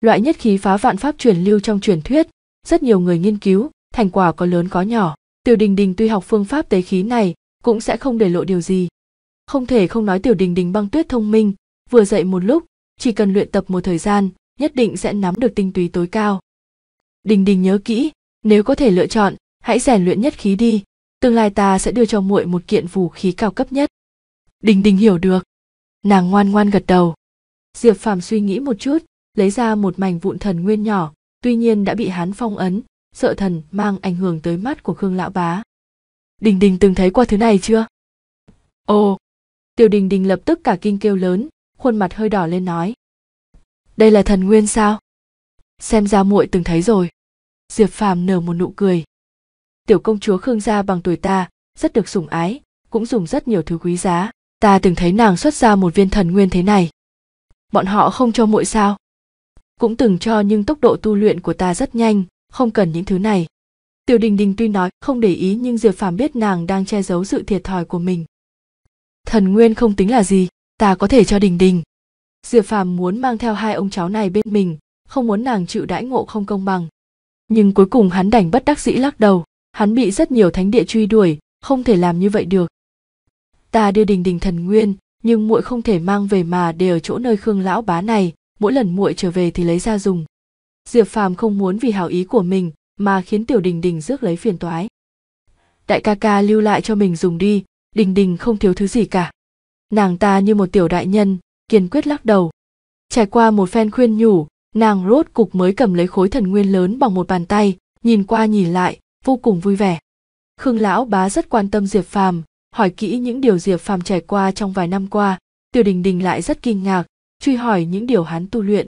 loại nhất khí phá vạn pháp truyền lưu trong truyền thuyết rất nhiều người nghiên cứu thành quả có lớn có nhỏ tiểu đình đình tuy học phương pháp tế khí này cũng sẽ không để lộ điều gì không thể không nói tiểu đình đình băng tuyết thông minh vừa dậy một lúc chỉ cần luyện tập một thời gian nhất định sẽ nắm được tinh túy tối cao đình đình nhớ kỹ nếu có thể lựa chọn hãy rèn luyện nhất khí đi tương lai ta sẽ đưa cho muội một kiện vũ khí cao cấp nhất đình đình hiểu được nàng ngoan ngoan gật đầu diệp phàm suy nghĩ một chút lấy ra một mảnh vụn thần nguyên nhỏ tuy nhiên đã bị hán phong ấn sợ thần mang ảnh hưởng tới mắt của khương lão bá đình đình từng thấy qua thứ này chưa ồ tiểu đình đình lập tức cả kinh kêu lớn khuôn mặt hơi đỏ lên nói đây là thần nguyên sao xem ra muội từng thấy rồi diệp phàm nở một nụ cười tiểu công chúa khương gia bằng tuổi ta rất được sủng ái cũng dùng rất nhiều thứ quý giá ta từng thấy nàng xuất ra một viên thần nguyên thế này bọn họ không cho muội sao cũng từng cho nhưng tốc độ tu luyện của ta rất nhanh không cần những thứ này tiểu đình đình tuy nói không để ý nhưng diệp phàm biết nàng đang che giấu sự thiệt thòi của mình thần nguyên không tính là gì ta có thể cho đình đình diệp phàm muốn mang theo hai ông cháu này bên mình không muốn nàng chịu đãi ngộ không công bằng nhưng cuối cùng hắn đành bất đắc dĩ lắc đầu hắn bị rất nhiều thánh địa truy đuổi không thể làm như vậy được ta đưa đình đình thần nguyên nhưng muội không thể mang về mà để ở chỗ nơi khương lão bá này mỗi lần muội trở về thì lấy ra dùng diệp phàm không muốn vì hảo ý của mình mà khiến tiểu đình đình rước lấy phiền toái đại ca ca lưu lại cho mình dùng đi đình đình không thiếu thứ gì cả nàng ta như một tiểu đại nhân kiên quyết lắc đầu trải qua một phen khuyên nhủ nàng rốt cục mới cầm lấy khối thần nguyên lớn bằng một bàn tay nhìn qua nhìn lại vô cùng vui vẻ khương lão bá rất quan tâm diệp phàm hỏi kỹ những điều diệp phàm trải qua trong vài năm qua Tiểu đình đình lại rất kinh ngạc truy hỏi những điều hắn tu luyện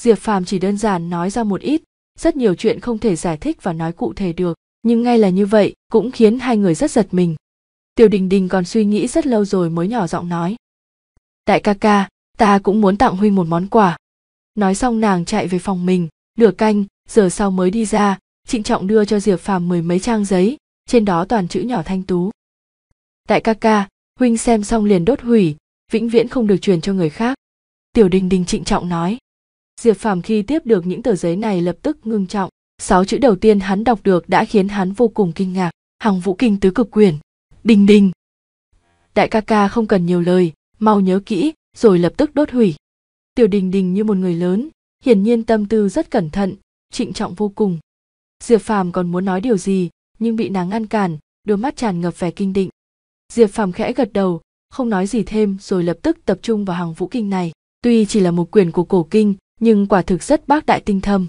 diệp phàm chỉ đơn giản nói ra một ít rất nhiều chuyện không thể giải thích và nói cụ thể được nhưng ngay là như vậy cũng khiến hai người rất giật mình Tiểu đình đình còn suy nghĩ rất lâu rồi mới nhỏ giọng nói đại ca ca ta cũng muốn tặng huynh một món quà nói xong nàng chạy về phòng mình lửa canh giờ sau mới đi ra trịnh trọng đưa cho diệp phàm mười mấy trang giấy trên đó toàn chữ nhỏ thanh tú Tại ca ca huynh xem xong liền đốt hủy vĩnh viễn không được truyền cho người khác tiểu đình đình trịnh trọng nói diệp phàm khi tiếp được những tờ giấy này lập tức ngưng trọng sáu chữ đầu tiên hắn đọc được đã khiến hắn vô cùng kinh ngạc Hằng vũ kinh tứ cực quyền, đình đình đại ca ca không cần nhiều lời mau nhớ kỹ rồi lập tức đốt hủy tiểu đình đình như một người lớn hiển nhiên tâm tư rất cẩn thận trịnh trọng vô cùng diệp phàm còn muốn nói điều gì nhưng bị nàng ngăn cản đôi mắt tràn ngập vẻ kinh định diệp phàm khẽ gật đầu không nói gì thêm rồi lập tức tập trung vào hàng vũ kinh này tuy chỉ là một quyển của cổ kinh nhưng quả thực rất bác đại tinh thâm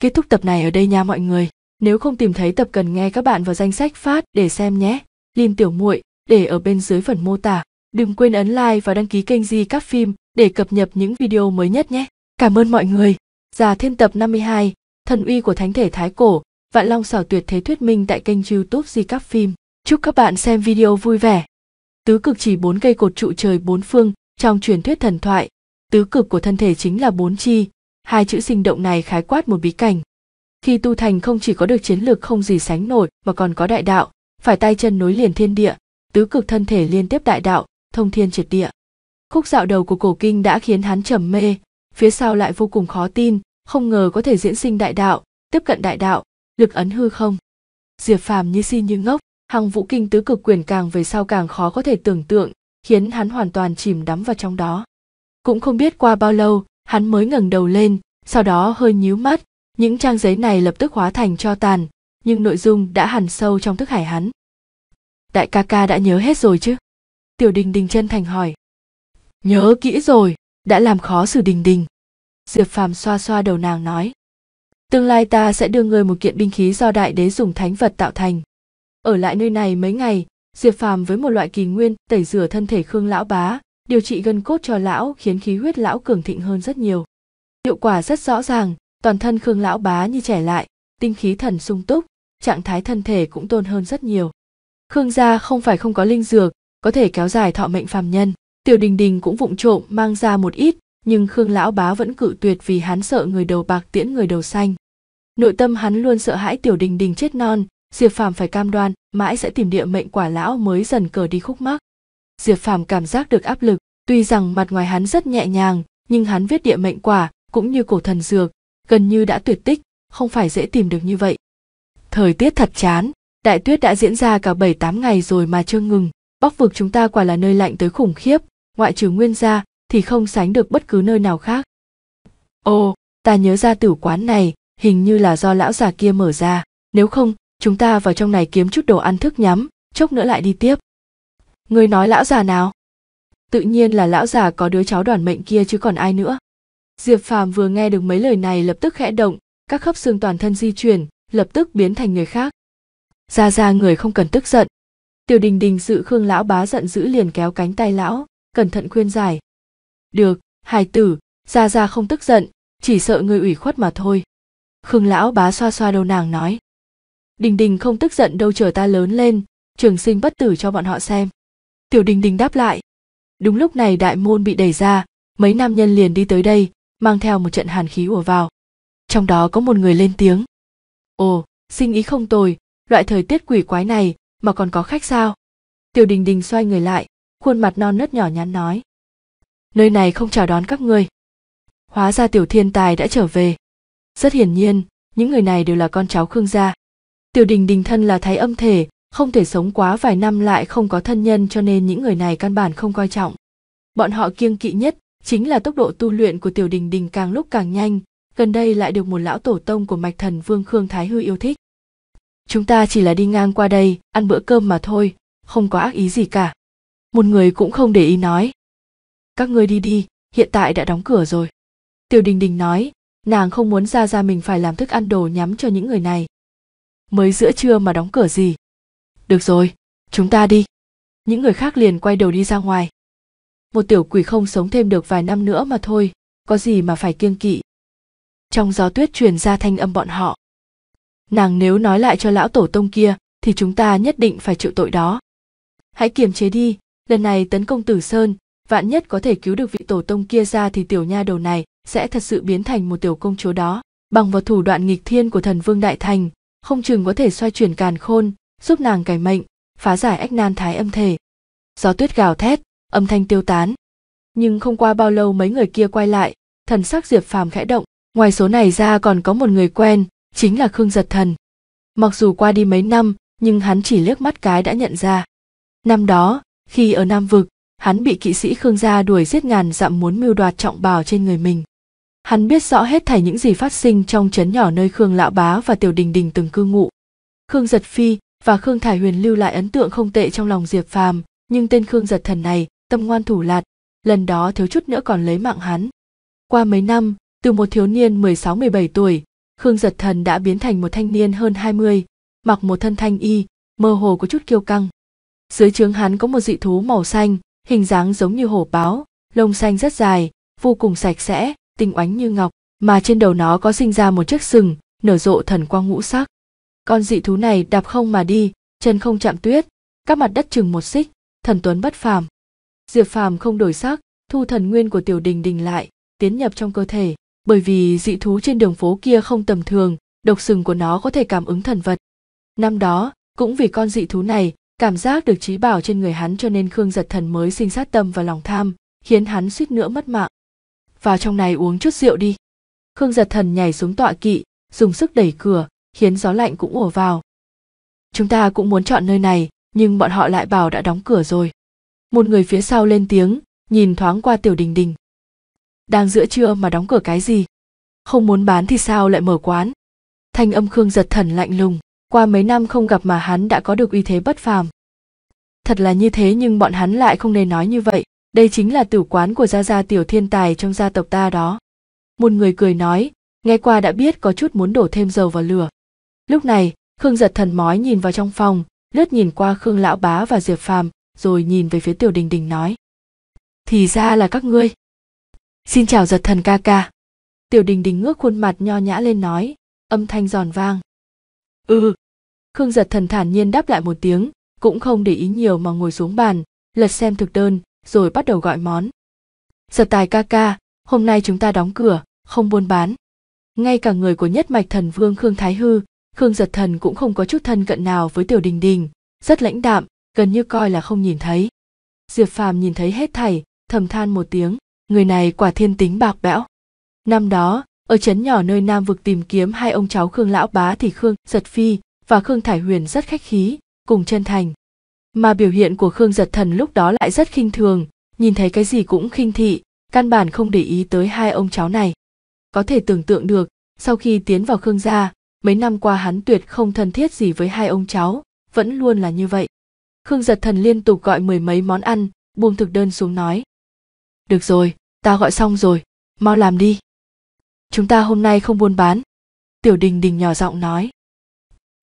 kết thúc tập này ở đây nha mọi người nếu không tìm thấy tập cần nghe các bạn vào danh sách phát để xem nhé lin tiểu muội để ở bên dưới phần mô tả đừng quên ấn like và đăng ký kênh di các phim để cập nhật những video mới nhất nhé cảm ơn mọi người già thiên tập 52, thần uy của thánh thể thái cổ vạn long xảo tuyệt thế thuyết minh tại kênh youtube di các phim Chúc các bạn xem video vui vẻ. Tứ cực chỉ bốn cây cột trụ trời bốn phương, trong truyền thuyết thần thoại, tứ cực của thân thể chính là bốn chi, hai chữ sinh động này khái quát một bí cảnh. Khi tu thành không chỉ có được chiến lược không gì sánh nổi mà còn có đại đạo, phải tay chân nối liền thiên địa, tứ cực thân thể liên tiếp đại đạo, thông thiên triệt địa. Khúc dạo đầu của cổ kinh đã khiến hắn trầm mê, phía sau lại vô cùng khó tin, không ngờ có thể diễn sinh đại đạo, tiếp cận đại đạo, lực ấn hư không. Diệp Phàm như si như ngốc, Hằng vũ kinh tứ cực quyền càng về sau càng khó có thể tưởng tượng khiến hắn hoàn toàn chìm đắm vào trong đó cũng không biết qua bao lâu hắn mới ngẩng đầu lên sau đó hơi nhíu mắt những trang giấy này lập tức hóa thành cho tàn nhưng nội dung đã hằn sâu trong thức hải hắn đại ca ca đã nhớ hết rồi chứ tiểu đình đình chân thành hỏi nhớ kỹ rồi đã làm khó xử đình đình diệp phàm xoa xoa đầu nàng nói tương lai ta sẽ đưa người một kiện binh khí do đại đế dùng thánh vật tạo thành ở lại nơi này mấy ngày, Diệp Phàm với một loại kỳ nguyên tẩy rửa thân thể Khương lão bá, điều trị gân cốt cho lão khiến khí huyết lão cường thịnh hơn rất nhiều. Hiệu quả rất rõ ràng, toàn thân Khương lão bá như trẻ lại, tinh khí thần sung túc, trạng thái thân thể cũng tôn hơn rất nhiều. Khương gia không phải không có linh dược, có thể kéo dài thọ mệnh phàm nhân. Tiểu Đình Đình cũng vụng trộm mang ra một ít, nhưng Khương lão bá vẫn cự tuyệt vì hắn sợ người đầu bạc tiễn người đầu xanh. Nội tâm hắn luôn sợ hãi Tiểu Đình Đình chết non, diệp phàm phải cam đoan mãi sẽ tìm địa mệnh quả lão mới dần cờ đi khúc mắc diệp phàm cảm giác được áp lực tuy rằng mặt ngoài hắn rất nhẹ nhàng nhưng hắn viết địa mệnh quả cũng như cổ thần dược gần như đã tuyệt tích không phải dễ tìm được như vậy thời tiết thật chán đại tuyết đã diễn ra cả bảy tám ngày rồi mà chưa ngừng bắc vực chúng ta quả là nơi lạnh tới khủng khiếp ngoại trừ nguyên gia thì không sánh được bất cứ nơi nào khác ồ ta nhớ ra tử quán này hình như là do lão già kia mở ra nếu không chúng ta vào trong này kiếm chút đồ ăn thức nhắm chốc nữa lại đi tiếp người nói lão già nào tự nhiên là lão già có đứa cháu đoàn mệnh kia chứ còn ai nữa diệp phàm vừa nghe được mấy lời này lập tức khẽ động các khớp xương toàn thân di chuyển lập tức biến thành người khác ra ra người không cần tức giận tiểu đình đình sự khương lão bá giận dữ liền kéo cánh tay lão cẩn thận khuyên giải được hài tử ra ra không tức giận chỉ sợ người ủy khuất mà thôi khương lão bá xoa xoa đầu nàng nói đình đình không tức giận đâu chờ ta lớn lên trường sinh bất tử cho bọn họ xem tiểu đình đình đáp lại đúng lúc này đại môn bị đẩy ra mấy nam nhân liền đi tới đây mang theo một trận hàn khí ùa vào trong đó có một người lên tiếng ồ sinh ý không tồi loại thời tiết quỷ quái này mà còn có khách sao tiểu đình đình xoay người lại khuôn mặt non nớt nhỏ nhắn nói nơi này không chào đón các ngươi hóa ra tiểu thiên tài đã trở về rất hiển nhiên những người này đều là con cháu khương gia Tiểu đình đình thân là thái âm thể, không thể sống quá vài năm lại không có thân nhân cho nên những người này căn bản không coi trọng. Bọn họ kiêng kỵ nhất chính là tốc độ tu luyện của tiểu đình đình càng lúc càng nhanh, gần đây lại được một lão tổ tông của mạch thần vương Khương Thái Hư yêu thích. Chúng ta chỉ là đi ngang qua đây, ăn bữa cơm mà thôi, không có ác ý gì cả. Một người cũng không để ý nói. Các ngươi đi đi, hiện tại đã đóng cửa rồi. Tiểu đình đình nói, nàng không muốn ra ra mình phải làm thức ăn đồ nhắm cho những người này mới giữa trưa mà đóng cửa gì được rồi chúng ta đi những người khác liền quay đầu đi ra ngoài một tiểu quỷ không sống thêm được vài năm nữa mà thôi có gì mà phải kiêng kỵ trong gió tuyết truyền ra thanh âm bọn họ nàng nếu nói lại cho lão tổ tông kia thì chúng ta nhất định phải chịu tội đó hãy kiềm chế đi lần này tấn công tử sơn vạn nhất có thể cứu được vị tổ tông kia ra thì tiểu nha đầu này sẽ thật sự biến thành một tiểu công chúa đó bằng vào thủ đoạn nghịch thiên của thần vương đại thành không chừng có thể xoay chuyển càn khôn giúp nàng cải mệnh phá giải ách nan thái âm thể gió tuyết gào thét âm thanh tiêu tán nhưng không qua bao lâu mấy người kia quay lại thần sắc diệp phàm khẽ động ngoài số này ra còn có một người quen chính là khương giật thần mặc dù qua đi mấy năm nhưng hắn chỉ liếc mắt cái đã nhận ra năm đó khi ở nam vực hắn bị kỵ sĩ khương gia đuổi giết ngàn dặm muốn mưu đoạt trọng bảo trên người mình Hắn biết rõ hết thảy những gì phát sinh trong trấn nhỏ nơi Khương Lão Bá và Tiểu Đình Đình từng cư ngụ. Khương Giật Phi và Khương Thải Huyền lưu lại ấn tượng không tệ trong lòng Diệp Phàm, nhưng tên Khương Giật Thần này, tâm ngoan thủ lạt, lần đó thiếu chút nữa còn lấy mạng hắn. Qua mấy năm, từ một thiếu niên 16-17 tuổi, Khương Giật Thần đã biến thành một thanh niên hơn 20, mặc một thân thanh y, mơ hồ có chút kiêu căng. Dưới trướng hắn có một dị thú màu xanh, hình dáng giống như hổ báo, lông xanh rất dài, vô cùng sạch sẽ, tinh oánh như ngọc mà trên đầu nó có sinh ra một chiếc sừng nở rộ thần quang ngũ sắc con dị thú này đạp không mà đi chân không chạm tuyết các mặt đất chừng một xích thần tuấn bất phàm diệp phàm không đổi sắc thu thần nguyên của tiểu đình đình lại tiến nhập trong cơ thể bởi vì dị thú trên đường phố kia không tầm thường độc sừng của nó có thể cảm ứng thần vật năm đó cũng vì con dị thú này cảm giác được trí bảo trên người hắn cho nên khương giật thần mới sinh sát tâm và lòng tham khiến hắn suýt nữa mất mạng vào trong này uống chút rượu đi khương giật thần nhảy xuống tọa kỵ dùng sức đẩy cửa khiến gió lạnh cũng ùa vào chúng ta cũng muốn chọn nơi này nhưng bọn họ lại bảo đã đóng cửa rồi một người phía sau lên tiếng nhìn thoáng qua tiểu đình đình đang giữa trưa mà đóng cửa cái gì không muốn bán thì sao lại mở quán thanh âm khương giật thần lạnh lùng qua mấy năm không gặp mà hắn đã có được uy thế bất phàm thật là như thế nhưng bọn hắn lại không nên nói như vậy đây chính là tử quán của gia gia tiểu thiên tài trong gia tộc ta đó một người cười nói nghe qua đã biết có chút muốn đổ thêm dầu vào lửa lúc này khương giật thần mói nhìn vào trong phòng lướt nhìn qua khương lão bá và diệp phàm rồi nhìn về phía tiểu đình đình nói thì ra là các ngươi xin chào giật thần ca ca tiểu đình đình ngước khuôn mặt nho nhã lên nói âm thanh giòn vang ừ khương giật thần thản nhiên đáp lại một tiếng cũng không để ý nhiều mà ngồi xuống bàn lật xem thực đơn rồi bắt đầu gọi món. Giật tài ca ca, hôm nay chúng ta đóng cửa, không buôn bán. Ngay cả người của nhất mạch thần vương Khương Thái Hư, Khương Giật Thần cũng không có chút thân cận nào với Tiểu Đình Đình, rất lãnh đạm, gần như coi là không nhìn thấy. Diệp Phàm nhìn thấy hết thảy, thầm than một tiếng, người này quả thiên tính bạc bẽo. Năm đó, ở chấn nhỏ nơi Nam vực tìm kiếm hai ông cháu Khương Lão Bá thì Khương Giật Phi và Khương Thải Huyền rất khách khí, cùng chân thành, mà biểu hiện của khương giật thần lúc đó lại rất khinh thường nhìn thấy cái gì cũng khinh thị căn bản không để ý tới hai ông cháu này có thể tưởng tượng được sau khi tiến vào khương gia mấy năm qua hắn tuyệt không thân thiết gì với hai ông cháu vẫn luôn là như vậy khương giật thần liên tục gọi mười mấy món ăn buông thực đơn xuống nói được rồi ta gọi xong rồi mau làm đi chúng ta hôm nay không buôn bán tiểu đình đình nhỏ giọng nói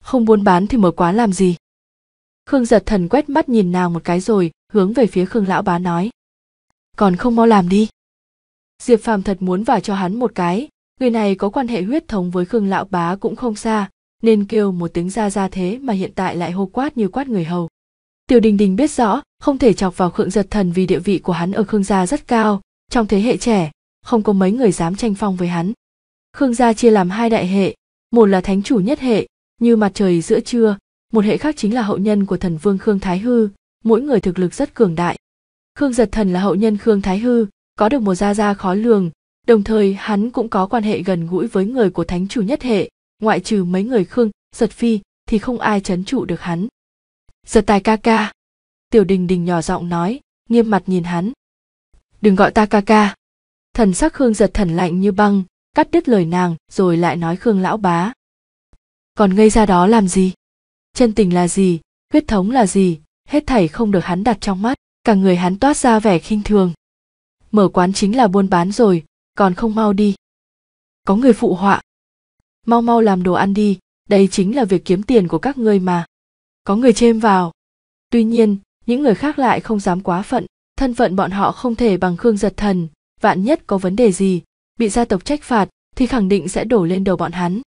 không buôn bán thì mở quán làm gì Khương giật thần quét mắt nhìn nàng một cái rồi, hướng về phía Khương lão bá nói. Còn không mau làm đi. Diệp Phàm thật muốn vả cho hắn một cái, người này có quan hệ huyết thống với Khương lão bá cũng không xa, nên kêu một tiếng ra ra thế mà hiện tại lại hô quát như quát người hầu. Tiểu Đình Đình biết rõ, không thể chọc vào Khương giật thần vì địa vị của hắn ở Khương gia rất cao, trong thế hệ trẻ, không có mấy người dám tranh phong với hắn. Khương gia chia làm hai đại hệ, một là thánh chủ nhất hệ, như mặt trời giữa trưa, một hệ khác chính là hậu nhân của thần vương khương thái hư mỗi người thực lực rất cường đại khương giật thần là hậu nhân khương thái hư có được một gia gia khó lường đồng thời hắn cũng có quan hệ gần gũi với người của thánh chủ nhất hệ ngoại trừ mấy người khương giật phi thì không ai chấn trụ được hắn giật tài ca ca tiểu đình đình nhỏ giọng nói nghiêm mặt nhìn hắn đừng gọi ta ca ca thần sắc khương giật thần lạnh như băng cắt đứt lời nàng rồi lại nói khương lão bá còn ngây ra đó làm gì chân tình là gì huyết thống là gì hết thảy không được hắn đặt trong mắt cả người hắn toát ra vẻ khinh thường mở quán chính là buôn bán rồi còn không mau đi có người phụ họa mau mau làm đồ ăn đi đây chính là việc kiếm tiền của các ngươi mà có người chêm vào tuy nhiên những người khác lại không dám quá phận thân phận bọn họ không thể bằng khương giật thần vạn nhất có vấn đề gì bị gia tộc trách phạt thì khẳng định sẽ đổ lên đầu bọn hắn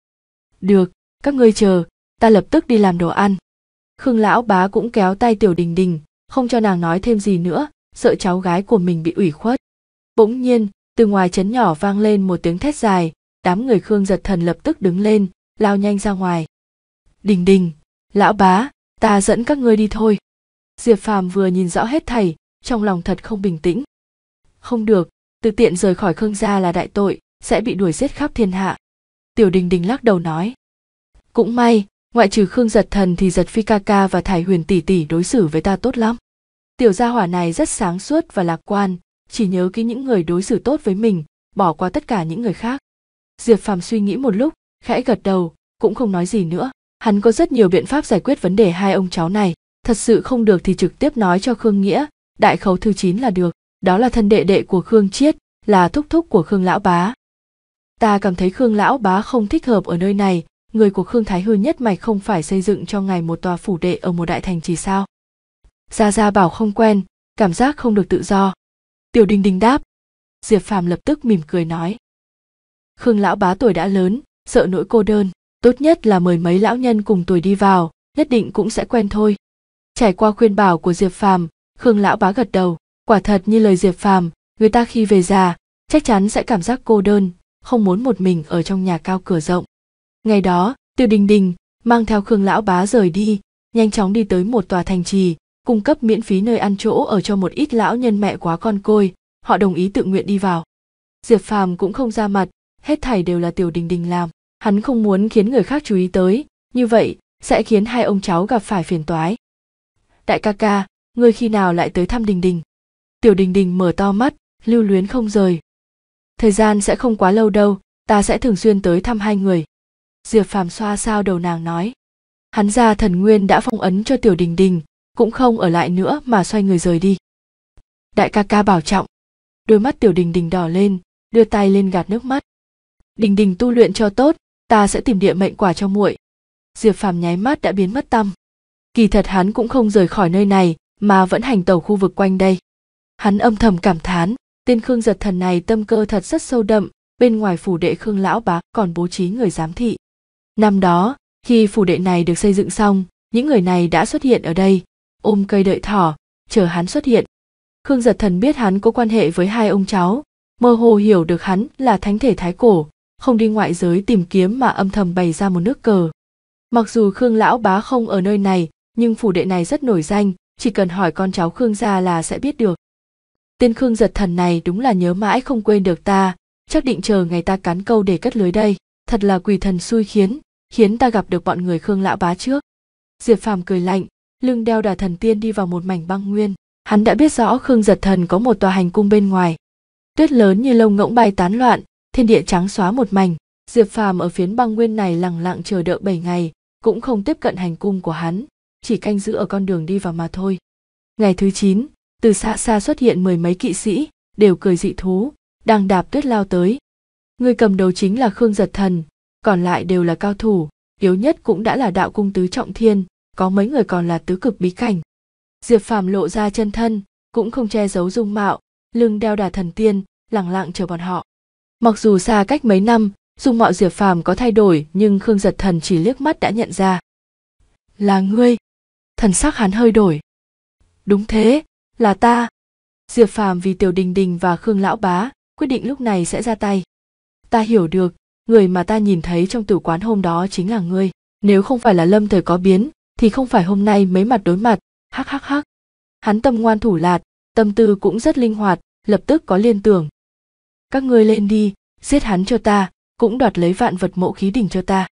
được các ngươi chờ ta lập tức đi làm đồ ăn khương lão bá cũng kéo tay tiểu đình đình không cho nàng nói thêm gì nữa sợ cháu gái của mình bị ủy khuất bỗng nhiên từ ngoài trấn nhỏ vang lên một tiếng thét dài đám người khương giật thần lập tức đứng lên lao nhanh ra ngoài đình đình lão bá ta dẫn các ngươi đi thôi diệp phàm vừa nhìn rõ hết thầy trong lòng thật không bình tĩnh không được tự tiện rời khỏi khương gia là đại tội sẽ bị đuổi giết khắp thiên hạ tiểu đình đình lắc đầu nói cũng may ngoại trừ khương giật thần thì giật phi ca ca và thải huyền tỷ tỷ đối xử với ta tốt lắm tiểu gia hỏa này rất sáng suốt và lạc quan chỉ nhớ ký những người đối xử tốt với mình bỏ qua tất cả những người khác diệp phàm suy nghĩ một lúc khẽ gật đầu cũng không nói gì nữa hắn có rất nhiều biện pháp giải quyết vấn đề hai ông cháu này thật sự không được thì trực tiếp nói cho khương nghĩa đại khấu thứ chín là được đó là thân đệ đệ của khương chiết là thúc thúc của khương lão bá ta cảm thấy khương lão bá không thích hợp ở nơi này người của khương thái hư nhất mạch không phải xây dựng cho ngài một tòa phủ đệ ở một đại thành trì sao gia gia bảo không quen cảm giác không được tự do tiểu đình đình đáp diệp phàm lập tức mỉm cười nói khương lão bá tuổi đã lớn sợ nỗi cô đơn tốt nhất là mời mấy lão nhân cùng tuổi đi vào nhất định cũng sẽ quen thôi trải qua khuyên bảo của diệp phàm khương lão bá gật đầu quả thật như lời diệp phàm người ta khi về già chắc chắn sẽ cảm giác cô đơn không muốn một mình ở trong nhà cao cửa rộng ngày đó tiêu đình đình mang theo khương lão bá rời đi nhanh chóng đi tới một tòa thành trì cung cấp miễn phí nơi ăn chỗ ở cho một ít lão nhân mẹ quá con côi họ đồng ý tự nguyện đi vào diệp phàm cũng không ra mặt hết thảy đều là tiểu đình đình làm hắn không muốn khiến người khác chú ý tới như vậy sẽ khiến hai ông cháu gặp phải phiền toái đại ca ca ngươi khi nào lại tới thăm đình đình tiểu đình đình mở to mắt lưu luyến không rời thời gian sẽ không quá lâu đâu ta sẽ thường xuyên tới thăm hai người diệp phàm xoa sao đầu nàng nói hắn ra thần nguyên đã phong ấn cho tiểu đình đình cũng không ở lại nữa mà xoay người rời đi đại ca ca bảo trọng đôi mắt tiểu đình đình đỏ lên đưa tay lên gạt nước mắt đình đình tu luyện cho tốt ta sẽ tìm địa mệnh quả cho muội diệp phàm nháy mắt đã biến mất tâm kỳ thật hắn cũng không rời khỏi nơi này mà vẫn hành tàu khu vực quanh đây hắn âm thầm cảm thán tên khương giật thần này tâm cơ thật rất sâu đậm bên ngoài phủ đệ khương lão bá còn bố trí người giám thị Năm đó, khi phủ đệ này được xây dựng xong, những người này đã xuất hiện ở đây, ôm cây đợi thỏ, chờ hắn xuất hiện. Khương Giật Thần biết hắn có quan hệ với hai ông cháu, mơ hồ hiểu được hắn là thánh thể thái cổ, không đi ngoại giới tìm kiếm mà âm thầm bày ra một nước cờ. Mặc dù Khương lão bá không ở nơi này, nhưng phủ đệ này rất nổi danh, chỉ cần hỏi con cháu Khương gia là sẽ biết được. Tên Khương Giật Thần này đúng là nhớ mãi không quên được ta, chắc định chờ ngày ta cắn câu để cất lưới đây, thật là quỷ thần xui khiến, khiến ta gặp được bọn người khương lão bá trước diệp phàm cười lạnh lưng đeo đà thần tiên đi vào một mảnh băng nguyên hắn đã biết rõ khương giật thần có một tòa hành cung bên ngoài tuyết lớn như lông ngỗng bay tán loạn thiên địa trắng xóa một mảnh diệp phàm ở phiến băng nguyên này lẳng lặng chờ đợi bảy ngày cũng không tiếp cận hành cung của hắn chỉ canh giữ ở con đường đi vào mà thôi ngày thứ chín từ xa xa xuất hiện mười mấy kỵ sĩ đều cười dị thú đang đạp tuyết lao tới người cầm đầu chính là khương giật thần còn lại đều là cao thủ yếu nhất cũng đã là đạo cung tứ trọng thiên có mấy người còn là tứ cực bí cảnh diệp phàm lộ ra chân thân cũng không che giấu dung mạo lưng đeo đà thần tiên lẳng lặng chờ bọn họ mặc dù xa cách mấy năm dung mạo diệp phàm có thay đổi nhưng khương giật thần chỉ liếc mắt đã nhận ra là ngươi thần sắc hắn hơi đổi đúng thế là ta diệp phàm vì tiểu đình đình và khương lão bá quyết định lúc này sẽ ra tay ta hiểu được người mà ta nhìn thấy trong tử quán hôm đó chính là ngươi nếu không phải là lâm thời có biến thì không phải hôm nay mấy mặt đối mặt hắc hắc hắc hắn tâm ngoan thủ lạt tâm tư cũng rất linh hoạt lập tức có liên tưởng các ngươi lên đi giết hắn cho ta cũng đoạt lấy vạn vật mộ khí đỉnh cho ta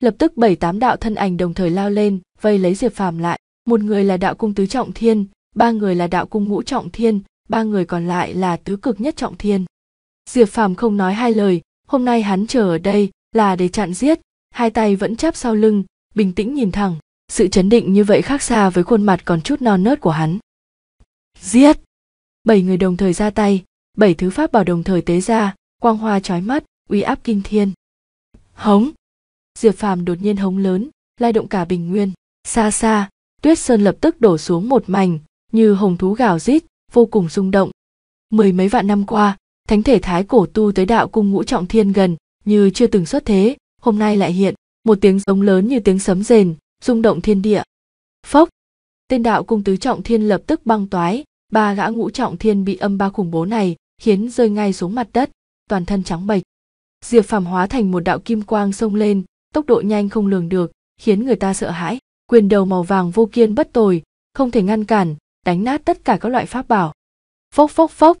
lập tức bảy tám đạo thân ảnh đồng thời lao lên vây lấy diệp phàm lại một người là đạo cung tứ trọng thiên ba người là đạo cung ngũ trọng thiên ba người còn lại là tứ cực nhất trọng thiên diệp phàm không nói hai lời hôm nay hắn chờ ở đây là để chặn giết hai tay vẫn chắp sau lưng bình tĩnh nhìn thẳng sự chấn định như vậy khác xa với khuôn mặt còn chút non nớt của hắn giết bảy người đồng thời ra tay bảy thứ pháp bảo đồng thời tế ra quang hoa trói mắt uy áp kinh thiên hống diệp phàm đột nhiên hống lớn lai động cả bình nguyên xa xa tuyết sơn lập tức đổ xuống một mảnh như hồng thú gào rít vô cùng rung động mười mấy vạn năm qua thánh thể thái cổ tu tới đạo cung ngũ trọng thiên gần như chưa từng xuất thế hôm nay lại hiện một tiếng giống lớn như tiếng sấm rền rung động thiên địa phốc tên đạo cung tứ trọng thiên lập tức băng toái ba gã ngũ trọng thiên bị âm ba khủng bố này khiến rơi ngay xuống mặt đất toàn thân trắng bệch diệp phàm hóa thành một đạo kim quang xông lên tốc độ nhanh không lường được khiến người ta sợ hãi quyền đầu màu vàng vô kiên bất tồi không thể ngăn cản đánh nát tất cả các loại pháp bảo phốc phốc phốc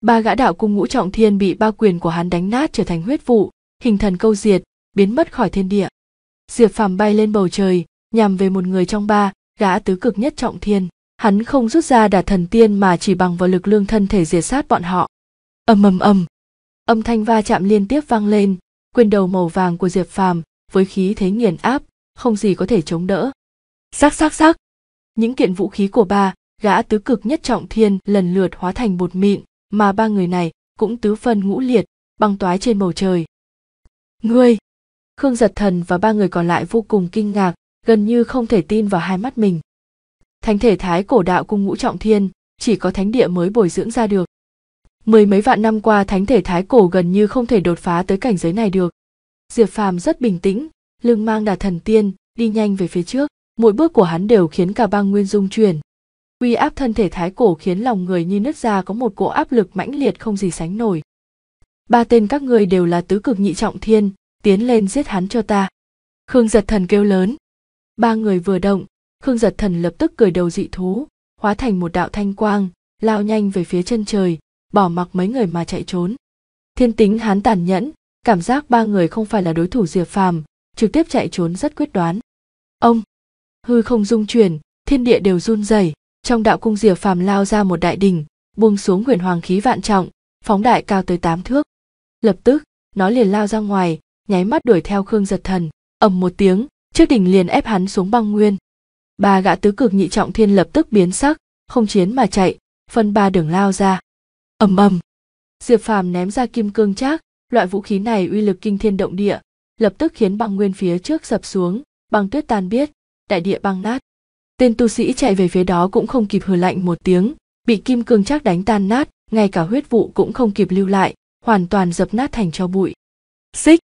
ba gã đạo cung ngũ trọng thiên bị ba quyền của hắn đánh nát trở thành huyết vụ hình thần câu diệt biến mất khỏi thiên địa diệp phàm bay lên bầu trời nhằm về một người trong ba gã tứ cực nhất trọng thiên hắn không rút ra đả thần tiên mà chỉ bằng vào lực lương thân thể diệt sát bọn họ ầm ầm ầm âm thanh va chạm liên tiếp vang lên quyền đầu màu vàng của diệp phàm với khí thế nghiền áp không gì có thể chống đỡ sắc sắc sắc, những kiện vũ khí của ba gã tứ cực nhất trọng thiên lần lượt hóa thành bột mịn mà ba người này cũng tứ phân ngũ liệt băng toái trên bầu trời ngươi khương giật thần và ba người còn lại vô cùng kinh ngạc gần như không thể tin vào hai mắt mình thánh thể thái cổ đạo cung ngũ trọng thiên chỉ có thánh địa mới bồi dưỡng ra được mười mấy vạn năm qua thánh thể thái cổ gần như không thể đột phá tới cảnh giới này được diệp phàm rất bình tĩnh lưng mang đà thần tiên đi nhanh về phía trước mỗi bước của hắn đều khiến cả bang nguyên dung chuyển uy áp thân thể thái cổ khiến lòng người như nứt ra có một cỗ áp lực mãnh liệt không gì sánh nổi ba tên các ngươi đều là tứ cực nhị trọng thiên tiến lên giết hắn cho ta khương giật thần kêu lớn ba người vừa động khương giật thần lập tức cười đầu dị thú hóa thành một đạo thanh quang lao nhanh về phía chân trời bỏ mặc mấy người mà chạy trốn thiên tính hắn tàn nhẫn cảm giác ba người không phải là đối thủ diệp phàm trực tiếp chạy trốn rất quyết đoán ông hư không dung chuyển thiên địa đều run rẩy trong đạo cung diệp phàm lao ra một đại đỉnh buông xuống huyền hoàng khí vạn trọng phóng đại cao tới tám thước lập tức nó liền lao ra ngoài nháy mắt đuổi theo khương giật thần ầm một tiếng chiếc đỉnh liền ép hắn xuống băng nguyên ba gã tứ cực nhị trọng thiên lập tức biến sắc không chiến mà chạy phân ba đường lao ra ầm ầm diệp phàm ném ra kim cương trác loại vũ khí này uy lực kinh thiên động địa lập tức khiến băng nguyên phía trước sập xuống băng tuyết tan biết đại địa băng nát tên tu sĩ chạy về phía đó cũng không kịp hừ lạnh một tiếng bị kim cương chắc đánh tan nát ngay cả huyết vụ cũng không kịp lưu lại hoàn toàn dập nát thành cho bụi xích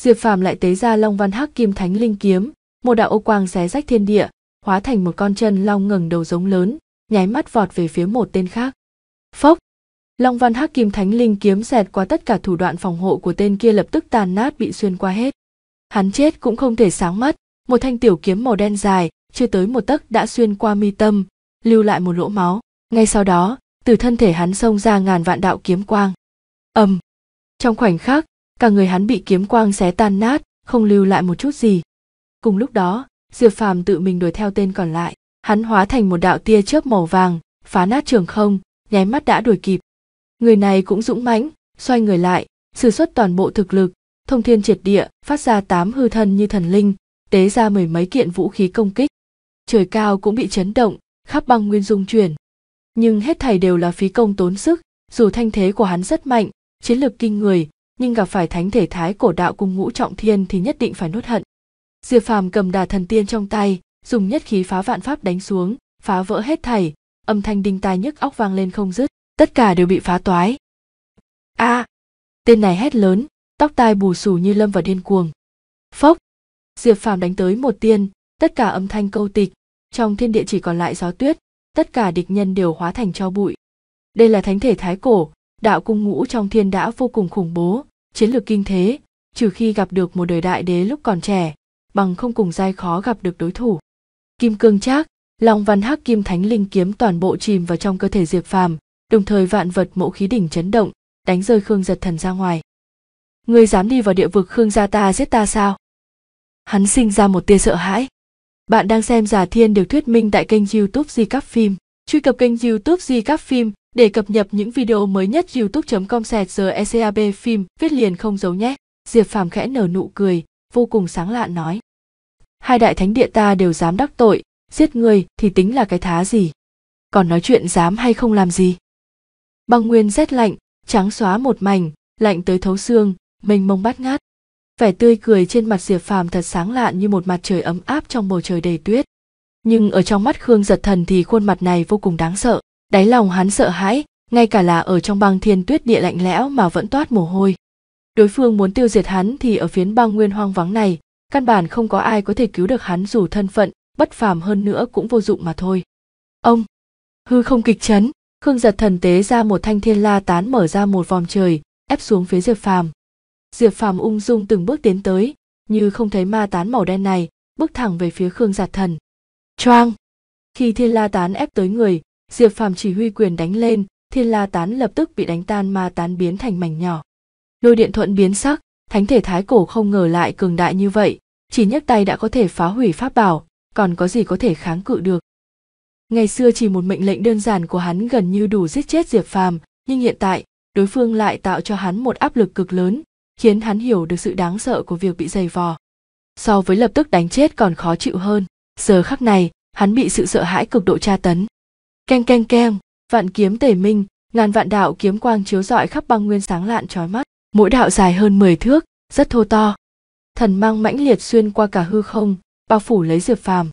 diệp phàm lại tế ra long văn hắc kim thánh linh kiếm một đạo ô quang xé rách thiên địa hóa thành một con chân long ngẩng đầu giống lớn nháy mắt vọt về phía một tên khác phốc long văn hắc kim thánh linh kiếm xẹt qua tất cả thủ đoạn phòng hộ của tên kia lập tức tàn nát bị xuyên qua hết hắn chết cũng không thể sáng mắt một thanh tiểu kiếm màu đen dài chưa tới một tấc đã xuyên qua mi tâm lưu lại một lỗ máu ngay sau đó từ thân thể hắn xông ra ngàn vạn đạo kiếm quang ầm trong khoảnh khắc cả người hắn bị kiếm quang xé tan nát không lưu lại một chút gì cùng lúc đó diệp phàm tự mình đuổi theo tên còn lại hắn hóa thành một đạo tia chớp màu vàng phá nát trường không nháy mắt đã đuổi kịp người này cũng dũng mãnh xoay người lại sử xuất toàn bộ thực lực thông thiên triệt địa phát ra tám hư thân như thần linh tế ra mười mấy kiện vũ khí công kích trời cao cũng bị chấn động khắp băng nguyên dung chuyển nhưng hết thảy đều là phí công tốn sức dù thanh thế của hắn rất mạnh chiến lược kinh người nhưng gặp phải thánh thể thái cổ đạo cùng ngũ trọng thiên thì nhất định phải nuốt hận diệp phàm cầm đà thần tiên trong tay dùng nhất khí phá vạn pháp đánh xuống phá vỡ hết thảy âm thanh đinh tai nhức óc vang lên không dứt tất cả đều bị phá toái a à, tên này hét lớn tóc tai bù xù như lâm vào điên cuồng phốc diệp phàm đánh tới một tiên tất cả âm thanh câu tịch trong thiên địa chỉ còn lại gió tuyết tất cả địch nhân đều hóa thành cho bụi đây là thánh thể thái cổ đạo cung ngũ trong thiên đã vô cùng khủng bố chiến lược kinh thế trừ khi gặp được một đời đại đế lúc còn trẻ bằng không cùng dai khó gặp được đối thủ kim cương trác long văn hắc kim thánh linh kiếm toàn bộ chìm vào trong cơ thể diệp phàm đồng thời vạn vật mẫu khí đỉnh chấn động đánh rơi khương giật thần ra ngoài ngươi dám đi vào địa vực khương gia ta giết ta sao hắn sinh ra một tia sợ hãi bạn đang xem Giả Thiên được thuyết minh tại kênh YouTube Di Cắp Phim. Truy cập kênh YouTube Di Cắp Phim để cập nhật những video mới nhất youtube.com sẹt giờ e phim viết liền không giấu nhé. Diệp Phàm khẽ nở nụ cười, vô cùng sáng lạn nói. Hai đại thánh địa ta đều dám đắc tội, giết người thì tính là cái thá gì. Còn nói chuyện dám hay không làm gì. Băng nguyên rét lạnh, trắng xóa một mảnh, lạnh tới thấu xương, mênh mông bát ngát, vẻ tươi cười trên mặt diệp phàm thật sáng lạn như một mặt trời ấm áp trong bầu trời đầy tuyết nhưng ở trong mắt khương giật thần thì khuôn mặt này vô cùng đáng sợ đáy lòng hắn sợ hãi ngay cả là ở trong băng thiên tuyết địa lạnh lẽo mà vẫn toát mồ hôi đối phương muốn tiêu diệt hắn thì ở phiến băng nguyên hoang vắng này căn bản không có ai có thể cứu được hắn dù thân phận bất phàm hơn nữa cũng vô dụng mà thôi ông hư không kịch chấn khương giật thần tế ra một thanh thiên la tán mở ra một vòng trời ép xuống phía diệp phàm diệp phàm ung dung từng bước tiến tới như không thấy ma tán màu đen này bước thẳng về phía khương giạt thần choang khi thiên la tán ép tới người diệp phàm chỉ huy quyền đánh lên thiên la tán lập tức bị đánh tan ma tán biến thành mảnh nhỏ lôi điện thuận biến sắc thánh thể thái cổ không ngờ lại cường đại như vậy chỉ nhấc tay đã có thể phá hủy pháp bảo còn có gì có thể kháng cự được ngày xưa chỉ một mệnh lệnh đơn giản của hắn gần như đủ giết chết diệp phàm nhưng hiện tại đối phương lại tạo cho hắn một áp lực cực lớn khiến hắn hiểu được sự đáng sợ của việc bị giày vò so với lập tức đánh chết còn khó chịu hơn giờ khắc này hắn bị sự sợ hãi cực độ tra tấn keng keng keng vạn kiếm tể minh ngàn vạn đạo kiếm quang chiếu rọi khắp băng nguyên sáng lạn trói mắt mỗi đạo dài hơn 10 thước rất thô to thần mang mãnh liệt xuyên qua cả hư không bao phủ lấy diệp phàm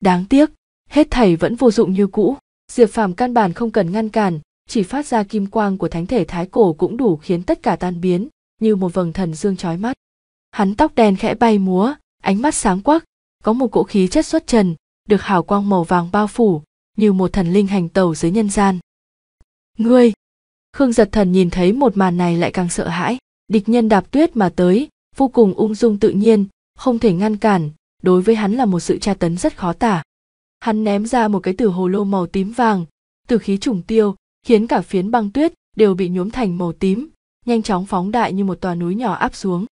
đáng tiếc hết thảy vẫn vô dụng như cũ diệp phàm căn bản không cần ngăn cản chỉ phát ra kim quang của thánh thể thái cổ cũng đủ khiến tất cả tan biến như một vầng thần dương chói mắt hắn tóc đen khẽ bay múa ánh mắt sáng quắc có một cỗ khí chất xuất trần được hào quang màu vàng bao phủ như một thần linh hành tẩu dưới nhân gian ngươi khương giật thần nhìn thấy một màn này lại càng sợ hãi địch nhân đạp tuyết mà tới vô cùng ung dung tự nhiên không thể ngăn cản đối với hắn là một sự tra tấn rất khó tả hắn ném ra một cái tử hồ lô màu tím vàng từ khí trùng tiêu khiến cả phiến băng tuyết đều bị nhuốm thành màu tím nhanh chóng phóng đại như một tòa núi nhỏ áp xuống.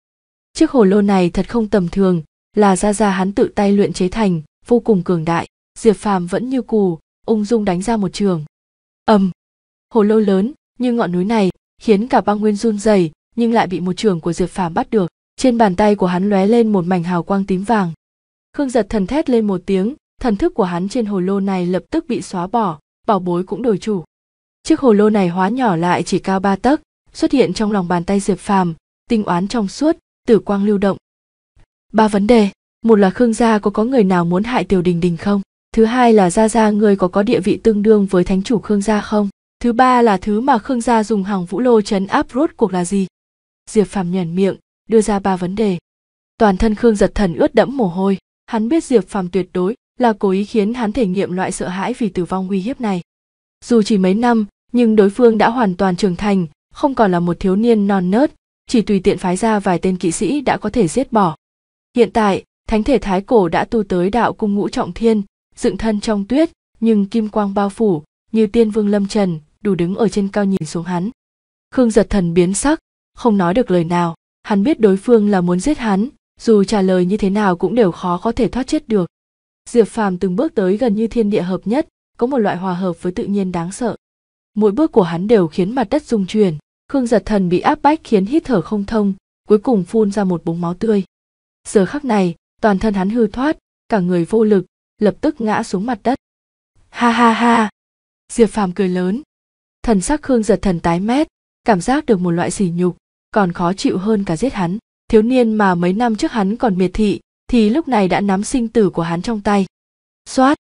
Chiếc hồ lô này thật không tầm thường, là ra ra hắn tự tay luyện chế thành, vô cùng cường đại. Diệp Phàm vẫn như cù, ung dung đánh ra một trường. Ầm. Hồ lô lớn như ngọn núi này khiến cả băng nguyên run rẩy, nhưng lại bị một trường của Diệp Phàm bắt được. Trên bàn tay của hắn lóe lên một mảnh hào quang tím vàng. Khương Giật thần thét lên một tiếng, thần thức của hắn trên hồ lô này lập tức bị xóa bỏ, bảo bối cũng đổi chủ. Chiếc hồ lô này hóa nhỏ lại chỉ cao ba tấc, xuất hiện trong lòng bàn tay diệp phàm tinh oán trong suốt tử quang lưu động ba vấn đề một là khương gia có có người nào muốn hại tiểu đình đình không thứ hai là gia gia người có có địa vị tương đương với thánh chủ khương gia không thứ ba là thứ mà khương gia dùng hàng vũ lô chấn áp rốt cuộc là gì diệp phàm nhuẩn miệng đưa ra ba vấn đề toàn thân khương giật thần ướt đẫm mồ hôi hắn biết diệp phàm tuyệt đối là cố ý khiến hắn thể nghiệm loại sợ hãi vì tử vong uy hiếp này dù chỉ mấy năm nhưng đối phương đã hoàn toàn trưởng thành không còn là một thiếu niên non nớt chỉ tùy tiện phái ra vài tên kỵ sĩ đã có thể giết bỏ hiện tại thánh thể thái cổ đã tu tới đạo cung ngũ trọng thiên dựng thân trong tuyết nhưng kim quang bao phủ như tiên vương lâm trần đủ đứng ở trên cao nhìn xuống hắn khương giật thần biến sắc không nói được lời nào hắn biết đối phương là muốn giết hắn dù trả lời như thế nào cũng đều khó có thể thoát chết được diệp phàm từng bước tới gần như thiên địa hợp nhất có một loại hòa hợp với tự nhiên đáng sợ mỗi bước của hắn đều khiến mặt đất rung chuyển khương giật thần bị áp bách khiến hít thở không thông cuối cùng phun ra một búng máu tươi giờ khắc này toàn thân hắn hư thoát cả người vô lực lập tức ngã xuống mặt đất ha ha ha diệp phàm cười lớn thần sắc khương giật thần tái mét cảm giác được một loại sỉ nhục còn khó chịu hơn cả giết hắn thiếu niên mà mấy năm trước hắn còn miệt thị thì lúc này đã nắm sinh tử của hắn trong tay xoát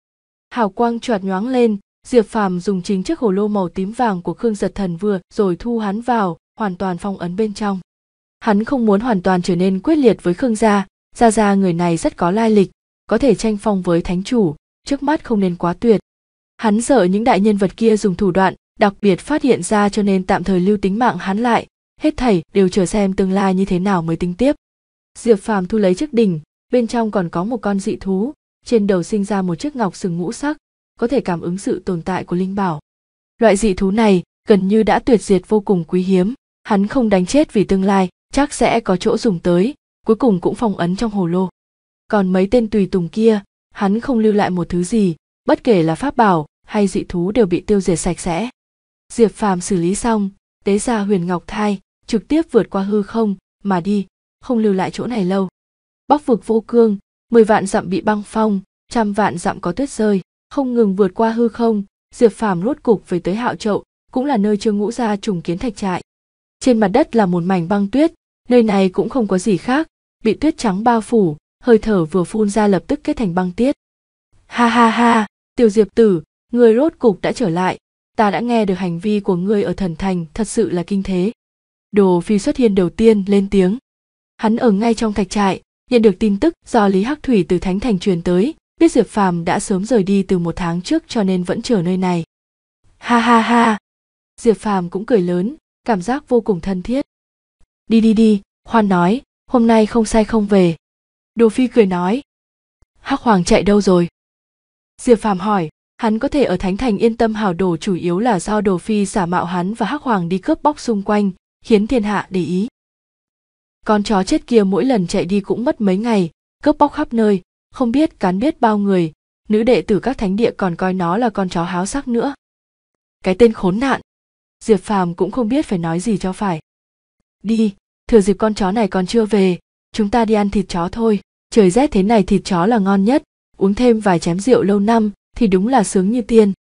hào quang choạt nhoáng lên diệp phàm dùng chính chiếc hồ lô màu tím vàng của khương giật thần vừa rồi thu hắn vào hoàn toàn phong ấn bên trong hắn không muốn hoàn toàn trở nên quyết liệt với khương gia gia gia người này rất có lai lịch có thể tranh phong với thánh chủ trước mắt không nên quá tuyệt hắn sợ những đại nhân vật kia dùng thủ đoạn đặc biệt phát hiện ra cho nên tạm thời lưu tính mạng hắn lại hết thảy đều chờ xem tương lai như thế nào mới tính tiếp diệp phàm thu lấy chiếc đỉnh bên trong còn có một con dị thú trên đầu sinh ra một chiếc ngọc sừng ngũ sắc có thể cảm ứng sự tồn tại của linh bảo loại dị thú này gần như đã tuyệt diệt vô cùng quý hiếm hắn không đánh chết vì tương lai chắc sẽ có chỗ dùng tới cuối cùng cũng phong ấn trong hồ lô còn mấy tên tùy tùng kia hắn không lưu lại một thứ gì bất kể là pháp bảo hay dị thú đều bị tiêu diệt sạch sẽ diệp phàm xử lý xong tế ra huyền ngọc thai trực tiếp vượt qua hư không mà đi không lưu lại chỗ này lâu bắc vực vô cương mười vạn dặm bị băng phong trăm vạn dặm có tuyết rơi không ngừng vượt qua hư không diệp phàm rốt cục về tới hạo trậu cũng là nơi trương ngũ gia trùng kiến thạch trại trên mặt đất là một mảnh băng tuyết nơi này cũng không có gì khác bị tuyết trắng bao phủ hơi thở vừa phun ra lập tức kết thành băng tiết ha ha ha tiểu diệp tử người rốt cục đã trở lại ta đã nghe được hành vi của ngươi ở thần thành thật sự là kinh thế đồ phi xuất hiện đầu tiên lên tiếng hắn ở ngay trong thạch trại nhận được tin tức do lý hắc thủy từ thánh thành truyền tới biết diệp phàm đã sớm rời đi từ một tháng trước cho nên vẫn chờ nơi này ha ha ha diệp phàm cũng cười lớn cảm giác vô cùng thân thiết đi đi đi hoan nói hôm nay không sai không về đồ phi cười nói hắc hoàng chạy đâu rồi diệp phàm hỏi hắn có thể ở thánh thành yên tâm hào đồ chủ yếu là do đồ phi giả mạo hắn và hắc hoàng đi cướp bóc xung quanh khiến thiên hạ để ý con chó chết kia mỗi lần chạy đi cũng mất mấy ngày cướp bóc khắp nơi không biết cán biết bao người nữ đệ tử các thánh địa còn coi nó là con chó háo sắc nữa cái tên khốn nạn diệp phàm cũng không biết phải nói gì cho phải đi thừa dịp con chó này còn chưa về chúng ta đi ăn thịt chó thôi trời rét thế này thịt chó là ngon nhất uống thêm vài chén rượu lâu năm thì đúng là sướng như tiên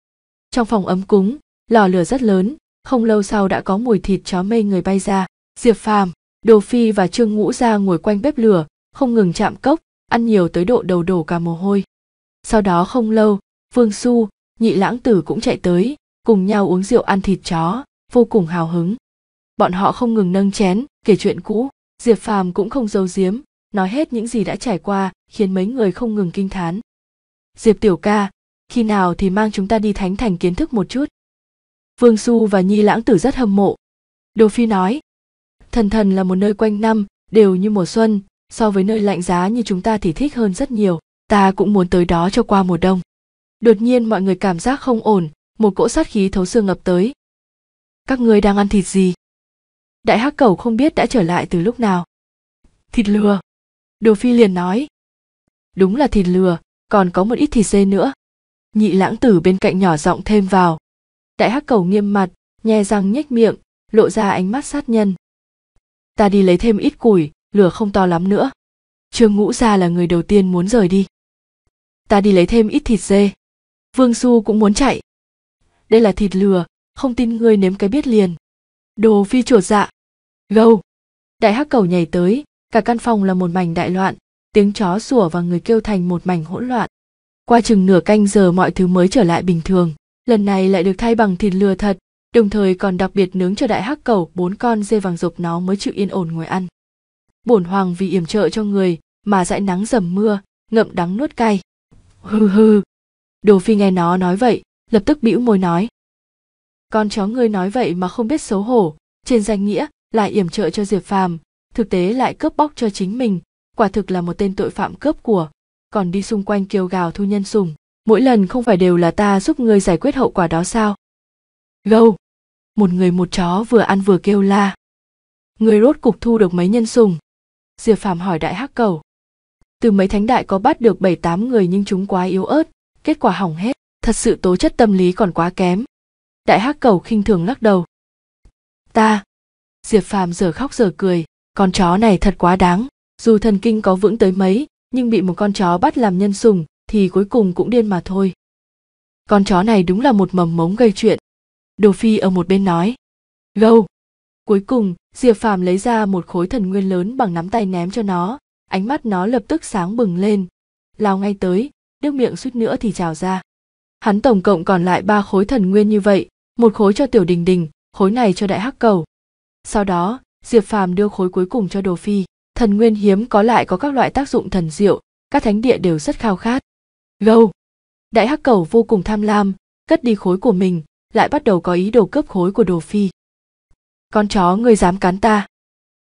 trong phòng ấm cúng lò lửa rất lớn không lâu sau đã có mùi thịt chó mây người bay ra diệp phàm đồ phi và trương ngũ ra ngồi quanh bếp lửa không ngừng chạm cốc ăn nhiều tới độ đầu đổ cả mồ hôi. Sau đó không lâu, Vương Su, nhị lãng tử cũng chạy tới, cùng nhau uống rượu ăn thịt chó, vô cùng hào hứng. Bọn họ không ngừng nâng chén, kể chuyện cũ, Diệp Phàm cũng không giấu giếm, nói hết những gì đã trải qua, khiến mấy người không ngừng kinh thán. Diệp tiểu ca, khi nào thì mang chúng ta đi thánh thành kiến thức một chút. Vương Su và Nhi Lãng Tử rất hâm mộ. Đồ Phi nói, thần thần là một nơi quanh năm, đều như mùa xuân, so với nơi lạnh giá như chúng ta thì thích hơn rất nhiều ta cũng muốn tới đó cho qua mùa đông đột nhiên mọi người cảm giác không ổn một cỗ sát khí thấu xương ngập tới các ngươi đang ăn thịt gì đại hắc cẩu không biết đã trở lại từ lúc nào thịt lừa đồ phi liền nói đúng là thịt lừa còn có một ít thịt dê nữa nhị lãng tử bên cạnh nhỏ giọng thêm vào đại hắc cẩu nghiêm mặt nhe răng nhếch miệng lộ ra ánh mắt sát nhân ta đi lấy thêm ít củi lửa không to lắm nữa trương ngũ gia là người đầu tiên muốn rời đi ta đi lấy thêm ít thịt dê vương su cũng muốn chạy đây là thịt lừa không tin ngươi nếm cái biết liền đồ phi chuột dạ gâu đại hắc cầu nhảy tới cả căn phòng là một mảnh đại loạn tiếng chó sủa và người kêu thành một mảnh hỗn loạn qua chừng nửa canh giờ mọi thứ mới trở lại bình thường lần này lại được thay bằng thịt lừa thật đồng thời còn đặc biệt nướng cho đại hắc cầu bốn con dê vàng dục nó mới chịu yên ổn ngồi ăn bổn hoàng vì yểm trợ cho người mà dãi nắng dầm mưa ngậm đắng nuốt cay hừ hừ đồ phi nghe nó nói vậy lập tức bĩu môi nói con chó ngươi nói vậy mà không biết xấu hổ trên danh nghĩa lại yểm trợ cho diệp phàm thực tế lại cướp bóc cho chính mình quả thực là một tên tội phạm cướp của còn đi xung quanh kêu gào thu nhân sùng mỗi lần không phải đều là ta giúp ngươi giải quyết hậu quả đó sao gâu một người một chó vừa ăn vừa kêu la người rốt cục thu được mấy nhân sùng diệp phàm hỏi đại hắc cầu từ mấy thánh đại có bắt được bảy tám người nhưng chúng quá yếu ớt kết quả hỏng hết thật sự tố chất tâm lý còn quá kém đại hắc cầu khinh thường lắc đầu ta diệp phàm giờ khóc giờ cười con chó này thật quá đáng dù thần kinh có vững tới mấy nhưng bị một con chó bắt làm nhân sùng thì cuối cùng cũng điên mà thôi con chó này đúng là một mầm mống gây chuyện đồ phi ở một bên nói gâu cuối cùng diệp phàm lấy ra một khối thần nguyên lớn bằng nắm tay ném cho nó ánh mắt nó lập tức sáng bừng lên lao ngay tới nước miệng suýt nữa thì trào ra hắn tổng cộng còn lại ba khối thần nguyên như vậy một khối cho tiểu đình đình khối này cho đại hắc cầu sau đó diệp phàm đưa khối cuối cùng cho đồ phi thần nguyên hiếm có lại có các loại tác dụng thần diệu các thánh địa đều rất khao khát gâu đại hắc cầu vô cùng tham lam cất đi khối của mình lại bắt đầu có ý đồ cướp khối của đồ phi con chó ngươi dám cắn ta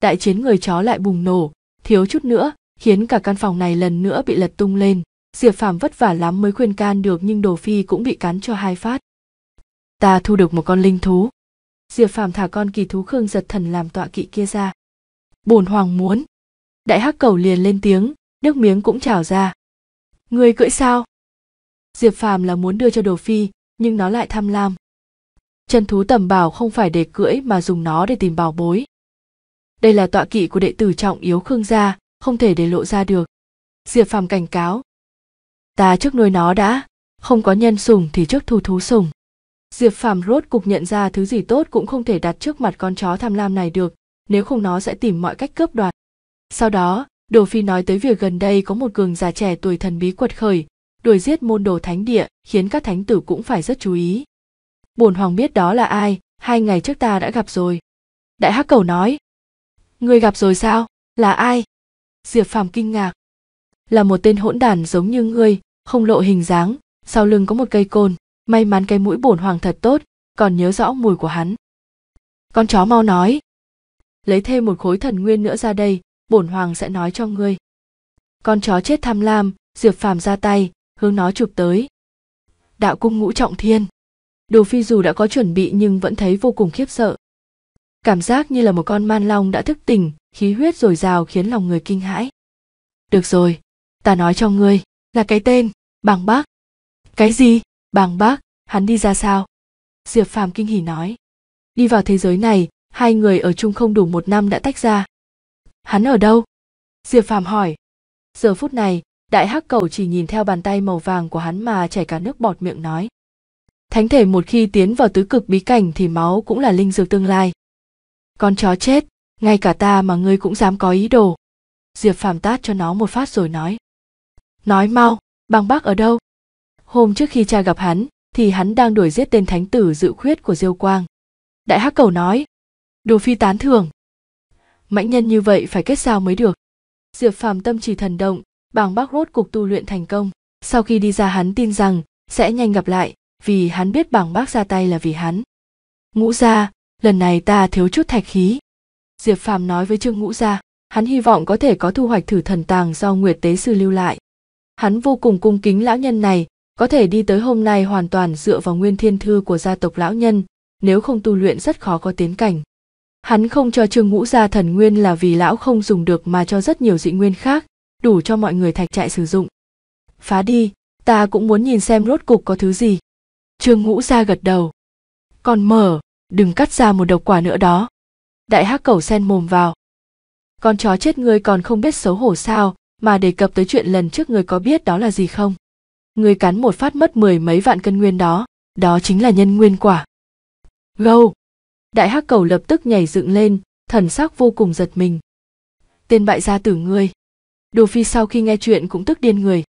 đại chiến người chó lại bùng nổ thiếu chút nữa khiến cả căn phòng này lần nữa bị lật tung lên diệp phàm vất vả lắm mới khuyên can được nhưng đồ phi cũng bị cắn cho hai phát ta thu được một con linh thú diệp phàm thả con kỳ thú khương giật thần làm tọa kỵ kia ra bổn hoàng muốn đại hắc cầu liền lên tiếng nước miếng cũng trào ra người cưỡi sao diệp phàm là muốn đưa cho đồ phi nhưng nó lại tham lam chân thú tầm bảo không phải để cưỡi mà dùng nó để tìm bảo bối đây là tọa kỵ của đệ tử trọng yếu khương gia không thể để lộ ra được diệp phàm cảnh cáo ta trước nuôi nó đã không có nhân sùng thì trước thu thú sùng diệp phàm rốt cục nhận ra thứ gì tốt cũng không thể đặt trước mặt con chó tham lam này được nếu không nó sẽ tìm mọi cách cướp đoạt sau đó đồ phi nói tới việc gần đây có một cường già trẻ tuổi thần bí quật khởi đuổi giết môn đồ thánh địa khiến các thánh tử cũng phải rất chú ý bổn hoàng biết đó là ai hai ngày trước ta đã gặp rồi đại hắc cầu nói ngươi gặp rồi sao là ai diệp phàm kinh ngạc là một tên hỗn đản giống như ngươi không lộ hình dáng sau lưng có một cây côn may mắn cái mũi bổn hoàng thật tốt còn nhớ rõ mùi của hắn con chó mau nói lấy thêm một khối thần nguyên nữa ra đây bổn hoàng sẽ nói cho ngươi con chó chết tham lam diệp phàm ra tay hướng nó chụp tới đạo cung ngũ trọng thiên Đồ Phi dù đã có chuẩn bị nhưng vẫn thấy vô cùng khiếp sợ. Cảm giác như là một con man long đã thức tỉnh, khí huyết dồi dào khiến lòng người kinh hãi. Được rồi, ta nói cho ngươi, là cái tên, Bàng Bác. Cái gì? Bàng Bác, hắn đi ra sao? Diệp Phàm kinh hỉ nói. Đi vào thế giới này, hai người ở chung không đủ một năm đã tách ra. Hắn ở đâu? Diệp Phàm hỏi. Giờ phút này, đại hắc cầu chỉ nhìn theo bàn tay màu vàng của hắn mà chảy cả nước bọt miệng nói thánh thể một khi tiến vào tứ cực bí cảnh thì máu cũng là linh dược tương lai con chó chết ngay cả ta mà ngươi cũng dám có ý đồ diệp phàm tát cho nó một phát rồi nói nói mau băng bác ở đâu hôm trước khi cha gặp hắn thì hắn đang đuổi giết tên thánh tử dự khuyết của diêu quang đại hắc cầu nói đồ phi tán thường mãnh nhân như vậy phải kết sao mới được diệp phàm tâm chỉ thần động bàng bác rốt cuộc tu luyện thành công sau khi đi ra hắn tin rằng sẽ nhanh gặp lại vì hắn biết bằng bác ra tay là vì hắn ngũ gia lần này ta thiếu chút thạch khí diệp phàm nói với trương ngũ gia hắn hy vọng có thể có thu hoạch thử thần tàng do nguyệt tế sư lưu lại hắn vô cùng cung kính lão nhân này có thể đi tới hôm nay hoàn toàn dựa vào nguyên thiên thư của gia tộc lão nhân nếu không tu luyện rất khó có tiến cảnh hắn không cho trương ngũ gia thần nguyên là vì lão không dùng được mà cho rất nhiều dị nguyên khác đủ cho mọi người thạch trại sử dụng phá đi ta cũng muốn nhìn xem rốt cục có thứ gì trương ngũ ra gật đầu còn mở đừng cắt ra một độc quả nữa đó đại hắc cẩu sen mồm vào con chó chết ngươi còn không biết xấu hổ sao mà đề cập tới chuyện lần trước ngươi có biết đó là gì không ngươi cắn một phát mất mười mấy vạn cân nguyên đó đó chính là nhân nguyên quả gâu đại hắc Cẩu lập tức nhảy dựng lên thần sắc vô cùng giật mình tên bại gia tử ngươi đồ phi sau khi nghe chuyện cũng tức điên người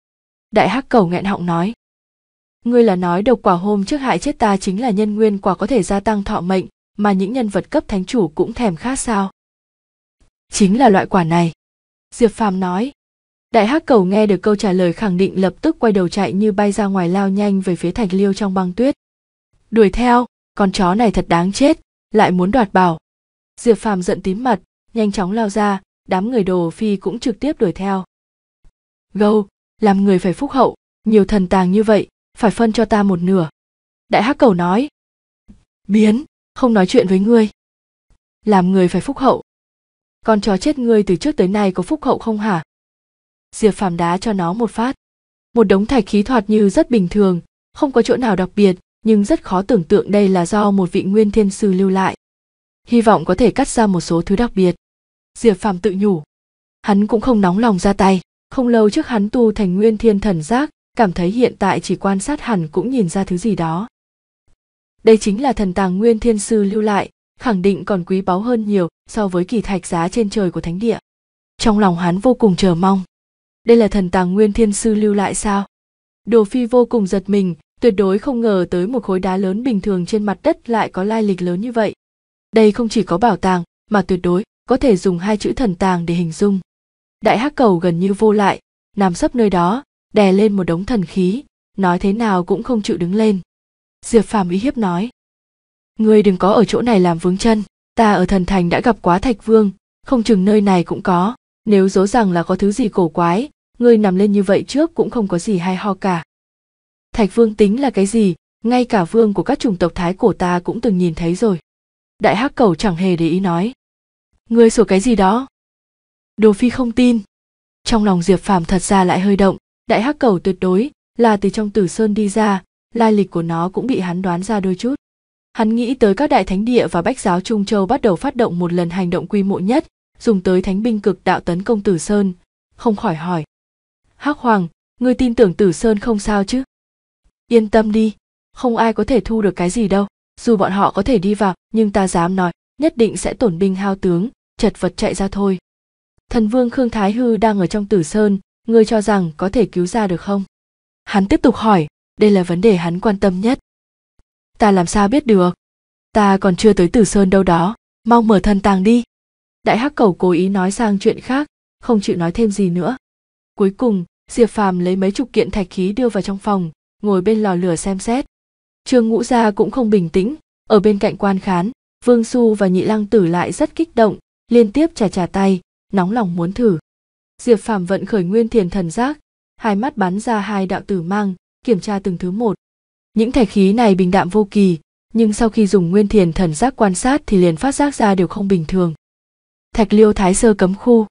đại hắc Cẩu nghẹn họng nói ngươi là nói độc quả hôm trước hại chết ta chính là nhân nguyên quả có thể gia tăng thọ mệnh mà những nhân vật cấp thánh chủ cũng thèm khát sao chính là loại quả này diệp phàm nói đại hắc cầu nghe được câu trả lời khẳng định lập tức quay đầu chạy như bay ra ngoài lao nhanh về phía thạch liêu trong băng tuyết đuổi theo con chó này thật đáng chết lại muốn đoạt bảo diệp phàm giận tím mặt nhanh chóng lao ra đám người đồ phi cũng trực tiếp đuổi theo gâu làm người phải phúc hậu nhiều thần tàng như vậy phải phân cho ta một nửa đại hắc cầu nói biến không nói chuyện với ngươi làm người phải phúc hậu con chó chết ngươi từ trước tới nay có phúc hậu không hả diệp phàm đá cho nó một phát một đống thạch khí thoạt như rất bình thường không có chỗ nào đặc biệt nhưng rất khó tưởng tượng đây là do một vị nguyên thiên sư lưu lại hy vọng có thể cắt ra một số thứ đặc biệt diệp phàm tự nhủ hắn cũng không nóng lòng ra tay không lâu trước hắn tu thành nguyên thiên thần giác cảm thấy hiện tại chỉ quan sát hẳn cũng nhìn ra thứ gì đó đây chính là thần tàng nguyên thiên sư lưu lại khẳng định còn quý báu hơn nhiều so với kỳ thạch giá trên trời của thánh địa trong lòng hắn vô cùng chờ mong đây là thần tàng nguyên thiên sư lưu lại sao đồ phi vô cùng giật mình tuyệt đối không ngờ tới một khối đá lớn bình thường trên mặt đất lại có lai lịch lớn như vậy đây không chỉ có bảo tàng mà tuyệt đối có thể dùng hai chữ thần tàng để hình dung đại hắc cầu gần như vô lại nằm sấp nơi đó đè lên một đống thần khí nói thế nào cũng không chịu đứng lên diệp phàm uy hiếp nói ngươi đừng có ở chỗ này làm vướng chân ta ở thần thành đã gặp quá thạch vương không chừng nơi này cũng có nếu dố rằng là có thứ gì cổ quái ngươi nằm lên như vậy trước cũng không có gì hay ho cả thạch vương tính là cái gì ngay cả vương của các chủng tộc thái cổ ta cũng từng nhìn thấy rồi đại hắc cầu chẳng hề để ý nói ngươi sổ cái gì đó đồ phi không tin trong lòng diệp phàm thật ra lại hơi động đại hắc cầu tuyệt đối là từ trong tử sơn đi ra lai lịch của nó cũng bị hắn đoán ra đôi chút hắn nghĩ tới các đại thánh địa và bách giáo trung châu bắt đầu phát động một lần hành động quy mô nhất dùng tới thánh binh cực đạo tấn công tử sơn không khỏi hỏi hắc hoàng ngươi tin tưởng tử sơn không sao chứ yên tâm đi không ai có thể thu được cái gì đâu dù bọn họ có thể đi vào nhưng ta dám nói nhất định sẽ tổn binh hao tướng chật vật chạy ra thôi thần vương khương thái hư đang ở trong tử sơn ngươi cho rằng có thể cứu ra được không hắn tiếp tục hỏi đây là vấn đề hắn quan tâm nhất ta làm sao biết được ta còn chưa tới tử sơn đâu đó mau mở thân tàng đi đại hắc cầu cố ý nói sang chuyện khác không chịu nói thêm gì nữa cuối cùng diệp phàm lấy mấy chục kiện thạch khí đưa vào trong phòng ngồi bên lò lửa xem xét trương ngũ gia cũng không bình tĩnh ở bên cạnh quan khán vương Su và nhị lăng tử lại rất kích động liên tiếp trà trà tay nóng lòng muốn thử diệp phàm vận khởi nguyên thiền thần giác hai mắt bắn ra hai đạo tử mang kiểm tra từng thứ một những thạch khí này bình đạm vô kỳ nhưng sau khi dùng nguyên thiền thần giác quan sát thì liền phát giác ra đều không bình thường thạch liêu thái sơ cấm khu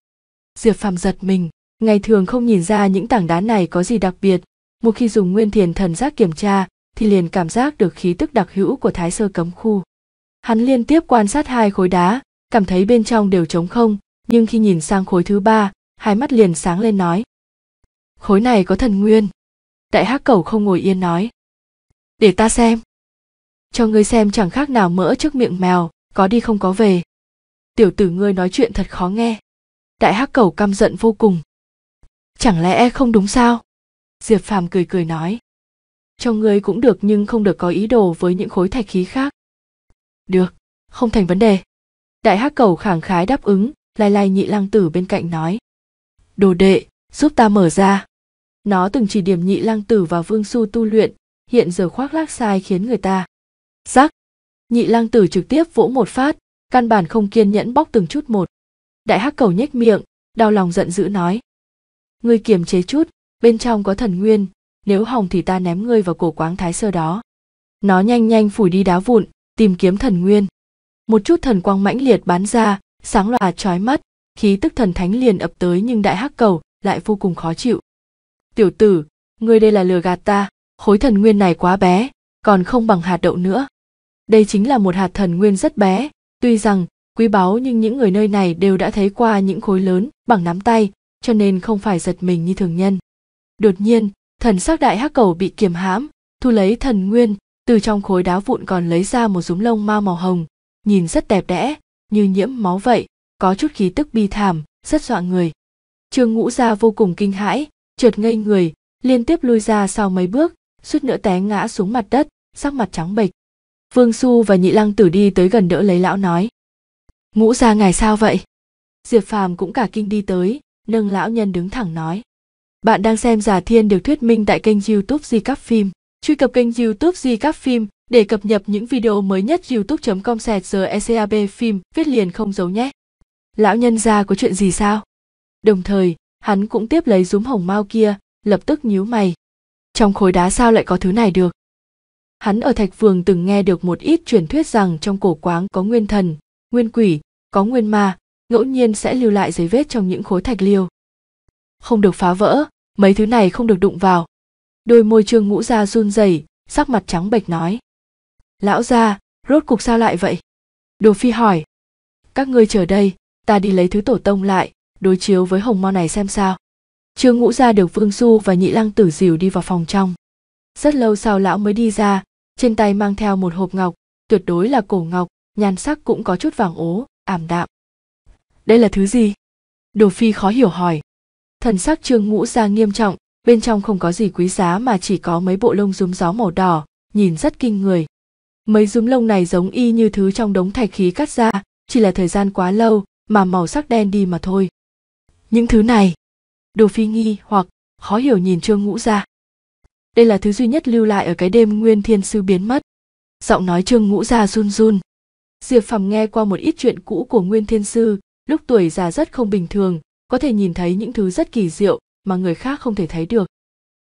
diệp phàm giật mình ngày thường không nhìn ra những tảng đá này có gì đặc biệt một khi dùng nguyên thiền thần giác kiểm tra thì liền cảm giác được khí tức đặc hữu của thái sơ cấm khu hắn liên tiếp quan sát hai khối đá cảm thấy bên trong đều trống không nhưng khi nhìn sang khối thứ ba hai mắt liền sáng lên nói khối này có thần nguyên đại hắc cẩu không ngồi yên nói để ta xem cho ngươi xem chẳng khác nào mỡ trước miệng mèo có đi không có về tiểu tử ngươi nói chuyện thật khó nghe đại hắc cẩu căm giận vô cùng chẳng lẽ không đúng sao diệp phàm cười cười nói cho ngươi cũng được nhưng không được có ý đồ với những khối thạch khí khác được không thành vấn đề đại hắc cầu khẳng khái đáp ứng lai lai nhị lang tử bên cạnh nói đồ đệ giúp ta mở ra nó từng chỉ điểm nhị lang tử và vương su tu luyện hiện giờ khoác lác sai khiến người ta rắc nhị lang tử trực tiếp vỗ một phát căn bản không kiên nhẫn bóc từng chút một đại hắc cầu nhếch miệng đau lòng giận dữ nói ngươi kiềm chế chút bên trong có thần nguyên nếu hỏng thì ta ném ngươi vào cổ quáng thái sơ đó nó nhanh nhanh phủi đi đá vụn tìm kiếm thần nguyên một chút thần quang mãnh liệt bán ra sáng loà trói mắt khí tức thần thánh liền ập tới nhưng đại hắc cầu lại vô cùng khó chịu tiểu tử ngươi đây là lừa gạt ta khối thần nguyên này quá bé còn không bằng hạt đậu nữa đây chính là một hạt thần nguyên rất bé tuy rằng quý báu nhưng những người nơi này đều đã thấy qua những khối lớn bằng nắm tay cho nên không phải giật mình như thường nhân đột nhiên thần sắc đại hắc cầu bị kiềm hãm thu lấy thần nguyên từ trong khối đá vụn còn lấy ra một rúm lông ma màu hồng nhìn rất đẹp đẽ như nhiễm máu vậy có chút khí tức bi thảm rất dọa người trương ngũ gia vô cùng kinh hãi trượt ngây người liên tiếp lui ra sau mấy bước suýt nữa té ngã xuống mặt đất sắc mặt trắng bệch vương su và nhị lăng tử đi tới gần đỡ lấy lão nói ngũ gia ngài sao vậy diệp phàm cũng cả kinh đi tới nâng lão nhân đứng thẳng nói bạn đang xem giả thiên được thuyết minh tại kênh youtube di các phim truy cập kênh youtube di các phim để cập nhật những video mới nhất youtube com sẹt phim viết liền không giấu nhé lão nhân gia có chuyện gì sao đồng thời hắn cũng tiếp lấy rúm hồng mao kia lập tức nhíu mày trong khối đá sao lại có thứ này được hắn ở thạch phường từng nghe được một ít truyền thuyết rằng trong cổ quáng có nguyên thần nguyên quỷ có nguyên ma ngẫu nhiên sẽ lưu lại giấy vết trong những khối thạch liêu không được phá vỡ mấy thứ này không được đụng vào đôi môi trương ngũ ra run rẩy sắc mặt trắng bệch nói lão gia rốt cục sao lại vậy đồ phi hỏi các ngươi chờ đây ta đi lấy thứ tổ tông lại đối chiếu với hồng mo này xem sao trương ngũ gia được vương du và nhị lăng tử dìu đi vào phòng trong rất lâu sau lão mới đi ra trên tay mang theo một hộp ngọc tuyệt đối là cổ ngọc nhan sắc cũng có chút vàng ố ảm đạm đây là thứ gì đồ phi khó hiểu hỏi thần sắc trương ngũ gia nghiêm trọng bên trong không có gì quý giá mà chỉ có mấy bộ lông rúm gió màu đỏ nhìn rất kinh người mấy rúm lông này giống y như thứ trong đống thạch khí cắt ra chỉ là thời gian quá lâu mà màu sắc đen đi mà thôi những thứ này đồ phi nghi hoặc khó hiểu nhìn trương ngũ ra đây là thứ duy nhất lưu lại ở cái đêm nguyên thiên sư biến mất giọng nói trương ngũ ra run run diệp phàm nghe qua một ít chuyện cũ của nguyên thiên sư lúc tuổi già rất không bình thường có thể nhìn thấy những thứ rất kỳ diệu mà người khác không thể thấy được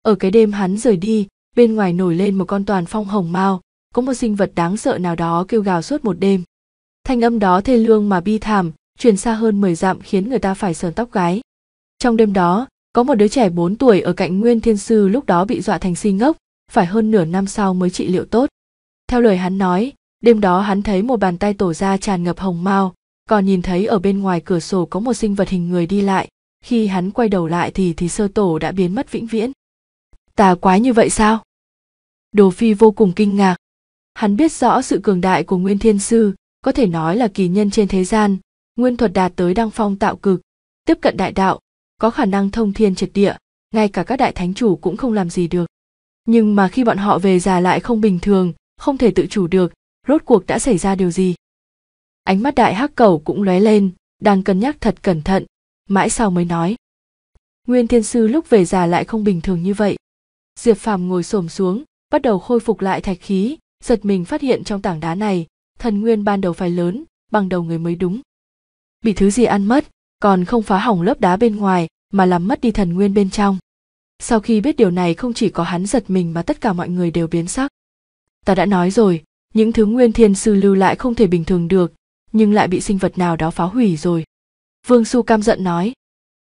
ở cái đêm hắn rời đi bên ngoài nổi lên một con toàn phong hồng mao có một sinh vật đáng sợ nào đó kêu gào suốt một đêm thanh âm đó thê lương mà bi thảm truyền xa hơn mười dặm khiến người ta phải sờn tóc gái. Trong đêm đó, có một đứa trẻ 4 tuổi ở cạnh Nguyên Thiên Sư lúc đó bị dọa thành si ngốc, phải hơn nửa năm sau mới trị liệu tốt. Theo lời hắn nói, đêm đó hắn thấy một bàn tay tổ ra tràn ngập hồng mao, còn nhìn thấy ở bên ngoài cửa sổ có một sinh vật hình người đi lại, khi hắn quay đầu lại thì thì sơ tổ đã biến mất vĩnh viễn. Tà quái như vậy sao? Đồ Phi vô cùng kinh ngạc. Hắn biết rõ sự cường đại của Nguyên Thiên Sư, có thể nói là kỳ nhân trên thế gian, nguyên thuật đạt tới đăng phong tạo cực tiếp cận đại đạo có khả năng thông thiên triệt địa ngay cả các đại thánh chủ cũng không làm gì được nhưng mà khi bọn họ về già lại không bình thường không thể tự chủ được rốt cuộc đã xảy ra điều gì ánh mắt đại hắc Cẩu cũng lóe lên đang cân nhắc thật cẩn thận mãi sau mới nói nguyên thiên sư lúc về già lại không bình thường như vậy diệp phàm ngồi xổm xuống bắt đầu khôi phục lại thạch khí giật mình phát hiện trong tảng đá này thần nguyên ban đầu phải lớn bằng đầu người mới đúng bị thứ gì ăn mất còn không phá hỏng lớp đá bên ngoài mà làm mất đi thần nguyên bên trong sau khi biết điều này không chỉ có hắn giật mình mà tất cả mọi người đều biến sắc ta đã nói rồi những thứ nguyên thiên sư lưu lại không thể bình thường được nhưng lại bị sinh vật nào đó phá hủy rồi vương su cam giận nói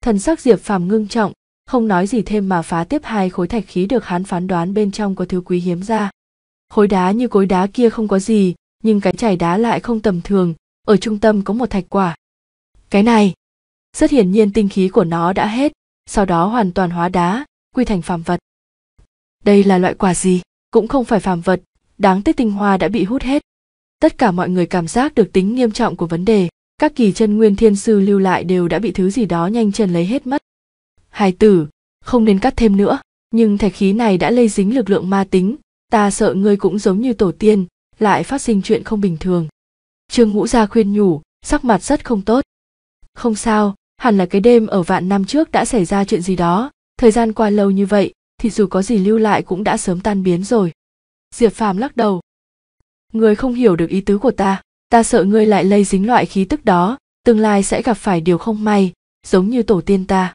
thần sắc diệp phàm ngưng trọng không nói gì thêm mà phá tiếp hai khối thạch khí được hắn phán đoán bên trong có thứ quý hiếm ra khối đá như cối đá kia không có gì nhưng cái chảy đá lại không tầm thường ở trung tâm có một thạch quả cái này rất hiển nhiên tinh khí của nó đã hết sau đó hoàn toàn hóa đá quy thành phàm vật đây là loại quả gì cũng không phải phàm vật đáng tiếc tinh hoa đã bị hút hết tất cả mọi người cảm giác được tính nghiêm trọng của vấn đề các kỳ chân nguyên thiên sư lưu lại đều đã bị thứ gì đó nhanh chân lấy hết mất hài tử không nên cắt thêm nữa nhưng thạch khí này đã lây dính lực lượng ma tính ta sợ ngươi cũng giống như tổ tiên lại phát sinh chuyện không bình thường trương ngũ gia khuyên nhủ sắc mặt rất không tốt không sao hẳn là cái đêm ở vạn năm trước đã xảy ra chuyện gì đó thời gian qua lâu như vậy thì dù có gì lưu lại cũng đã sớm tan biến rồi diệp phàm lắc đầu người không hiểu được ý tứ của ta ta sợ ngươi lại lây dính loại khí tức đó tương lai sẽ gặp phải điều không may giống như tổ tiên ta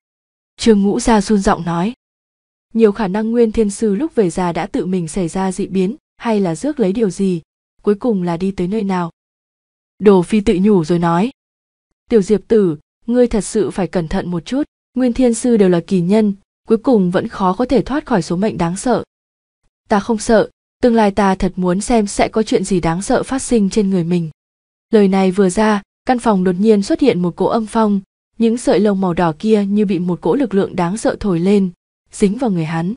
trương ngũ gia run giọng nói nhiều khả năng nguyên thiên sư lúc về già đã tự mình xảy ra dị biến hay là rước lấy điều gì cuối cùng là đi tới nơi nào đồ phi tự nhủ rồi nói tiểu diệp tử ngươi thật sự phải cẩn thận một chút nguyên thiên sư đều là kỳ nhân cuối cùng vẫn khó có thể thoát khỏi số mệnh đáng sợ ta không sợ tương lai ta thật muốn xem sẽ có chuyện gì đáng sợ phát sinh trên người mình lời này vừa ra căn phòng đột nhiên xuất hiện một cỗ âm phong những sợi lông màu đỏ kia như bị một cỗ lực lượng đáng sợ thổi lên dính vào người hắn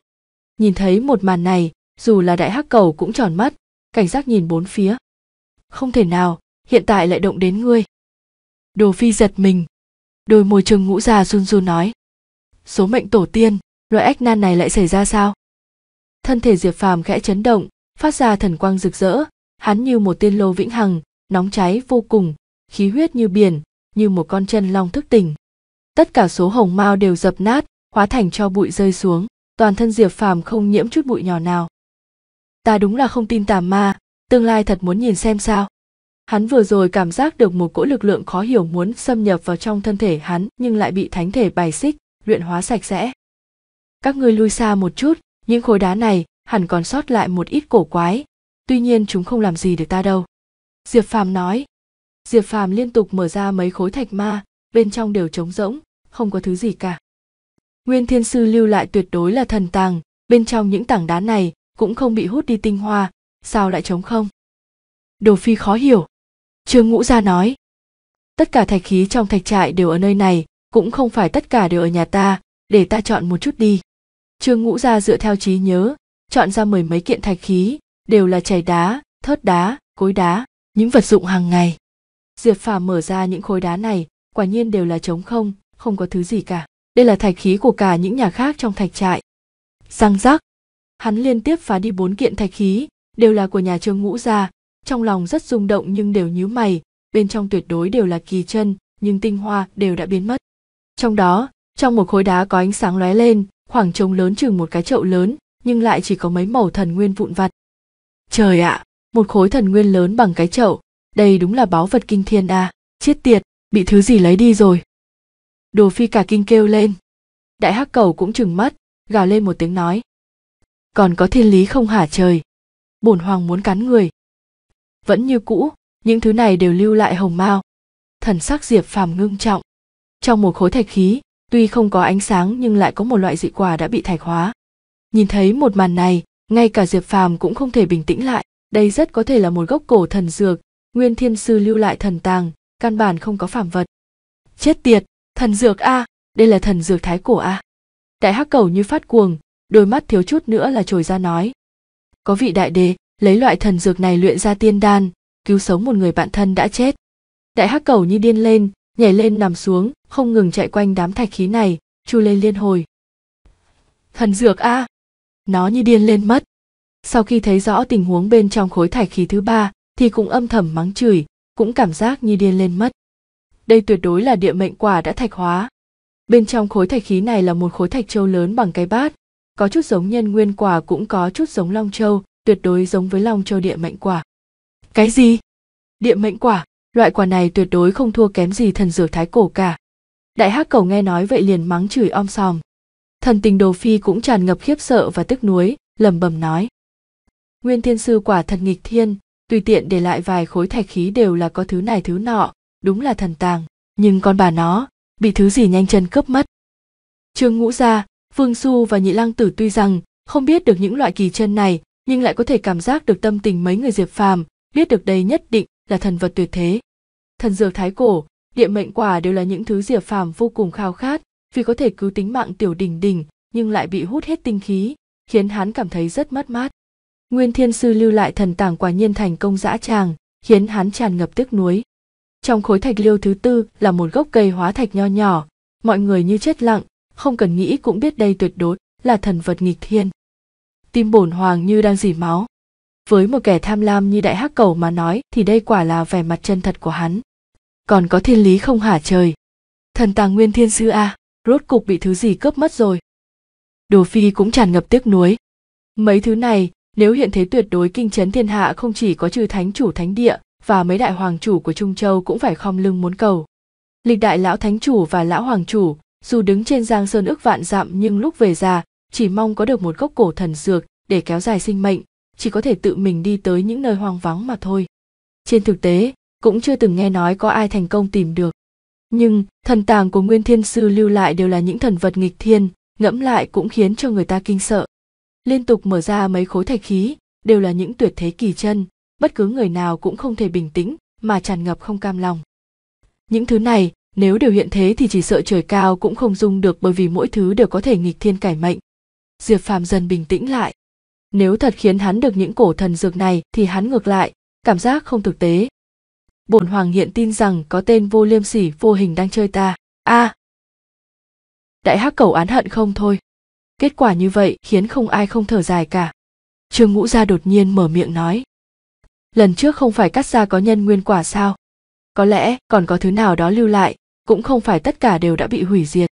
nhìn thấy một màn này dù là đại hắc cầu cũng tròn mắt cảnh giác nhìn bốn phía không thể nào hiện tại lại động đến ngươi đồ phi giật mình đôi môi trừng ngũ già run run nói số mệnh tổ tiên loại ách nan này lại xảy ra sao thân thể diệp phàm khẽ chấn động phát ra thần quang rực rỡ hắn như một tiên lô vĩnh hằng nóng cháy vô cùng khí huyết như biển như một con chân long thức tỉnh tất cả số hồng mao đều dập nát hóa thành cho bụi rơi xuống toàn thân diệp phàm không nhiễm chút bụi nhỏ nào ta đúng là không tin tà ma tương lai thật muốn nhìn xem sao Hắn vừa rồi cảm giác được một cỗ lực lượng khó hiểu muốn xâm nhập vào trong thân thể hắn nhưng lại bị thánh thể bài xích, luyện hóa sạch sẽ. Các ngươi lui xa một chút, những khối đá này hẳn còn sót lại một ít cổ quái, tuy nhiên chúng không làm gì được ta đâu. Diệp Phàm nói. Diệp Phàm liên tục mở ra mấy khối thạch ma, bên trong đều trống rỗng, không có thứ gì cả. Nguyên Thiên Sư lưu lại tuyệt đối là thần tàng, bên trong những tảng đá này cũng không bị hút đi tinh hoa, sao lại trống không? Đồ Phi khó hiểu trương ngũ gia nói tất cả thạch khí trong thạch trại đều ở nơi này cũng không phải tất cả đều ở nhà ta để ta chọn một chút đi trương ngũ gia dựa theo trí nhớ chọn ra mười mấy kiện thạch khí đều là chảy đá thớt đá cối đá những vật dụng hàng ngày diệp phàm mở ra những khối đá này quả nhiên đều là trống không không có thứ gì cả đây là thạch khí của cả những nhà khác trong thạch trại răng rắc hắn liên tiếp phá đi bốn kiện thạch khí đều là của nhà trương ngũ gia trong lòng rất rung động nhưng đều nhíu mày bên trong tuyệt đối đều là kỳ chân nhưng tinh hoa đều đã biến mất trong đó trong một khối đá có ánh sáng lóe lên khoảng trống lớn chừng một cái chậu lớn nhưng lại chỉ có mấy mẩu thần nguyên vụn vặt trời ạ à, một khối thần nguyên lớn bằng cái chậu đây đúng là báu vật kinh thiên a à. chết tiệt bị thứ gì lấy đi rồi đồ phi cả kinh kêu lên đại hắc cầu cũng chừng mắt gào lên một tiếng nói còn có thiên lý không hả trời bổn hoàng muốn cắn người vẫn như cũ những thứ này đều lưu lại hồng mao thần sắc diệp phàm ngưng trọng trong một khối thạch khí tuy không có ánh sáng nhưng lại có một loại dị quả đã bị thạch hóa nhìn thấy một màn này ngay cả diệp phàm cũng không thể bình tĩnh lại đây rất có thể là một gốc cổ thần dược nguyên thiên sư lưu lại thần tàng căn bản không có phàm vật chết tiệt thần dược a đây là thần dược thái cổ a đại hắc cầu như phát cuồng đôi mắt thiếu chút nữa là trồi ra nói có vị đại đế lấy loại thần dược này luyện ra tiên đan cứu sống một người bạn thân đã chết đại hắc cầu như điên lên nhảy lên nằm xuống không ngừng chạy quanh đám thạch khí này chu lên liên hồi thần dược a à. nó như điên lên mất sau khi thấy rõ tình huống bên trong khối thạch khí thứ ba thì cũng âm thầm mắng chửi cũng cảm giác như điên lên mất đây tuyệt đối là địa mệnh quả đã thạch hóa bên trong khối thạch khí này là một khối thạch châu lớn bằng cái bát có chút giống nhân nguyên quả cũng có chút giống long châu tuyệt đối giống với long châu địa mệnh quả cái gì địa mệnh quả loại quả này tuyệt đối không thua kém gì thần dược thái cổ cả đại hắc cầu nghe nói vậy liền mắng chửi om sòm thần tình đồ phi cũng tràn ngập khiếp sợ và tức nuối lẩm bẩm nói nguyên thiên sư quả thật nghịch thiên tùy tiện để lại vài khối thạch khí đều là có thứ này thứ nọ đúng là thần tàng nhưng con bà nó bị thứ gì nhanh chân cướp mất trương ngũ gia vương xu và nhị lăng tử tuy rằng không biết được những loại kỳ chân này nhưng lại có thể cảm giác được tâm tình mấy người diệp phàm biết được đây nhất định là thần vật tuyệt thế thần dược thái cổ địa mệnh quả đều là những thứ diệp phàm vô cùng khao khát vì có thể cứu tính mạng tiểu đình đình nhưng lại bị hút hết tinh khí khiến hắn cảm thấy rất mất mát nguyên thiên sư lưu lại thần tàng quả nhiên thành công dã tràng khiến hắn tràn ngập tiếc nuối trong khối thạch liêu thứ tư là một gốc cây hóa thạch nho nhỏ mọi người như chết lặng không cần nghĩ cũng biết đây tuyệt đối là thần vật nghịch thiên tim bổn hoàng như đang dỉ máu. Với một kẻ tham lam như đại hắc cầu mà nói thì đây quả là vẻ mặt chân thật của hắn. Còn có thiên lý không hả trời? Thần tàng nguyên thiên sư a, à, rốt cục bị thứ gì cướp mất rồi. Đồ Phi cũng tràn ngập tiếc nuối. Mấy thứ này, nếu hiện thế tuyệt đối kinh chấn thiên hạ không chỉ có trừ thánh chủ thánh địa và mấy đại hoàng chủ của Trung Châu cũng phải khom lưng muốn cầu. Lịch đại lão thánh chủ và lão hoàng chủ, dù đứng trên giang sơn ước vạn dặm nhưng lúc về già chỉ mong có được một gốc cổ thần dược để kéo dài sinh mệnh chỉ có thể tự mình đi tới những nơi hoang vắng mà thôi trên thực tế cũng chưa từng nghe nói có ai thành công tìm được nhưng thần tàng của nguyên thiên sư lưu lại đều là những thần vật nghịch thiên ngẫm lại cũng khiến cho người ta kinh sợ liên tục mở ra mấy khối thạch khí đều là những tuyệt thế kỳ chân bất cứ người nào cũng không thể bình tĩnh mà tràn ngập không cam lòng những thứ này nếu đều hiện thế thì chỉ sợ trời cao cũng không dung được bởi vì mỗi thứ đều có thể nghịch thiên cải mệnh diệp phàm dần bình tĩnh lại nếu thật khiến hắn được những cổ thần dược này thì hắn ngược lại cảm giác không thực tế bổn hoàng hiện tin rằng có tên vô liêm sỉ vô hình đang chơi ta a à, đại hắc cầu án hận không thôi kết quả như vậy khiến không ai không thở dài cả trương ngũ gia đột nhiên mở miệng nói lần trước không phải cắt ra có nhân nguyên quả sao có lẽ còn có thứ nào đó lưu lại cũng không phải tất cả đều đã bị hủy diệt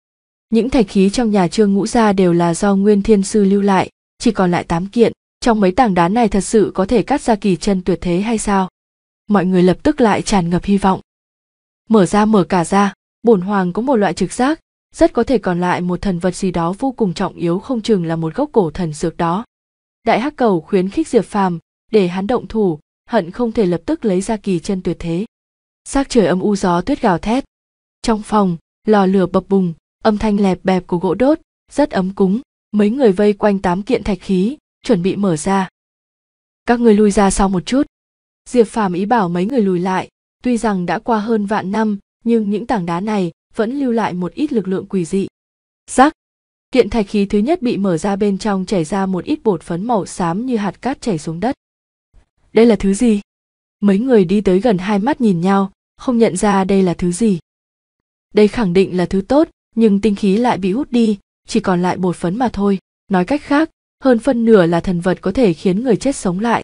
những thạch khí trong nhà Trương Ngũ Gia đều là do Nguyên Thiên Sư lưu lại, chỉ còn lại tám kiện, trong mấy tảng đá này thật sự có thể cắt ra kỳ chân tuyệt thế hay sao? Mọi người lập tức lại tràn ngập hy vọng. Mở ra mở cả ra, bổn hoàng có một loại trực giác, rất có thể còn lại một thần vật gì đó vô cùng trọng yếu không chừng là một gốc cổ thần dược đó. Đại Hắc Cầu khuyến khích Diệp Phàm để hắn động thủ, hận không thể lập tức lấy ra kỳ chân tuyệt thế. Sắc trời âm u gió tuyết gào thét. Trong phòng, lò lửa bập bùng, âm thanh lẹp bẹp của gỗ đốt rất ấm cúng mấy người vây quanh tám kiện thạch khí chuẩn bị mở ra các người lui ra sau một chút diệp phàm ý bảo mấy người lùi lại tuy rằng đã qua hơn vạn năm nhưng những tảng đá này vẫn lưu lại một ít lực lượng quỷ dị rắc kiện thạch khí thứ nhất bị mở ra bên trong chảy ra một ít bột phấn màu xám như hạt cát chảy xuống đất đây là thứ gì mấy người đi tới gần hai mắt nhìn nhau không nhận ra đây là thứ gì đây khẳng định là thứ tốt nhưng tinh khí lại bị hút đi chỉ còn lại bột phấn mà thôi nói cách khác hơn phân nửa là thần vật có thể khiến người chết sống lại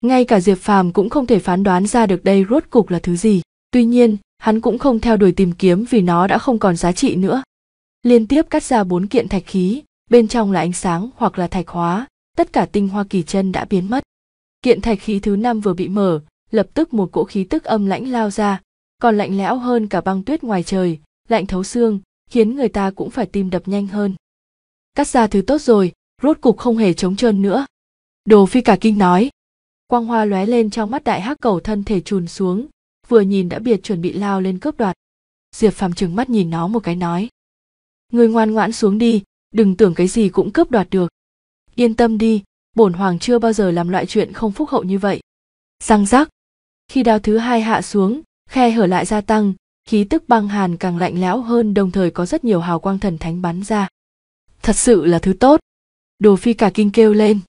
ngay cả diệp phàm cũng không thể phán đoán ra được đây rốt cục là thứ gì tuy nhiên hắn cũng không theo đuổi tìm kiếm vì nó đã không còn giá trị nữa liên tiếp cắt ra bốn kiện thạch khí bên trong là ánh sáng hoặc là thạch hóa tất cả tinh hoa kỳ chân đã biến mất kiện thạch khí thứ năm vừa bị mở lập tức một cỗ khí tức âm lãnh lao ra còn lạnh lẽo hơn cả băng tuyết ngoài trời lạnh thấu xương khiến người ta cũng phải tim đập nhanh hơn cắt ra thứ tốt rồi rốt cục không hề trống trơn nữa đồ phi cả kinh nói quang hoa lóe lên trong mắt đại hắc cầu thân thể trùn xuống vừa nhìn đã biệt chuẩn bị lao lên cướp đoạt diệp phàm trừng mắt nhìn nó một cái nói người ngoan ngoãn xuống đi đừng tưởng cái gì cũng cướp đoạt được yên tâm đi bổn hoàng chưa bao giờ làm loại chuyện không phúc hậu như vậy răng rắc khi đao thứ hai hạ xuống khe hở lại gia tăng khí tức băng hàn càng lạnh lẽo hơn đồng thời có rất nhiều hào quang thần thánh bắn ra thật sự là thứ tốt đồ phi cả kinh kêu lên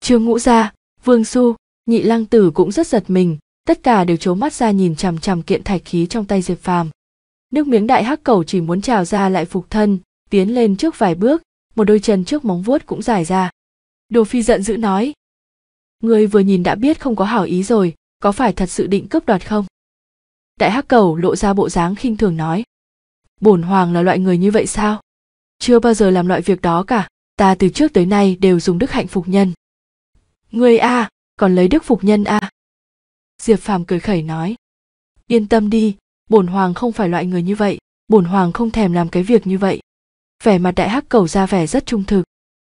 trương ngũ gia vương su nhị lăng tử cũng rất giật mình tất cả đều trố mắt ra nhìn chằm chằm kiện thạch khí trong tay diệp phàm nước miếng đại hắc cầu chỉ muốn trào ra lại phục thân tiến lên trước vài bước một đôi chân trước móng vuốt cũng dài ra đồ phi giận dữ nói người vừa nhìn đã biết không có hảo ý rồi có phải thật sự định cướp đoạt không đại hắc cầu lộ ra bộ dáng khinh thường nói bổn hoàng là loại người như vậy sao chưa bao giờ làm loại việc đó cả ta từ trước tới nay đều dùng đức hạnh phục nhân ngươi a à, còn lấy đức phục nhân a à. diệp phàm cười khẩy nói yên tâm đi bổn hoàng không phải loại người như vậy bổn hoàng không thèm làm cái việc như vậy vẻ mặt đại hắc cầu ra vẻ rất trung thực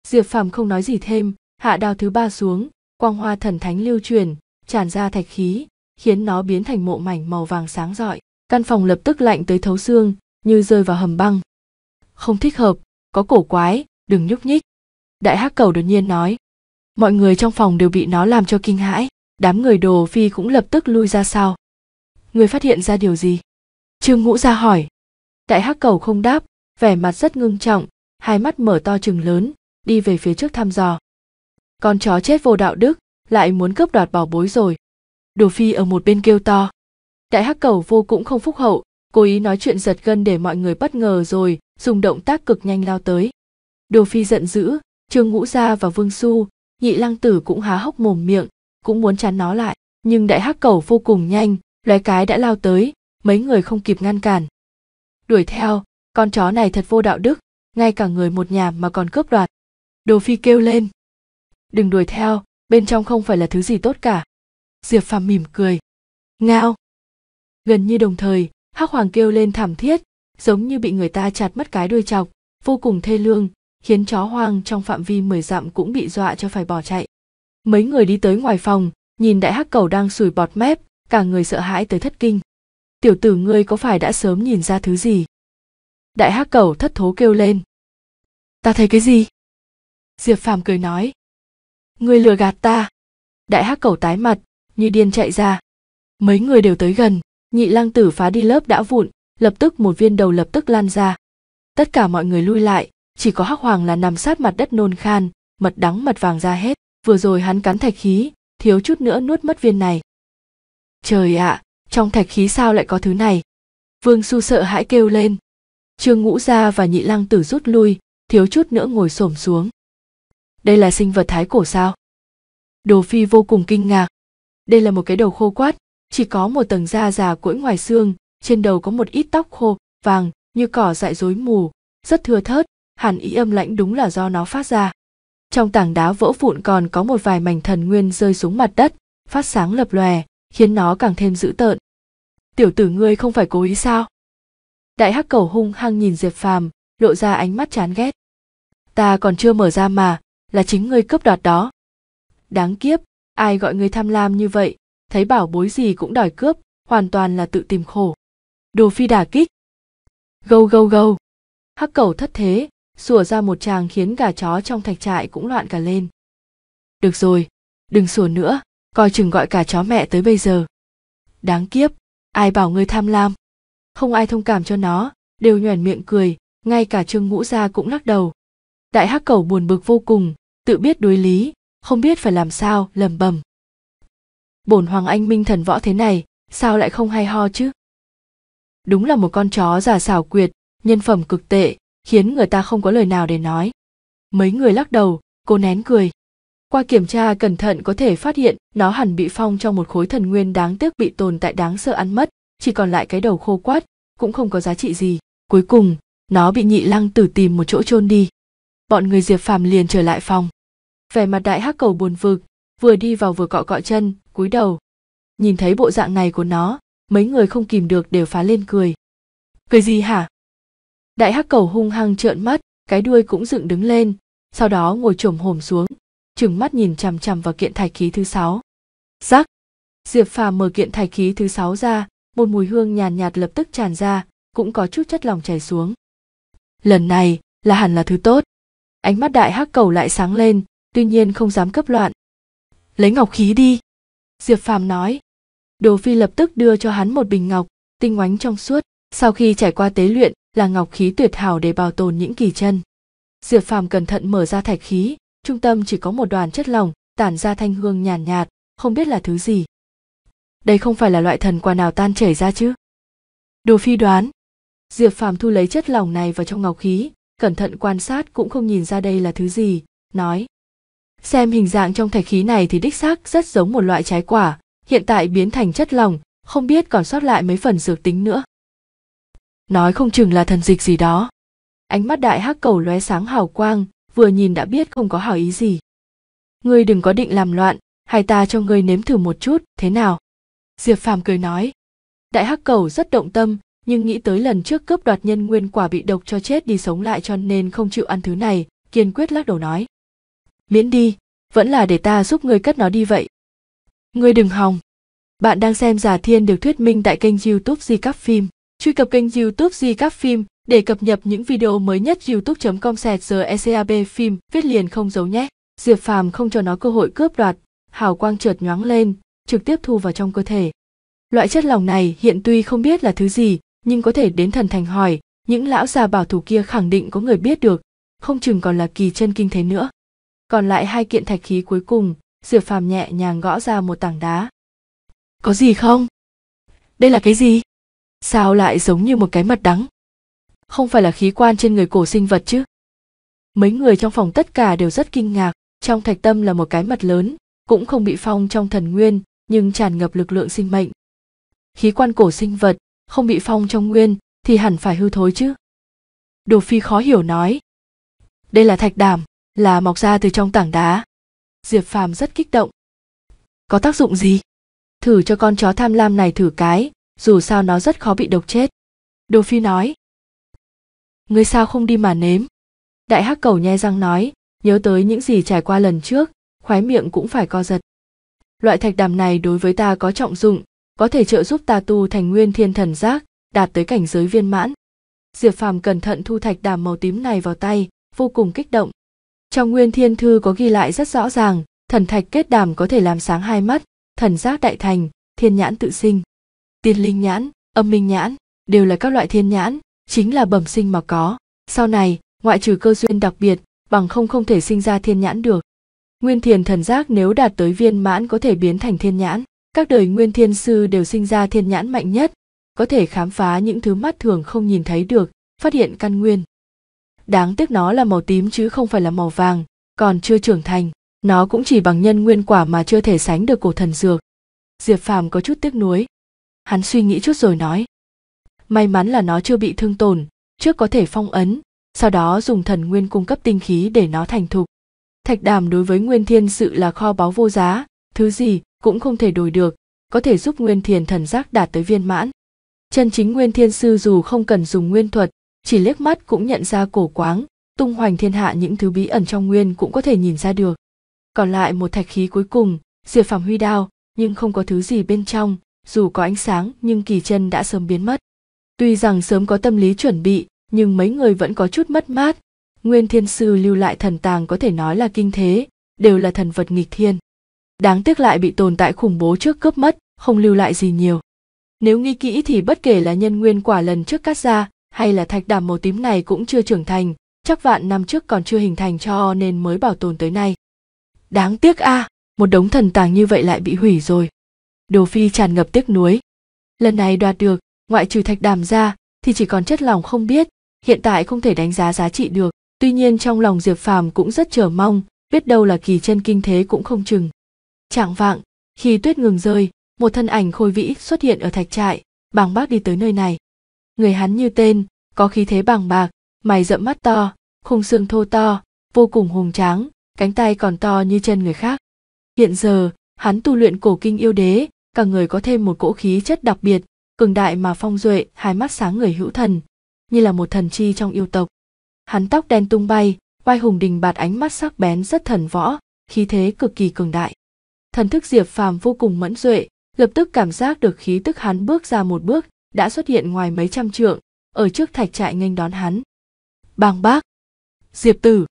diệp phàm không nói gì thêm hạ đao thứ ba xuống quang hoa thần thánh lưu truyền tràn ra thạch khí khiến nó biến thành mộ mảnh màu vàng sáng rọi căn phòng lập tức lạnh tới thấu xương như rơi vào hầm băng không thích hợp có cổ quái đừng nhúc nhích đại hắc cầu đột nhiên nói mọi người trong phòng đều bị nó làm cho kinh hãi đám người đồ phi cũng lập tức lui ra sau người phát hiện ra điều gì trương ngũ ra hỏi đại hắc cầu không đáp vẻ mặt rất ngưng trọng hai mắt mở to chừng lớn đi về phía trước thăm dò con chó chết vô đạo đức lại muốn cướp đoạt bảo bối rồi đồ phi ở một bên kêu to đại hắc cầu vô cũng không phúc hậu cố ý nói chuyện giật gân để mọi người bất ngờ rồi dùng động tác cực nhanh lao tới đồ phi giận dữ trương ngũ gia và vương su, nhị lăng tử cũng há hốc mồm miệng cũng muốn chắn nó lại nhưng đại hắc cầu vô cùng nhanh loé cái đã lao tới mấy người không kịp ngăn cản đuổi theo con chó này thật vô đạo đức ngay cả người một nhà mà còn cướp đoạt đồ phi kêu lên đừng đuổi theo bên trong không phải là thứ gì tốt cả diệp phàm mỉm cười ngao gần như đồng thời hắc hoàng kêu lên thảm thiết giống như bị người ta chặt mất cái đuôi chọc vô cùng thê lương khiến chó hoang trong phạm vi mười dặm cũng bị dọa cho phải bỏ chạy mấy người đi tới ngoài phòng nhìn đại hắc cầu đang sùi bọt mép cả người sợ hãi tới thất kinh tiểu tử ngươi có phải đã sớm nhìn ra thứ gì đại hắc cầu thất thố kêu lên ta thấy cái gì diệp phàm cười nói ngươi lừa gạt ta đại hắc cầu tái mặt như điên chạy ra mấy người đều tới gần nhị lang tử phá đi lớp đã vụn lập tức một viên đầu lập tức lan ra tất cả mọi người lui lại chỉ có hắc hoàng là nằm sát mặt đất nôn khan mật đắng mật vàng ra hết vừa rồi hắn cắn thạch khí thiếu chút nữa nuốt mất viên này trời ạ trong thạch khí sao lại có thứ này vương su sợ hãi kêu lên trương ngũ gia và nhị lang tử rút lui thiếu chút nữa ngồi xổm xuống đây là sinh vật thái cổ sao đồ phi vô cùng kinh ngạc đây là một cái đầu khô quát chỉ có một tầng da già cỗi ngoài xương trên đầu có một ít tóc khô vàng như cỏ dại rối mù rất thưa thớt hẳn ý âm lãnh đúng là do nó phát ra trong tảng đá vỡ vụn còn có một vài mảnh thần nguyên rơi xuống mặt đất phát sáng lập lòe khiến nó càng thêm dữ tợn tiểu tử ngươi không phải cố ý sao đại hắc cầu hung hăng nhìn diệp phàm lộ ra ánh mắt chán ghét ta còn chưa mở ra mà là chính ngươi cướp đoạt đó đáng kiếp ai gọi người tham lam như vậy thấy bảo bối gì cũng đòi cướp hoàn toàn là tự tìm khổ đồ phi đả kích gâu gâu gâu hắc cầu thất thế sủa ra một tràng khiến cả chó trong thạch trại cũng loạn cả lên được rồi đừng sủa nữa coi chừng gọi cả chó mẹ tới bây giờ đáng kiếp ai bảo ngươi tham lam không ai thông cảm cho nó đều nhoẻn miệng cười ngay cả trương ngũ gia cũng lắc đầu đại hắc cầu buồn bực vô cùng tự biết đối lý không biết phải làm sao lầm bầm bổn hoàng anh minh thần võ thế này sao lại không hay ho chứ đúng là một con chó già xảo quyệt nhân phẩm cực tệ khiến người ta không có lời nào để nói mấy người lắc đầu cô nén cười qua kiểm tra cẩn thận có thể phát hiện nó hẳn bị phong trong một khối thần nguyên đáng tiếc bị tồn tại đáng sợ ăn mất chỉ còn lại cái đầu khô quát cũng không có giá trị gì cuối cùng nó bị nhị lăng tử tìm một chỗ chôn đi bọn người diệp phàm liền trở lại phòng vẻ mặt đại hắc cầu buồn vực vừa đi vào vừa cọ cọ chân cúi đầu nhìn thấy bộ dạng này của nó mấy người không kìm được đều phá lên cười cười gì hả đại hắc cầu hung hăng trợn mắt cái đuôi cũng dựng đứng lên sau đó ngồi chồm hổm xuống trừng mắt nhìn chằm chằm vào kiện thạch khí thứ sáu rắc diệp phà mở kiện thạch khí thứ sáu ra một mùi hương nhàn nhạt, nhạt lập tức tràn ra cũng có chút chất lòng chảy xuống lần này là hẳn là thứ tốt ánh mắt đại hắc cầu lại sáng lên tuy nhiên không dám cấp loạn. Lấy ngọc khí đi. Diệp Phàm nói. Đồ Phi lập tức đưa cho hắn một bình ngọc, tinh oánh trong suốt, sau khi trải qua tế luyện là ngọc khí tuyệt hảo để bảo tồn những kỳ chân. Diệp Phàm cẩn thận mở ra thạch khí, trung tâm chỉ có một đoàn chất lỏng, tản ra thanh hương nhàn nhạt, nhạt, không biết là thứ gì. Đây không phải là loại thần quà nào tan chảy ra chứ? Đồ Phi đoán. Diệp Phàm thu lấy chất lỏng này vào trong ngọc khí, cẩn thận quan sát cũng không nhìn ra đây là thứ gì, nói: xem hình dạng trong thạch khí này thì đích xác rất giống một loại trái quả hiện tại biến thành chất lỏng không biết còn sót lại mấy phần dược tính nữa nói không chừng là thần dịch gì đó ánh mắt đại hắc cầu lóe sáng hào quang vừa nhìn đã biết không có hảo ý gì ngươi đừng có định làm loạn hay ta cho ngươi nếm thử một chút thế nào diệp phàm cười nói đại hắc cầu rất động tâm nhưng nghĩ tới lần trước cướp đoạt nhân nguyên quả bị độc cho chết đi sống lại cho nên không chịu ăn thứ này kiên quyết lắc đầu nói miễn đi vẫn là để ta giúp ngươi cất nó đi vậy ngươi đừng hòng bạn đang xem giả thiên được thuyết minh tại kênh youtube di cắp phim truy cập kênh youtube di cắp phim để cập nhật những video mới nhất youtube com sẹt giờ ecab phim viết liền không giấu nhé diệp phàm không cho nó cơ hội cướp đoạt hào quang trượt nhoáng lên trực tiếp thu vào trong cơ thể loại chất lỏng này hiện tuy không biết là thứ gì nhưng có thể đến thần thành hỏi những lão già bảo thủ kia khẳng định có người biết được không chừng còn là kỳ chân kinh thế nữa còn lại hai kiện thạch khí cuối cùng diệp phàm nhẹ nhàng gõ ra một tảng đá có gì không đây là cái gì sao lại giống như một cái mật đắng không phải là khí quan trên người cổ sinh vật chứ mấy người trong phòng tất cả đều rất kinh ngạc trong thạch tâm là một cái mật lớn cũng không bị phong trong thần nguyên nhưng tràn ngập lực lượng sinh mệnh khí quan cổ sinh vật không bị phong trong nguyên thì hẳn phải hư thối chứ đồ phi khó hiểu nói đây là thạch đàm là mọc ra từ trong tảng đá diệp phàm rất kích động có tác dụng gì thử cho con chó tham lam này thử cái dù sao nó rất khó bị độc chết đồ phi nói ngươi sao không đi mà nếm đại hắc cầu nhe răng nói nhớ tới những gì trải qua lần trước khoái miệng cũng phải co giật loại thạch đàm này đối với ta có trọng dụng có thể trợ giúp ta tu thành nguyên thiên thần giác đạt tới cảnh giới viên mãn diệp phàm cẩn thận thu thạch đàm màu tím này vào tay vô cùng kích động trong Nguyên Thiên Thư có ghi lại rất rõ ràng, thần thạch kết đàm có thể làm sáng hai mắt, thần giác đại thành, thiên nhãn tự sinh. Tiên linh nhãn, âm minh nhãn, đều là các loại thiên nhãn, chính là bẩm sinh mà có. Sau này, ngoại trừ cơ duyên đặc biệt, bằng không không thể sinh ra thiên nhãn được. Nguyên thiền thần giác nếu đạt tới viên mãn có thể biến thành thiên nhãn, các đời nguyên thiên sư đều sinh ra thiên nhãn mạnh nhất, có thể khám phá những thứ mắt thường không nhìn thấy được, phát hiện căn nguyên đáng tiếc nó là màu tím chứ không phải là màu vàng còn chưa trưởng thành nó cũng chỉ bằng nhân nguyên quả mà chưa thể sánh được cổ thần dược diệp phàm có chút tiếc nuối hắn suy nghĩ chút rồi nói may mắn là nó chưa bị thương tổn trước có thể phong ấn sau đó dùng thần nguyên cung cấp tinh khí để nó thành thục thạch đàm đối với nguyên thiên sự là kho báu vô giá thứ gì cũng không thể đổi được có thể giúp nguyên thiền thần giác đạt tới viên mãn chân chính nguyên thiên sư dù không cần dùng nguyên thuật chỉ liếc mắt cũng nhận ra cổ quáng tung hoành thiên hạ những thứ bí ẩn trong nguyên cũng có thể nhìn ra được còn lại một thạch khí cuối cùng diệp phàm huy đao nhưng không có thứ gì bên trong dù có ánh sáng nhưng kỳ chân đã sớm biến mất tuy rằng sớm có tâm lý chuẩn bị nhưng mấy người vẫn có chút mất mát nguyên thiên sư lưu lại thần tàng có thể nói là kinh thế đều là thần vật nghịch thiên đáng tiếc lại bị tồn tại khủng bố trước cướp mất không lưu lại gì nhiều nếu nghi kỹ thì bất kể là nhân nguyên quả lần trước cắt ra hay là thạch đàm màu tím này cũng chưa trưởng thành, chắc vạn năm trước còn chưa hình thành cho nên mới bảo tồn tới nay. Đáng tiếc a, à, một đống thần tàng như vậy lại bị hủy rồi. Đồ Phi tràn ngập tiếc nuối. Lần này đoạt được, ngoại trừ thạch đàm ra thì chỉ còn chất lòng không biết, hiện tại không thể đánh giá giá trị được, tuy nhiên trong lòng Diệp Phàm cũng rất chờ mong, biết đâu là kỳ chân kinh thế cũng không chừng. Trạng vạng, khi tuyết ngừng rơi, một thân ảnh khôi vĩ xuất hiện ở thạch trại, bàng bác đi tới nơi này người hắn như tên có khí thế bằng bạc mày rậm mắt to khung xương thô to vô cùng hùng tráng cánh tay còn to như chân người khác hiện giờ hắn tu luyện cổ kinh yêu đế cả người có thêm một cỗ khí chất đặc biệt cường đại mà phong duệ hai mắt sáng người hữu thần như là một thần chi trong yêu tộc hắn tóc đen tung bay oai hùng đình bạt ánh mắt sắc bén rất thần võ khí thế cực kỳ cường đại thần thức diệp phàm vô cùng mẫn duệ lập tức cảm giác được khí tức hắn bước ra một bước đã xuất hiện ngoài mấy trăm trượng, ở trước thạch trại nghênh đón hắn. Bàng bác, Diệp tử,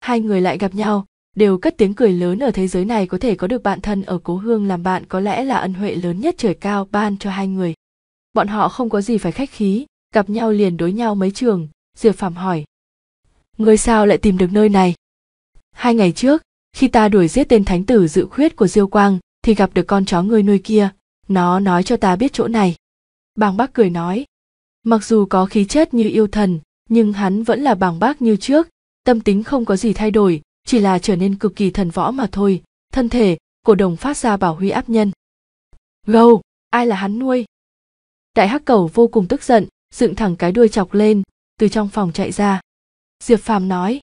hai người lại gặp nhau, đều cất tiếng cười lớn ở thế giới này có thể có được bạn thân ở cố hương làm bạn có lẽ là ân huệ lớn nhất trời cao ban cho hai người. Bọn họ không có gì phải khách khí, gặp nhau liền đối nhau mấy trường, Diệp Phạm hỏi. Người sao lại tìm được nơi này? Hai ngày trước, khi ta đuổi giết tên thánh tử dự khuyết của Diêu Quang, thì gặp được con chó người nuôi kia, nó nói cho ta biết chỗ này bàng bác cười nói mặc dù có khí chất như yêu thần nhưng hắn vẫn là bàng bác như trước tâm tính không có gì thay đổi chỉ là trở nên cực kỳ thần võ mà thôi thân thể cổ đồng phát ra bảo huy áp nhân gâu ai là hắn nuôi đại hắc cầu vô cùng tức giận dựng thẳng cái đuôi chọc lên từ trong phòng chạy ra diệp phàm nói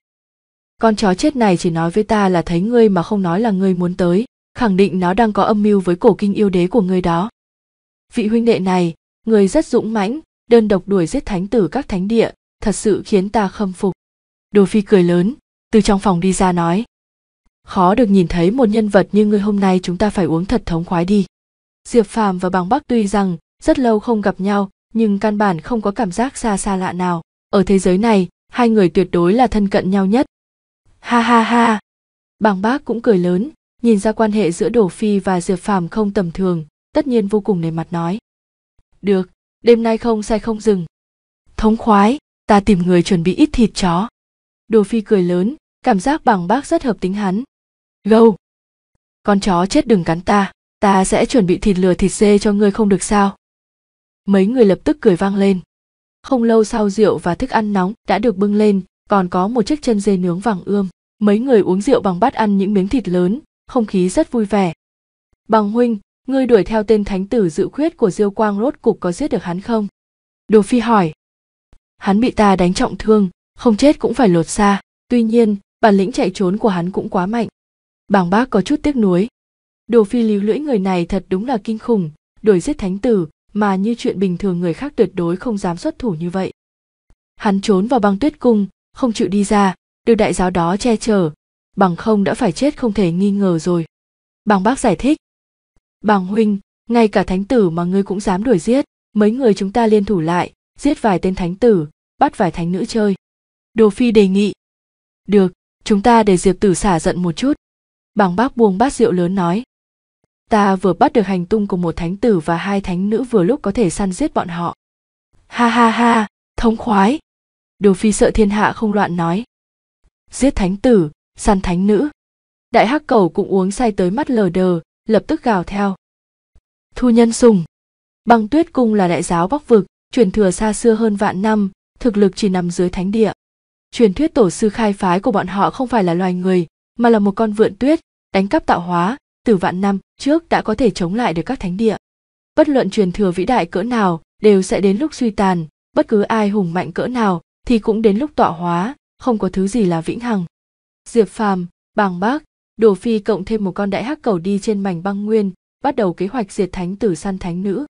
con chó chết này chỉ nói với ta là thấy ngươi mà không nói là ngươi muốn tới khẳng định nó đang có âm mưu với cổ kinh yêu đế của ngươi đó vị huynh đệ này người rất dũng mãnh đơn độc đuổi giết thánh tử các thánh địa thật sự khiến ta khâm phục đồ phi cười lớn từ trong phòng đi ra nói khó được nhìn thấy một nhân vật như ngươi hôm nay chúng ta phải uống thật thống khoái đi diệp phàm và bằng bắc tuy rằng rất lâu không gặp nhau nhưng căn bản không có cảm giác xa xa lạ nào ở thế giới này hai người tuyệt đối là thân cận nhau nhất ha ha ha bằng bác cũng cười lớn nhìn ra quan hệ giữa đổ phi và diệp phàm không tầm thường tất nhiên vô cùng nề mặt nói được đêm nay không say không dừng thống khoái ta tìm người chuẩn bị ít thịt chó đồ phi cười lớn cảm giác bằng bác rất hợp tính hắn gâu con chó chết đừng cắn ta ta sẽ chuẩn bị thịt lừa thịt dê cho ngươi không được sao mấy người lập tức cười vang lên không lâu sau rượu và thức ăn nóng đã được bưng lên còn có một chiếc chân dê nướng vàng ươm mấy người uống rượu bằng bát ăn những miếng thịt lớn không khí rất vui vẻ bằng huynh ngươi đuổi theo tên thánh tử dự khuyết của diêu quang rốt cục có giết được hắn không đồ phi hỏi hắn bị ta đánh trọng thương không chết cũng phải lột xa tuy nhiên bản lĩnh chạy trốn của hắn cũng quá mạnh bàng bác có chút tiếc nuối đồ phi líu lưỡi người này thật đúng là kinh khủng đuổi giết thánh tử mà như chuyện bình thường người khác tuyệt đối không dám xuất thủ như vậy hắn trốn vào băng tuyết cung không chịu đi ra được đại giáo đó che chở bằng không đã phải chết không thể nghi ngờ rồi Bàng bác giải thích Bàng huynh, ngay cả thánh tử mà ngươi cũng dám đuổi giết, mấy người chúng ta liên thủ lại, giết vài tên thánh tử, bắt vài thánh nữ chơi. Đồ Phi đề nghị. Được, chúng ta để Diệp tử xả giận một chút. Bàng bác buông bát rượu lớn nói. Ta vừa bắt được hành tung của một thánh tử và hai thánh nữ vừa lúc có thể săn giết bọn họ. Ha ha ha, thống khoái. Đồ Phi sợ thiên hạ không loạn nói. Giết thánh tử, săn thánh nữ. Đại hắc cầu cũng uống say tới mắt lờ đờ, lập tức gào theo thu nhân sùng băng tuyết cung là đại giáo bắc vực truyền thừa xa xưa hơn vạn năm thực lực chỉ nằm dưới thánh địa truyền thuyết tổ sư khai phái của bọn họ không phải là loài người mà là một con vượn tuyết đánh cắp tạo hóa từ vạn năm trước đã có thể chống lại được các thánh địa bất luận truyền thừa vĩ đại cỡ nào đều sẽ đến lúc suy tàn bất cứ ai hùng mạnh cỡ nào thì cũng đến lúc tọa hóa không có thứ gì là vĩnh hằng diệp phàm bàng bác Đồ Phi cộng thêm một con đại hắc cầu đi trên mảnh băng nguyên, bắt đầu kế hoạch diệt thánh tử săn thánh nữ.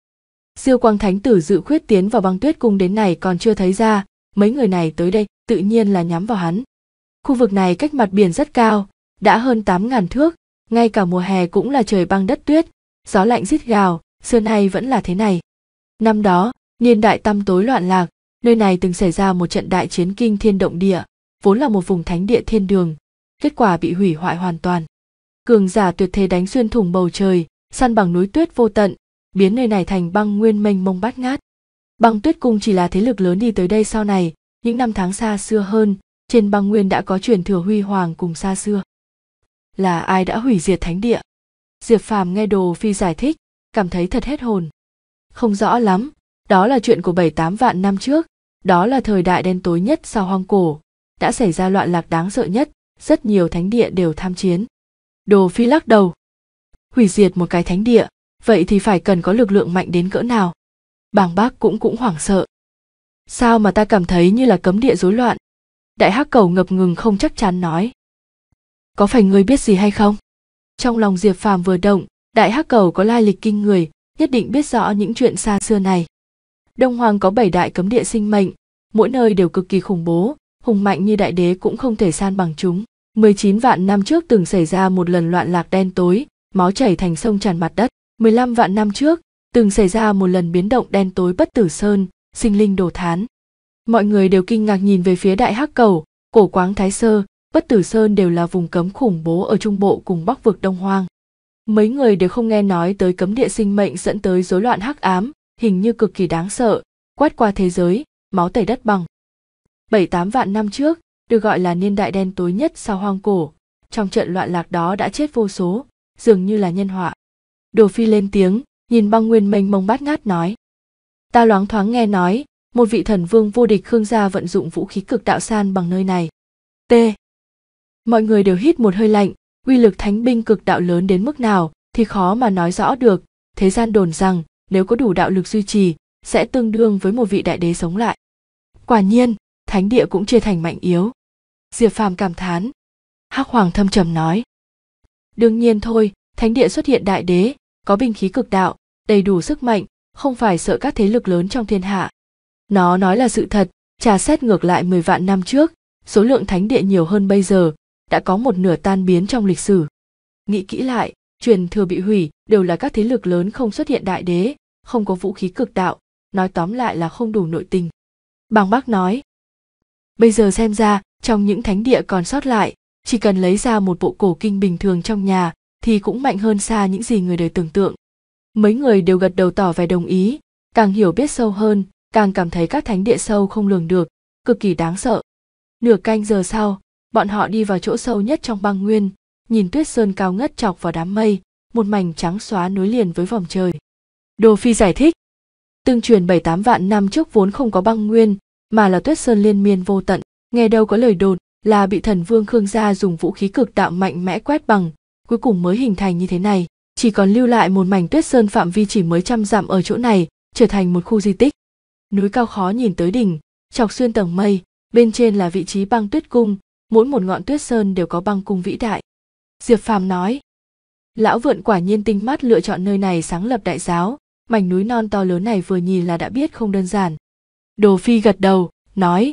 Siêu quang thánh tử dự khuyết tiến vào băng tuyết cung đến này còn chưa thấy ra, mấy người này tới đây tự nhiên là nhắm vào hắn. Khu vực này cách mặt biển rất cao, đã hơn tám ngàn thước, ngay cả mùa hè cũng là trời băng đất tuyết, gió lạnh rít gào, xưa nay vẫn là thế này. Năm đó, niên đại tăm tối loạn lạc, nơi này từng xảy ra một trận đại chiến kinh thiên động địa, vốn là một vùng thánh địa thiên đường, kết quả bị hủy hoại hoàn toàn. Cường giả tuyệt thế đánh xuyên thủng bầu trời, săn bằng núi tuyết vô tận, biến nơi này thành băng nguyên mênh mông bát ngát. Băng tuyết cung chỉ là thế lực lớn đi tới đây sau này, những năm tháng xa xưa hơn, trên băng nguyên đã có truyền thừa huy hoàng cùng xa xưa. Là ai đã hủy diệt thánh địa? Diệp Phàm nghe Đồ Phi giải thích, cảm thấy thật hết hồn. Không rõ lắm, đó là chuyện của 7-8 vạn năm trước, đó là thời đại đen tối nhất sau hoang cổ, đã xảy ra loạn lạc đáng sợ nhất, rất nhiều thánh địa đều tham chiến đồ phi lắc đầu hủy diệt một cái thánh địa vậy thì phải cần có lực lượng mạnh đến cỡ nào bàng bác cũng cũng hoảng sợ sao mà ta cảm thấy như là cấm địa rối loạn đại hắc cầu ngập ngừng không chắc chắn nói có phải ngươi biết gì hay không trong lòng diệp phàm vừa động đại hắc cầu có lai lịch kinh người nhất định biết rõ những chuyện xa xưa này đông hoàng có bảy đại cấm địa sinh mệnh mỗi nơi đều cực kỳ khủng bố hùng mạnh như đại đế cũng không thể san bằng chúng 19 vạn năm trước từng xảy ra một lần loạn lạc đen tối, máu chảy thành sông tràn mặt đất. 15 vạn năm trước, từng xảy ra một lần biến động đen tối bất tử sơn, sinh linh đổ thán. Mọi người đều kinh ngạc nhìn về phía đại hắc cầu, cổ quáng thái sơ, bất tử sơn đều là vùng cấm khủng bố ở trung bộ cùng bắc vực đông hoang. Mấy người đều không nghe nói tới cấm địa sinh mệnh dẫn tới rối loạn hắc ám, hình như cực kỳ đáng sợ, quét qua thế giới, máu tẩy đất bằng. 7-8 vạn năm trước, được gọi là niên đại đen tối nhất sau hoang cổ trong trận loạn lạc đó đã chết vô số dường như là nhân họa đồ phi lên tiếng nhìn băng nguyên mênh mông bát ngát nói ta loáng thoáng nghe nói một vị thần vương vô địch khương gia vận dụng vũ khí cực đạo san bằng nơi này t mọi người đều hít một hơi lạnh uy lực thánh binh cực đạo lớn đến mức nào thì khó mà nói rõ được thế gian đồn rằng nếu có đủ đạo lực duy trì sẽ tương đương với một vị đại đế sống lại quả nhiên thánh địa cũng chia thành mạnh yếu diệp phàm cảm thán hắc hoàng thâm trầm nói đương nhiên thôi thánh địa xuất hiện đại đế có binh khí cực đạo đầy đủ sức mạnh không phải sợ các thế lực lớn trong thiên hạ nó nói là sự thật trà xét ngược lại mười vạn năm trước số lượng thánh địa nhiều hơn bây giờ đã có một nửa tan biến trong lịch sử nghĩ kỹ lại truyền thừa bị hủy đều là các thế lực lớn không xuất hiện đại đế không có vũ khí cực đạo nói tóm lại là không đủ nội tình Bàng bác nói bây giờ xem ra trong những thánh địa còn sót lại chỉ cần lấy ra một bộ cổ kinh bình thường trong nhà thì cũng mạnh hơn xa những gì người đời tưởng tượng mấy người đều gật đầu tỏ vẻ đồng ý càng hiểu biết sâu hơn càng cảm thấy các thánh địa sâu không lường được cực kỳ đáng sợ nửa canh giờ sau bọn họ đi vào chỗ sâu nhất trong băng nguyên nhìn tuyết sơn cao ngất chọc vào đám mây một mảnh trắng xóa nối liền với vòng trời đồ phi giải thích tương truyền bảy tám vạn năm trước vốn không có băng nguyên mà là tuyết sơn liên miên vô tận nghe đâu có lời đồn là bị thần vương khương gia dùng vũ khí cực đạo mạnh mẽ quét bằng cuối cùng mới hình thành như thế này chỉ còn lưu lại một mảnh tuyết sơn phạm vi chỉ mới trăm dặm ở chỗ này trở thành một khu di tích núi cao khó nhìn tới đỉnh chọc xuyên tầng mây bên trên là vị trí băng tuyết cung mỗi một ngọn tuyết sơn đều có băng cung vĩ đại diệp phàm nói lão vượn quả nhiên tinh mắt lựa chọn nơi này sáng lập đại giáo mảnh núi non to lớn này vừa nhìn là đã biết không đơn giản đồ phi gật đầu nói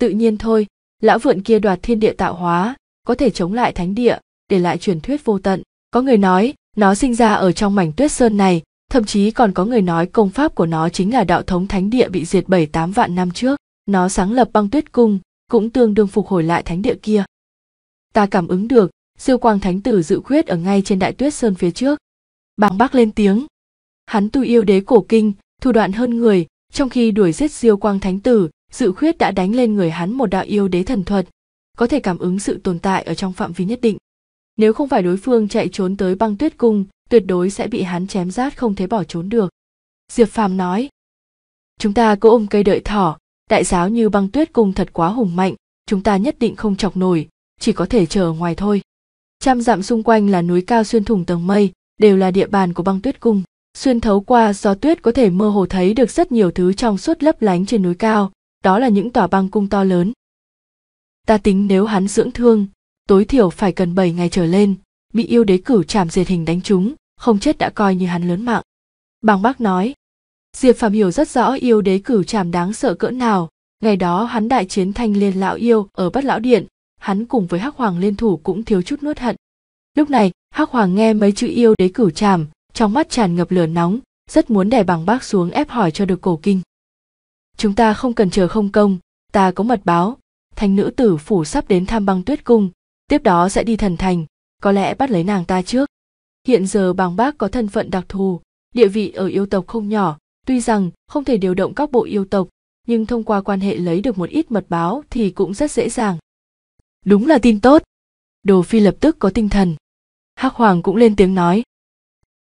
tự nhiên thôi lão vượn kia đoạt thiên địa tạo hóa có thể chống lại thánh địa để lại truyền thuyết vô tận có người nói nó sinh ra ở trong mảnh tuyết sơn này thậm chí còn có người nói công pháp của nó chính là đạo thống thánh địa bị diệt bảy tám vạn năm trước nó sáng lập băng tuyết cung cũng tương đương phục hồi lại thánh địa kia ta cảm ứng được siêu quang thánh tử dự quyết ở ngay trên đại tuyết sơn phía trước bàng bác lên tiếng hắn tu yêu đế cổ kinh thủ đoạn hơn người trong khi đuổi giết siêu quang thánh tử dự khuyết đã đánh lên người hắn một đạo yêu đế thần thuật có thể cảm ứng sự tồn tại ở trong phạm vi nhất định nếu không phải đối phương chạy trốn tới băng tuyết cung tuyệt đối sẽ bị hắn chém rát không thể bỏ trốn được diệp phàm nói chúng ta cố ôm cây đợi thỏ đại giáo như băng tuyết cung thật quá hùng mạnh chúng ta nhất định không chọc nổi chỉ có thể chờ ngoài thôi trăm dặm xung quanh là núi cao xuyên thủng tầng mây đều là địa bàn của băng tuyết cung xuyên thấu qua gió tuyết có thể mơ hồ thấy được rất nhiều thứ trong suốt lấp lánh trên núi cao đó là những tòa băng cung to lớn ta tính nếu hắn dưỡng thương tối thiểu phải cần 7 ngày trở lên bị yêu đế cửu chạm diệt hình đánh chúng, không chết đã coi như hắn lớn mạng bàng bác nói diệp Phạm hiểu rất rõ yêu đế cửu chạm đáng sợ cỡ nào ngày đó hắn đại chiến thanh liên lão yêu ở bất lão điện hắn cùng với hắc hoàng liên thủ cũng thiếu chút nuốt hận lúc này hắc hoàng nghe mấy chữ yêu đế cửu chàm trong mắt tràn ngập lửa nóng rất muốn đè bằng bác xuống ép hỏi cho được cổ kinh chúng ta không cần chờ không công ta có mật báo thành nữ tử phủ sắp đến tham băng tuyết cung tiếp đó sẽ đi thần thành có lẽ bắt lấy nàng ta trước hiện giờ bàng bác có thân phận đặc thù địa vị ở yêu tộc không nhỏ tuy rằng không thể điều động các bộ yêu tộc nhưng thông qua quan hệ lấy được một ít mật báo thì cũng rất dễ dàng đúng là tin tốt đồ phi lập tức có tinh thần hắc hoàng cũng lên tiếng nói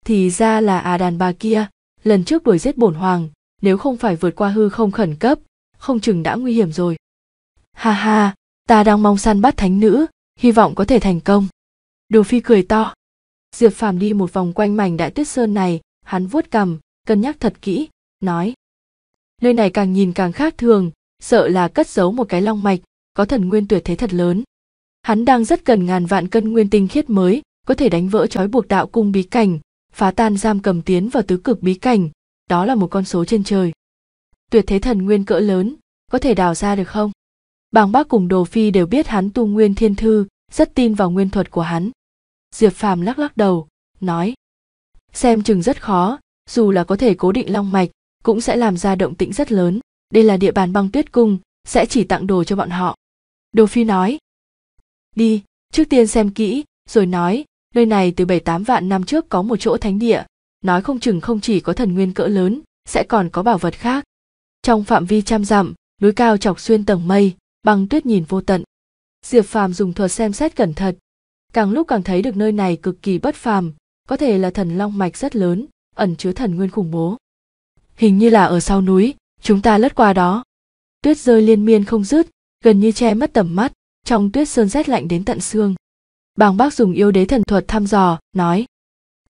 thì ra là à đàn bà kia lần trước đuổi giết bổn hoàng nếu không phải vượt qua hư không khẩn cấp không chừng đã nguy hiểm rồi ha ha ta đang mong săn bắt thánh nữ hy vọng có thể thành công đồ phi cười to diệp phàm đi một vòng quanh mảnh đại tuyết sơn này hắn vuốt cằm cân nhắc thật kỹ nói nơi này càng nhìn càng khác thường sợ là cất giấu một cái long mạch có thần nguyên tuyệt thế thật lớn hắn đang rất cần ngàn vạn cân nguyên tinh khiết mới có thể đánh vỡ trói buộc đạo cung bí cảnh phá tan giam cầm tiến vào tứ cực bí cảnh đó là một con số trên trời tuyệt thế thần nguyên cỡ lớn có thể đào ra được không bàng bác cùng đồ phi đều biết hắn tu nguyên thiên thư rất tin vào nguyên thuật của hắn diệp phàm lắc lắc đầu nói xem chừng rất khó dù là có thể cố định long mạch cũng sẽ làm ra động tĩnh rất lớn đây là địa bàn băng tuyết cung sẽ chỉ tặng đồ cho bọn họ đồ phi nói đi trước tiên xem kỹ rồi nói nơi này từ bảy tám vạn năm trước có một chỗ thánh địa nói không chừng không chỉ có thần nguyên cỡ lớn sẽ còn có bảo vật khác trong phạm vi trăm dặm núi cao chọc xuyên tầng mây băng tuyết nhìn vô tận diệp phàm dùng thuật xem xét cẩn thận càng lúc càng thấy được nơi này cực kỳ bất phàm có thể là thần long mạch rất lớn ẩn chứa thần nguyên khủng bố hình như là ở sau núi chúng ta lất qua đó tuyết rơi liên miên không dứt gần như che mất tầm mắt trong tuyết sơn rét lạnh đến tận xương bàng bác dùng yêu đế thần thuật thăm dò nói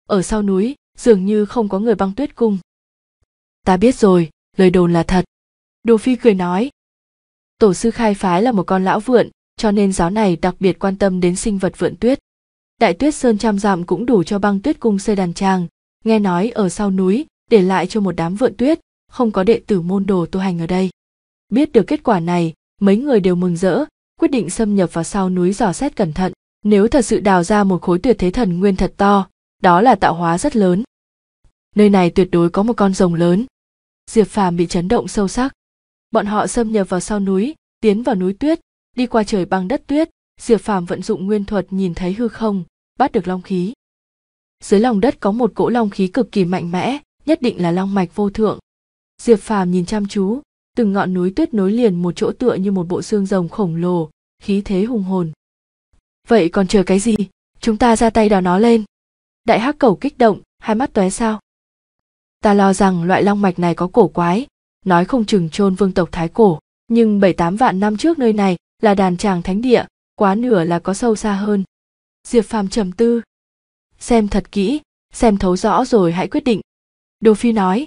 ở sau núi dường như không có người băng tuyết cung ta biết rồi lời đồn là thật đồ phi cười nói tổ sư khai phái là một con lão vượn cho nên giáo này đặc biệt quan tâm đến sinh vật vượn tuyết đại tuyết sơn trăm dặm cũng đủ cho băng tuyết cung xây đàn trang nghe nói ở sau núi để lại cho một đám vượn tuyết không có đệ tử môn đồ tu hành ở đây biết được kết quả này mấy người đều mừng rỡ quyết định xâm nhập vào sau núi dò xét cẩn thận nếu thật sự đào ra một khối tuyệt thế thần nguyên thật to đó là tạo hóa rất lớn nơi này tuyệt đối có một con rồng lớn diệp phàm bị chấn động sâu sắc bọn họ xâm nhập vào sau núi tiến vào núi tuyết đi qua trời băng đất tuyết diệp phàm vận dụng nguyên thuật nhìn thấy hư không bắt được long khí dưới lòng đất có một cỗ long khí cực kỳ mạnh mẽ nhất định là long mạch vô thượng diệp phàm nhìn chăm chú từng ngọn núi tuyết nối liền một chỗ tựa như một bộ xương rồng khổng lồ khí thế hùng hồn vậy còn chờ cái gì chúng ta ra tay đào nó lên đại hắc cẩu kích động hai mắt tóe sao ta lo rằng loại long mạch này có cổ quái nói không chừng chôn vương tộc thái cổ nhưng bảy tám vạn năm trước nơi này là đàn tràng thánh địa quá nửa là có sâu xa hơn diệp phàm trầm tư xem thật kỹ xem thấu rõ rồi hãy quyết định đồ phi nói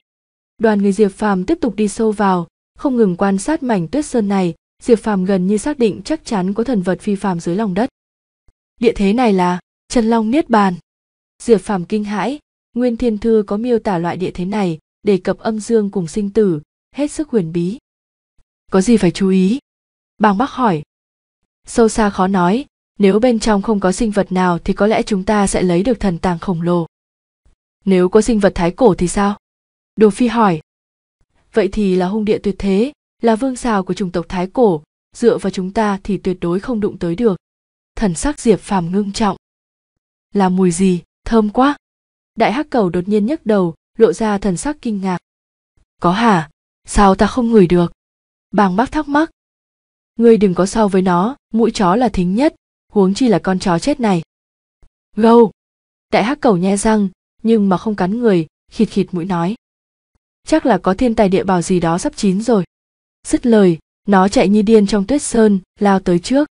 đoàn người diệp phàm tiếp tục đi sâu vào không ngừng quan sát mảnh tuyết sơn này diệp phàm gần như xác định chắc chắn có thần vật phi phàm dưới lòng đất địa thế này là chân long niết bàn diệp phàm kinh hãi Nguyên Thiên Thư có miêu tả loại địa thế này, đề cập âm dương cùng sinh tử, hết sức huyền bí. Có gì phải chú ý? Bàng Bắc hỏi. Sâu xa khó nói, nếu bên trong không có sinh vật nào thì có lẽ chúng ta sẽ lấy được thần tàng khổng lồ. Nếu có sinh vật thái cổ thì sao? Đồ Phi hỏi. Vậy thì là hung địa tuyệt thế, là vương xào của chủng tộc thái cổ, dựa vào chúng ta thì tuyệt đối không đụng tới được. Thần sắc Diệp Phàm ngưng trọng. Là mùi gì, thơm quá đại hắc cầu đột nhiên nhấc đầu lộ ra thần sắc kinh ngạc có hả sao ta không ngửi được bàng bác thắc mắc ngươi đừng có so với nó mũi chó là thính nhất huống chi là con chó chết này gâu đại hắc cầu nhe răng nhưng mà không cắn người khịt khịt mũi nói chắc là có thiên tài địa bào gì đó sắp chín rồi dứt lời nó chạy như điên trong tuyết sơn lao tới trước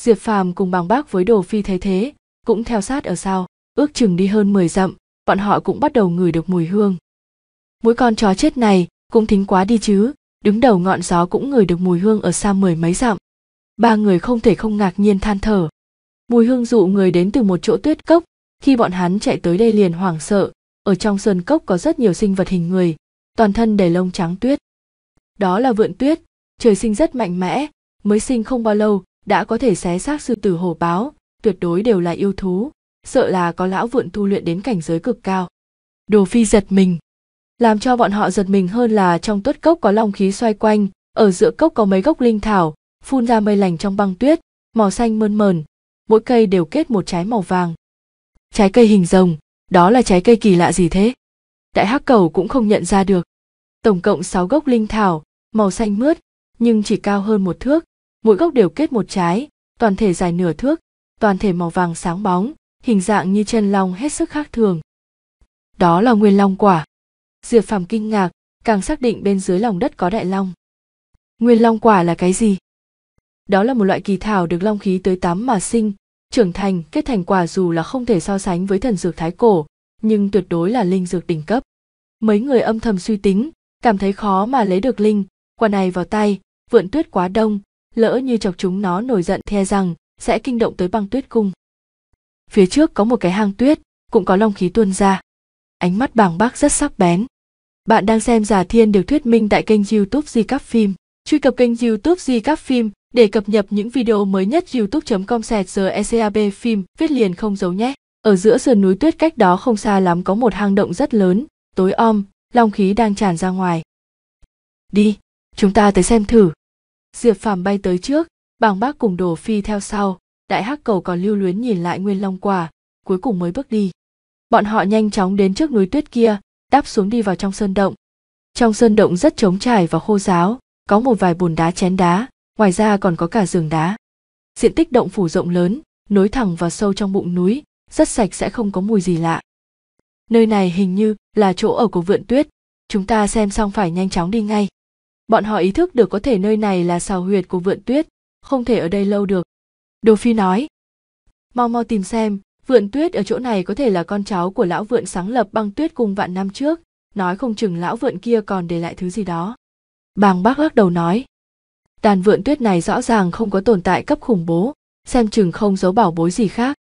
diệp phàm cùng bàng bác với đồ phi thấy thế cũng theo sát ở sau ước chừng đi hơn mười dặm bọn họ cũng bắt đầu ngửi được mùi hương mỗi con chó chết này cũng thính quá đi chứ đứng đầu ngọn gió cũng ngửi được mùi hương ở xa mười mấy dặm ba người không thể không ngạc nhiên than thở mùi hương dụ người đến từ một chỗ tuyết cốc khi bọn hắn chạy tới đây liền hoảng sợ ở trong sơn cốc có rất nhiều sinh vật hình người toàn thân đầy lông trắng tuyết đó là vượn tuyết trời sinh rất mạnh mẽ mới sinh không bao lâu đã có thể xé xác sư tử hổ báo tuyệt đối đều là yêu thú sợ là có lão vượn tu luyện đến cảnh giới cực cao đồ phi giật mình làm cho bọn họ giật mình hơn là trong tuất cốc có long khí xoay quanh ở giữa cốc có mấy gốc linh thảo phun ra mây lành trong băng tuyết màu xanh mơn mờn mỗi cây đều kết một trái màu vàng trái cây hình rồng đó là trái cây kỳ lạ gì thế đại hắc cầu cũng không nhận ra được tổng cộng 6 gốc linh thảo màu xanh mướt nhưng chỉ cao hơn một thước mỗi gốc đều kết một trái toàn thể dài nửa thước toàn thể màu vàng sáng bóng hình dạng như chân long hết sức khác thường. Đó là nguyên long quả. Diệp Phàm kinh ngạc, càng xác định bên dưới lòng đất có đại long. Nguyên long quả là cái gì? Đó là một loại kỳ thảo được long khí tới tám mà sinh, trưởng thành, kết thành quả dù là không thể so sánh với thần dược thái cổ, nhưng tuyệt đối là linh dược đỉnh cấp. Mấy người âm thầm suy tính, cảm thấy khó mà lấy được linh, quả này vào tay, vượn tuyết quá đông, lỡ như chọc chúng nó nổi giận the rằng sẽ kinh động tới băng tuyết cung phía trước có một cái hang tuyết cũng có long khí tuôn ra ánh mắt bàng bác rất sắc bén bạn đang xem giả thiên được thuyết minh tại kênh youtube di các phim truy cập kênh youtube di các phim để cập nhật những video mới nhất youtube com sẹt ecab phim viết liền không giấu nhé ở giữa sườn núi tuyết cách đó không xa lắm có một hang động rất lớn tối om long khí đang tràn ra ngoài đi chúng ta tới xem thử diệp phàm bay tới trước bàng bác cùng đồ phi theo sau đại hắc cầu còn lưu luyến nhìn lại nguyên long quả cuối cùng mới bước đi bọn họ nhanh chóng đến trước núi tuyết kia đáp xuống đi vào trong sơn động trong sơn động rất trống trải và khô giáo có một vài bồn đá chén đá ngoài ra còn có cả giường đá diện tích động phủ rộng lớn nối thẳng vào sâu trong bụng núi rất sạch sẽ không có mùi gì lạ nơi này hình như là chỗ ở của vượn tuyết chúng ta xem xong phải nhanh chóng đi ngay bọn họ ý thức được có thể nơi này là xào huyệt của vượn tuyết không thể ở đây lâu được Đồ Phi nói, mau mau tìm xem, vượn tuyết ở chỗ này có thể là con cháu của lão vượn sáng lập băng tuyết cùng vạn năm trước, nói không chừng lão vượn kia còn để lại thứ gì đó. Bàng bác lắc đầu nói, đàn vượn tuyết này rõ ràng không có tồn tại cấp khủng bố, xem chừng không giấu bảo bối gì khác.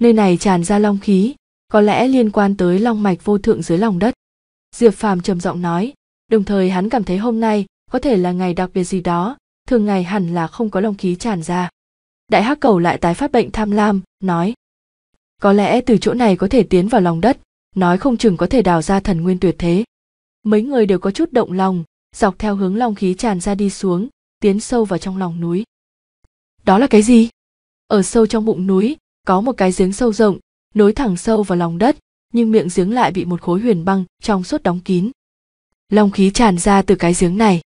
Nơi này tràn ra long khí, có lẽ liên quan tới long mạch vô thượng dưới lòng đất. Diệp Phàm trầm giọng nói, đồng thời hắn cảm thấy hôm nay có thể là ngày đặc biệt gì đó, thường ngày hẳn là không có long khí tràn ra đại hắc cầu lại tái phát bệnh tham lam nói có lẽ từ chỗ này có thể tiến vào lòng đất nói không chừng có thể đào ra thần nguyên tuyệt thế mấy người đều có chút động lòng dọc theo hướng long khí tràn ra đi xuống tiến sâu vào trong lòng núi đó là cái gì ở sâu trong bụng núi có một cái giếng sâu rộng nối thẳng sâu vào lòng đất nhưng miệng giếng lại bị một khối huyền băng trong suốt đóng kín long khí tràn ra từ cái giếng này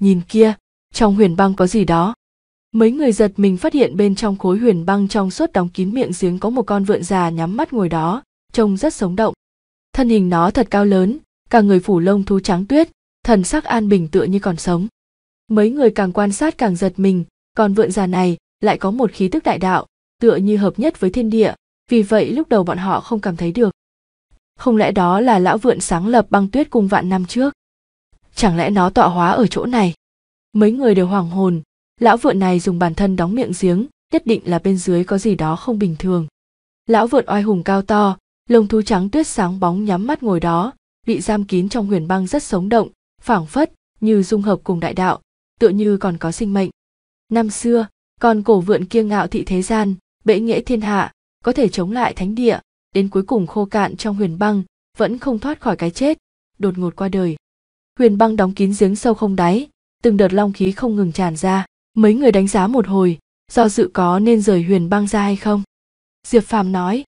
nhìn kia trong huyền băng có gì đó Mấy người giật mình phát hiện bên trong khối huyền băng trong suốt đóng kín miệng giếng có một con vượn già nhắm mắt ngồi đó, trông rất sống động. Thân hình nó thật cao lớn, cả người phủ lông thú trắng tuyết, thần sắc an bình tựa như còn sống. Mấy người càng quan sát càng giật mình, con vượn già này lại có một khí tức đại đạo, tựa như hợp nhất với thiên địa, vì vậy lúc đầu bọn họ không cảm thấy được. Không lẽ đó là lão vượn sáng lập băng tuyết cung vạn năm trước? Chẳng lẽ nó tọa hóa ở chỗ này? Mấy người đều hoàng hồn, lão vượn này dùng bản thân đóng miệng giếng nhất định là bên dưới có gì đó không bình thường lão vượn oai hùng cao to lông thú trắng tuyết sáng bóng nhắm mắt ngồi đó bị giam kín trong huyền băng rất sống động phảng phất như dung hợp cùng đại đạo tựa như còn có sinh mệnh năm xưa con cổ vượn kiêng ngạo thị thế gian bệ nghĩa thiên hạ có thể chống lại thánh địa đến cuối cùng khô cạn trong huyền băng vẫn không thoát khỏi cái chết đột ngột qua đời huyền băng đóng kín giếng sâu không đáy từng đợt long khí không ngừng tràn ra mấy người đánh giá một hồi do dự có nên rời huyền băng ra hay không diệp phàm nói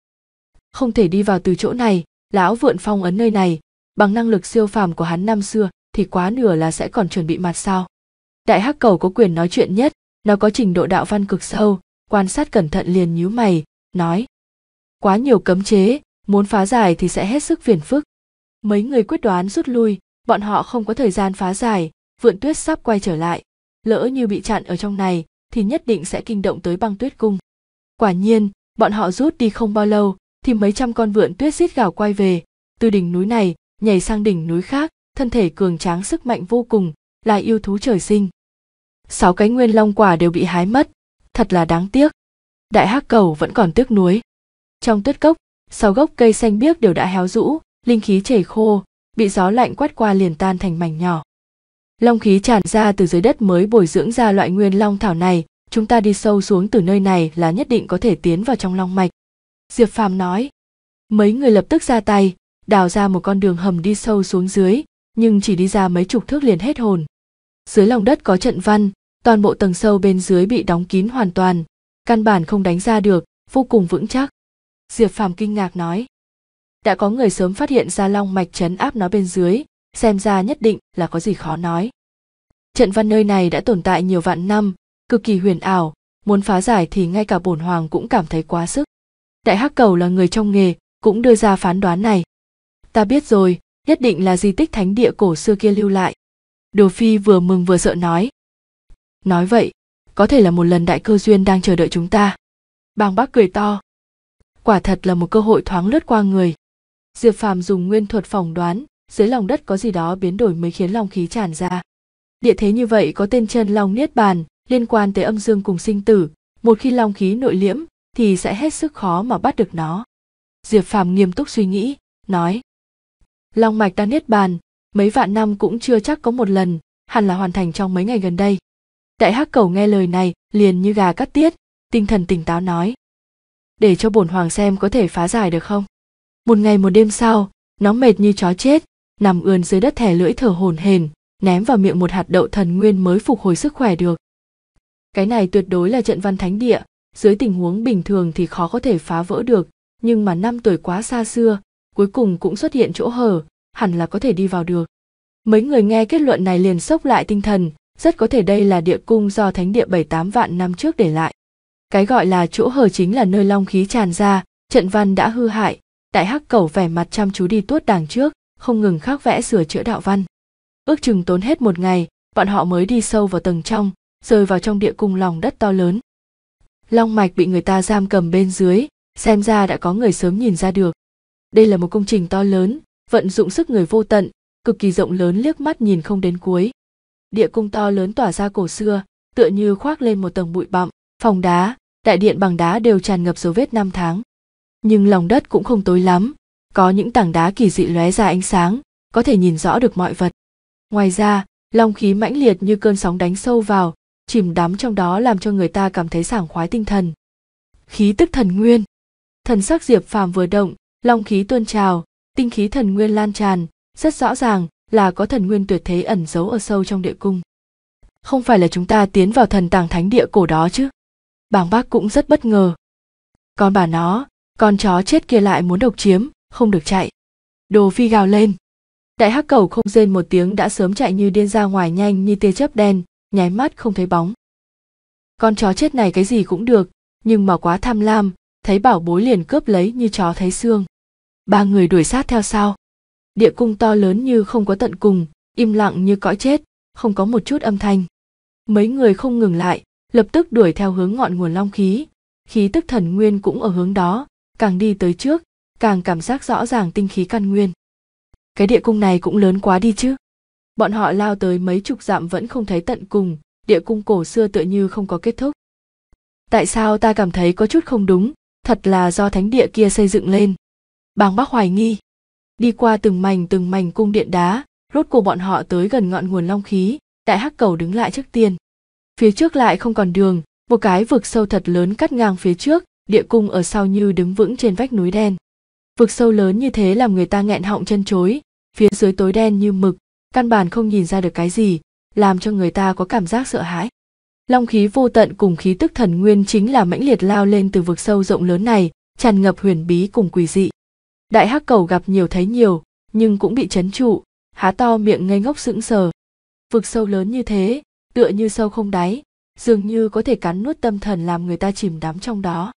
không thể đi vào từ chỗ này lão vượn phong ấn nơi này bằng năng lực siêu phàm của hắn năm xưa thì quá nửa là sẽ còn chuẩn bị mặt sao đại hắc cầu có quyền nói chuyện nhất nó có trình độ đạo văn cực sâu quan sát cẩn thận liền nhíu mày nói quá nhiều cấm chế muốn phá giải thì sẽ hết sức phiền phức mấy người quyết đoán rút lui bọn họ không có thời gian phá giải vượn tuyết sắp quay trở lại lỡ như bị chặn ở trong này thì nhất định sẽ kinh động tới băng tuyết cung quả nhiên bọn họ rút đi không bao lâu thì mấy trăm con vượn tuyết rít gào quay về từ đỉnh núi này nhảy sang đỉnh núi khác thân thể cường tráng sức mạnh vô cùng là yêu thú trời sinh sáu cái nguyên long quả đều bị hái mất thật là đáng tiếc đại hắc cầu vẫn còn tiếc nuối trong tuyết cốc sáu gốc cây xanh biếc đều đã héo rũ linh khí chảy khô bị gió lạnh quét qua liền tan thành mảnh nhỏ long khí tràn ra từ dưới đất mới bồi dưỡng ra loại nguyên long thảo này chúng ta đi sâu xuống từ nơi này là nhất định có thể tiến vào trong long mạch diệp phàm nói mấy người lập tức ra tay đào ra một con đường hầm đi sâu xuống dưới nhưng chỉ đi ra mấy chục thước liền hết hồn dưới lòng đất có trận văn toàn bộ tầng sâu bên dưới bị đóng kín hoàn toàn căn bản không đánh ra được vô cùng vững chắc diệp phàm kinh ngạc nói đã có người sớm phát hiện ra long mạch chấn áp nó bên dưới xem ra nhất định là có gì khó nói trận văn nơi này đã tồn tại nhiều vạn năm cực kỳ huyền ảo muốn phá giải thì ngay cả bổn hoàng cũng cảm thấy quá sức đại hắc cầu là người trong nghề cũng đưa ra phán đoán này ta biết rồi nhất định là di tích thánh địa cổ xưa kia lưu lại đồ phi vừa mừng vừa sợ nói nói vậy có thể là một lần đại cơ duyên đang chờ đợi chúng ta bàng bác cười to quả thật là một cơ hội thoáng lướt qua người diệp phàm dùng nguyên thuật phỏng đoán dưới lòng đất có gì đó biến đổi mới khiến long khí tràn ra địa thế như vậy có tên chân long niết bàn liên quan tới âm dương cùng sinh tử một khi long khí nội liễm thì sẽ hết sức khó mà bắt được nó diệp phàm nghiêm túc suy nghĩ nói long mạch ta niết bàn mấy vạn năm cũng chưa chắc có một lần hẳn là hoàn thành trong mấy ngày gần đây đại hắc cầu nghe lời này liền như gà cắt tiết tinh thần tỉnh táo nói để cho bổn hoàng xem có thể phá giải được không một ngày một đêm sau nó mệt như chó chết nằm ườn dưới đất thẻ lưỡi thở hổn hển ném vào miệng một hạt đậu thần nguyên mới phục hồi sức khỏe được cái này tuyệt đối là trận văn thánh địa dưới tình huống bình thường thì khó có thể phá vỡ được nhưng mà năm tuổi quá xa xưa cuối cùng cũng xuất hiện chỗ hở hẳn là có thể đi vào được mấy người nghe kết luận này liền sốc lại tinh thần rất có thể đây là địa cung do thánh địa bảy tám vạn năm trước để lại cái gọi là chỗ hở chính là nơi long khí tràn ra trận văn đã hư hại đại hắc cẩu vẻ mặt chăm chú đi tuốt đàng trước không ngừng khắc vẽ sửa chữa đạo văn ước chừng tốn hết một ngày bọn họ mới đi sâu vào tầng trong rơi vào trong địa cung lòng đất to lớn long mạch bị người ta giam cầm bên dưới xem ra đã có người sớm nhìn ra được đây là một công trình to lớn vận dụng sức người vô tận cực kỳ rộng lớn liếc mắt nhìn không đến cuối địa cung to lớn tỏa ra cổ xưa tựa như khoác lên một tầng bụi bặm phòng đá đại điện bằng đá đều tràn ngập dấu vết năm tháng nhưng lòng đất cũng không tối lắm có những tảng đá kỳ dị lóe ra ánh sáng có thể nhìn rõ được mọi vật ngoài ra long khí mãnh liệt như cơn sóng đánh sâu vào chìm đắm trong đó làm cho người ta cảm thấy sảng khoái tinh thần khí tức thần nguyên thần sắc diệp phàm vừa động long khí tuôn trào tinh khí thần nguyên lan tràn rất rõ ràng là có thần nguyên tuyệt thế ẩn giấu ở sâu trong địa cung không phải là chúng ta tiến vào thần tàng thánh địa cổ đó chứ bàng bác cũng rất bất ngờ còn bà nó con chó chết kia lại muốn độc chiếm không được chạy đồ phi gào lên đại hắc cầu không rên một tiếng đã sớm chạy như điên ra ngoài nhanh như tia chớp đen nháy mắt không thấy bóng con chó chết này cái gì cũng được nhưng mà quá tham lam thấy bảo bối liền cướp lấy như chó thấy xương ba người đuổi sát theo sau địa cung to lớn như không có tận cùng im lặng như cõi chết không có một chút âm thanh mấy người không ngừng lại lập tức đuổi theo hướng ngọn nguồn long khí khí tức thần nguyên cũng ở hướng đó càng đi tới trước càng cảm giác rõ ràng tinh khí căn nguyên cái địa cung này cũng lớn quá đi chứ bọn họ lao tới mấy chục dặm vẫn không thấy tận cùng địa cung cổ xưa tựa như không có kết thúc tại sao ta cảm thấy có chút không đúng thật là do thánh địa kia xây dựng lên bàng bác hoài nghi đi qua từng mảnh từng mảnh cung điện đá rốt cuộc bọn họ tới gần ngọn nguồn long khí đại hắc cầu đứng lại trước tiên phía trước lại không còn đường một cái vực sâu thật lớn cắt ngang phía trước địa cung ở sau như đứng vững trên vách núi đen vực sâu lớn như thế làm người ta nghẹn họng chân chối phía dưới tối đen như mực căn bản không nhìn ra được cái gì làm cho người ta có cảm giác sợ hãi long khí vô tận cùng khí tức thần nguyên chính là mãnh liệt lao lên từ vực sâu rộng lớn này tràn ngập huyền bí cùng quỷ dị đại hắc cầu gặp nhiều thấy nhiều nhưng cũng bị chấn trụ há to miệng ngây ngốc sững sờ vực sâu lớn như thế tựa như sâu không đáy dường như có thể cắn nuốt tâm thần làm người ta chìm đắm trong đó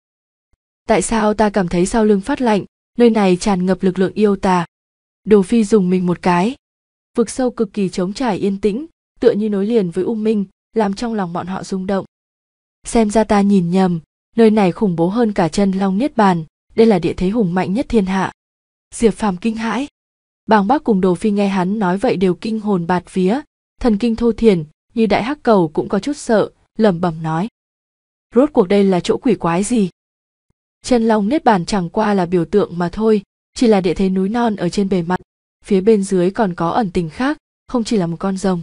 tại sao ta cảm thấy sau lưng phát lạnh nơi này tràn ngập lực lượng yêu tà đồ phi dùng mình một cái vực sâu cực kỳ trống trải yên tĩnh tựa như nối liền với u minh làm trong lòng bọn họ rung động xem ra ta nhìn nhầm nơi này khủng bố hơn cả chân long niết bàn đây là địa thế hùng mạnh nhất thiên hạ diệp phàm kinh hãi bàng bác cùng đồ phi nghe hắn nói vậy đều kinh hồn bạt vía thần kinh thô thiền như đại hắc cầu cũng có chút sợ lẩm bẩm nói rốt cuộc đây là chỗ quỷ quái gì chân long niết bàn chẳng qua là biểu tượng mà thôi chỉ là địa thế núi non ở trên bề mặt phía bên dưới còn có ẩn tình khác không chỉ là một con rồng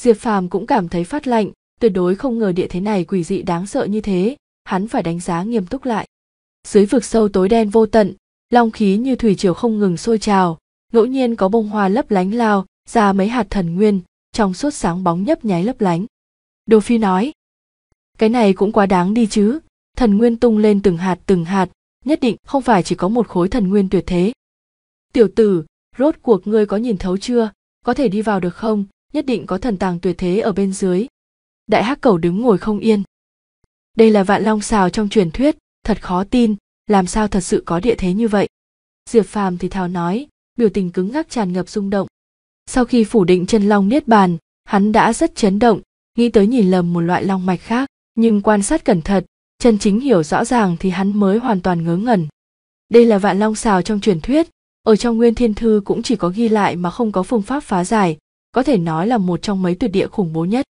diệp phàm cũng cảm thấy phát lạnh tuyệt đối không ngờ địa thế này quỷ dị đáng sợ như thế hắn phải đánh giá nghiêm túc lại dưới vực sâu tối đen vô tận long khí như thủy triều không ngừng sôi trào ngẫu nhiên có bông hoa lấp lánh lao ra mấy hạt thần nguyên trong suốt sáng bóng nhấp nháy lấp lánh đồ phi nói cái này cũng quá đáng đi chứ thần nguyên tung lên từng hạt từng hạt, nhất định không phải chỉ có một khối thần nguyên tuyệt thế. Tiểu tử, rốt cuộc ngươi có nhìn thấu chưa, có thể đi vào được không, nhất định có thần tàng tuyệt thế ở bên dưới. Đại hắc cầu đứng ngồi không yên. Đây là vạn long xào trong truyền thuyết, thật khó tin, làm sao thật sự có địa thế như vậy. Diệp Phàm thì thào nói, biểu tình cứng ngắc tràn ngập rung động. Sau khi phủ định chân long niết bàn, hắn đã rất chấn động, nghĩ tới nhìn lầm một loại long mạch khác, nhưng quan sát cẩn thận, chân chính hiểu rõ ràng thì hắn mới hoàn toàn ngớ ngẩn đây là vạn long xào trong truyền thuyết ở trong nguyên thiên thư cũng chỉ có ghi lại mà không có phương pháp phá giải có thể nói là một trong mấy tuyệt địa khủng bố nhất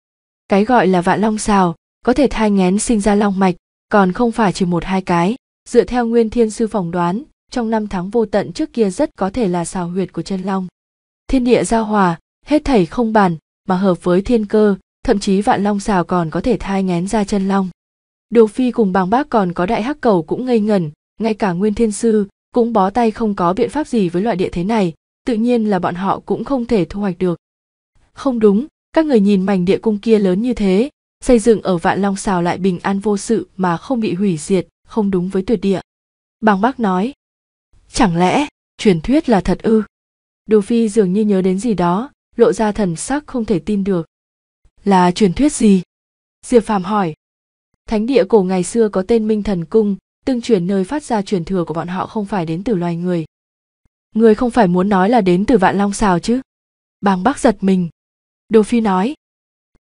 cái gọi là vạn long xào có thể thai ngén sinh ra long mạch còn không phải chỉ một hai cái dựa theo nguyên thiên sư phỏng đoán trong năm tháng vô tận trước kia rất có thể là xào huyệt của chân long thiên địa giao hòa hết thảy không bàn mà hợp với thiên cơ thậm chí vạn long xào còn có thể thai ngén ra chân long Đồ Phi cùng bàng bác còn có đại hắc cầu cũng ngây ngẩn, ngay cả Nguyên Thiên Sư cũng bó tay không có biện pháp gì với loại địa thế này, tự nhiên là bọn họ cũng không thể thu hoạch được. Không đúng, các người nhìn mảnh địa cung kia lớn như thế, xây dựng ở Vạn Long xào lại bình an vô sự mà không bị hủy diệt, không đúng với tuyệt địa. Bàng bác nói, chẳng lẽ truyền thuyết là thật ư? Đồ Phi dường như nhớ đến gì đó, lộ ra thần sắc không thể tin được. Là truyền thuyết gì? Diệp Phạm hỏi. Thánh địa cổ ngày xưa có tên Minh Thần Cung, tương truyền nơi phát ra truyền thừa của bọn họ không phải đến từ loài người. Người không phải muốn nói là đến từ vạn long xào chứ? Bàng bác giật mình. Đồ Phi nói.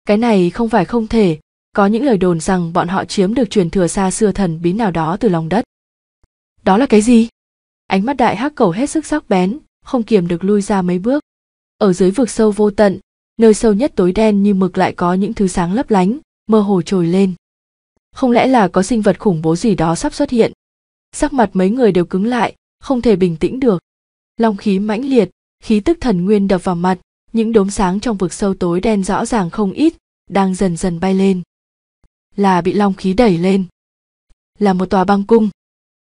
Cái này không phải không thể, có những lời đồn rằng bọn họ chiếm được truyền thừa xa xưa thần bí nào đó từ lòng đất. Đó là cái gì? Ánh mắt đại hắc cầu hết sức sắc bén, không kiềm được lui ra mấy bước. Ở dưới vực sâu vô tận, nơi sâu nhất tối đen như mực lại có những thứ sáng lấp lánh, mơ hồ trồi lên không lẽ là có sinh vật khủng bố gì đó sắp xuất hiện sắc mặt mấy người đều cứng lại không thể bình tĩnh được long khí mãnh liệt khí tức thần nguyên đập vào mặt những đốm sáng trong vực sâu tối đen rõ ràng không ít đang dần dần bay lên là bị long khí đẩy lên là một tòa băng cung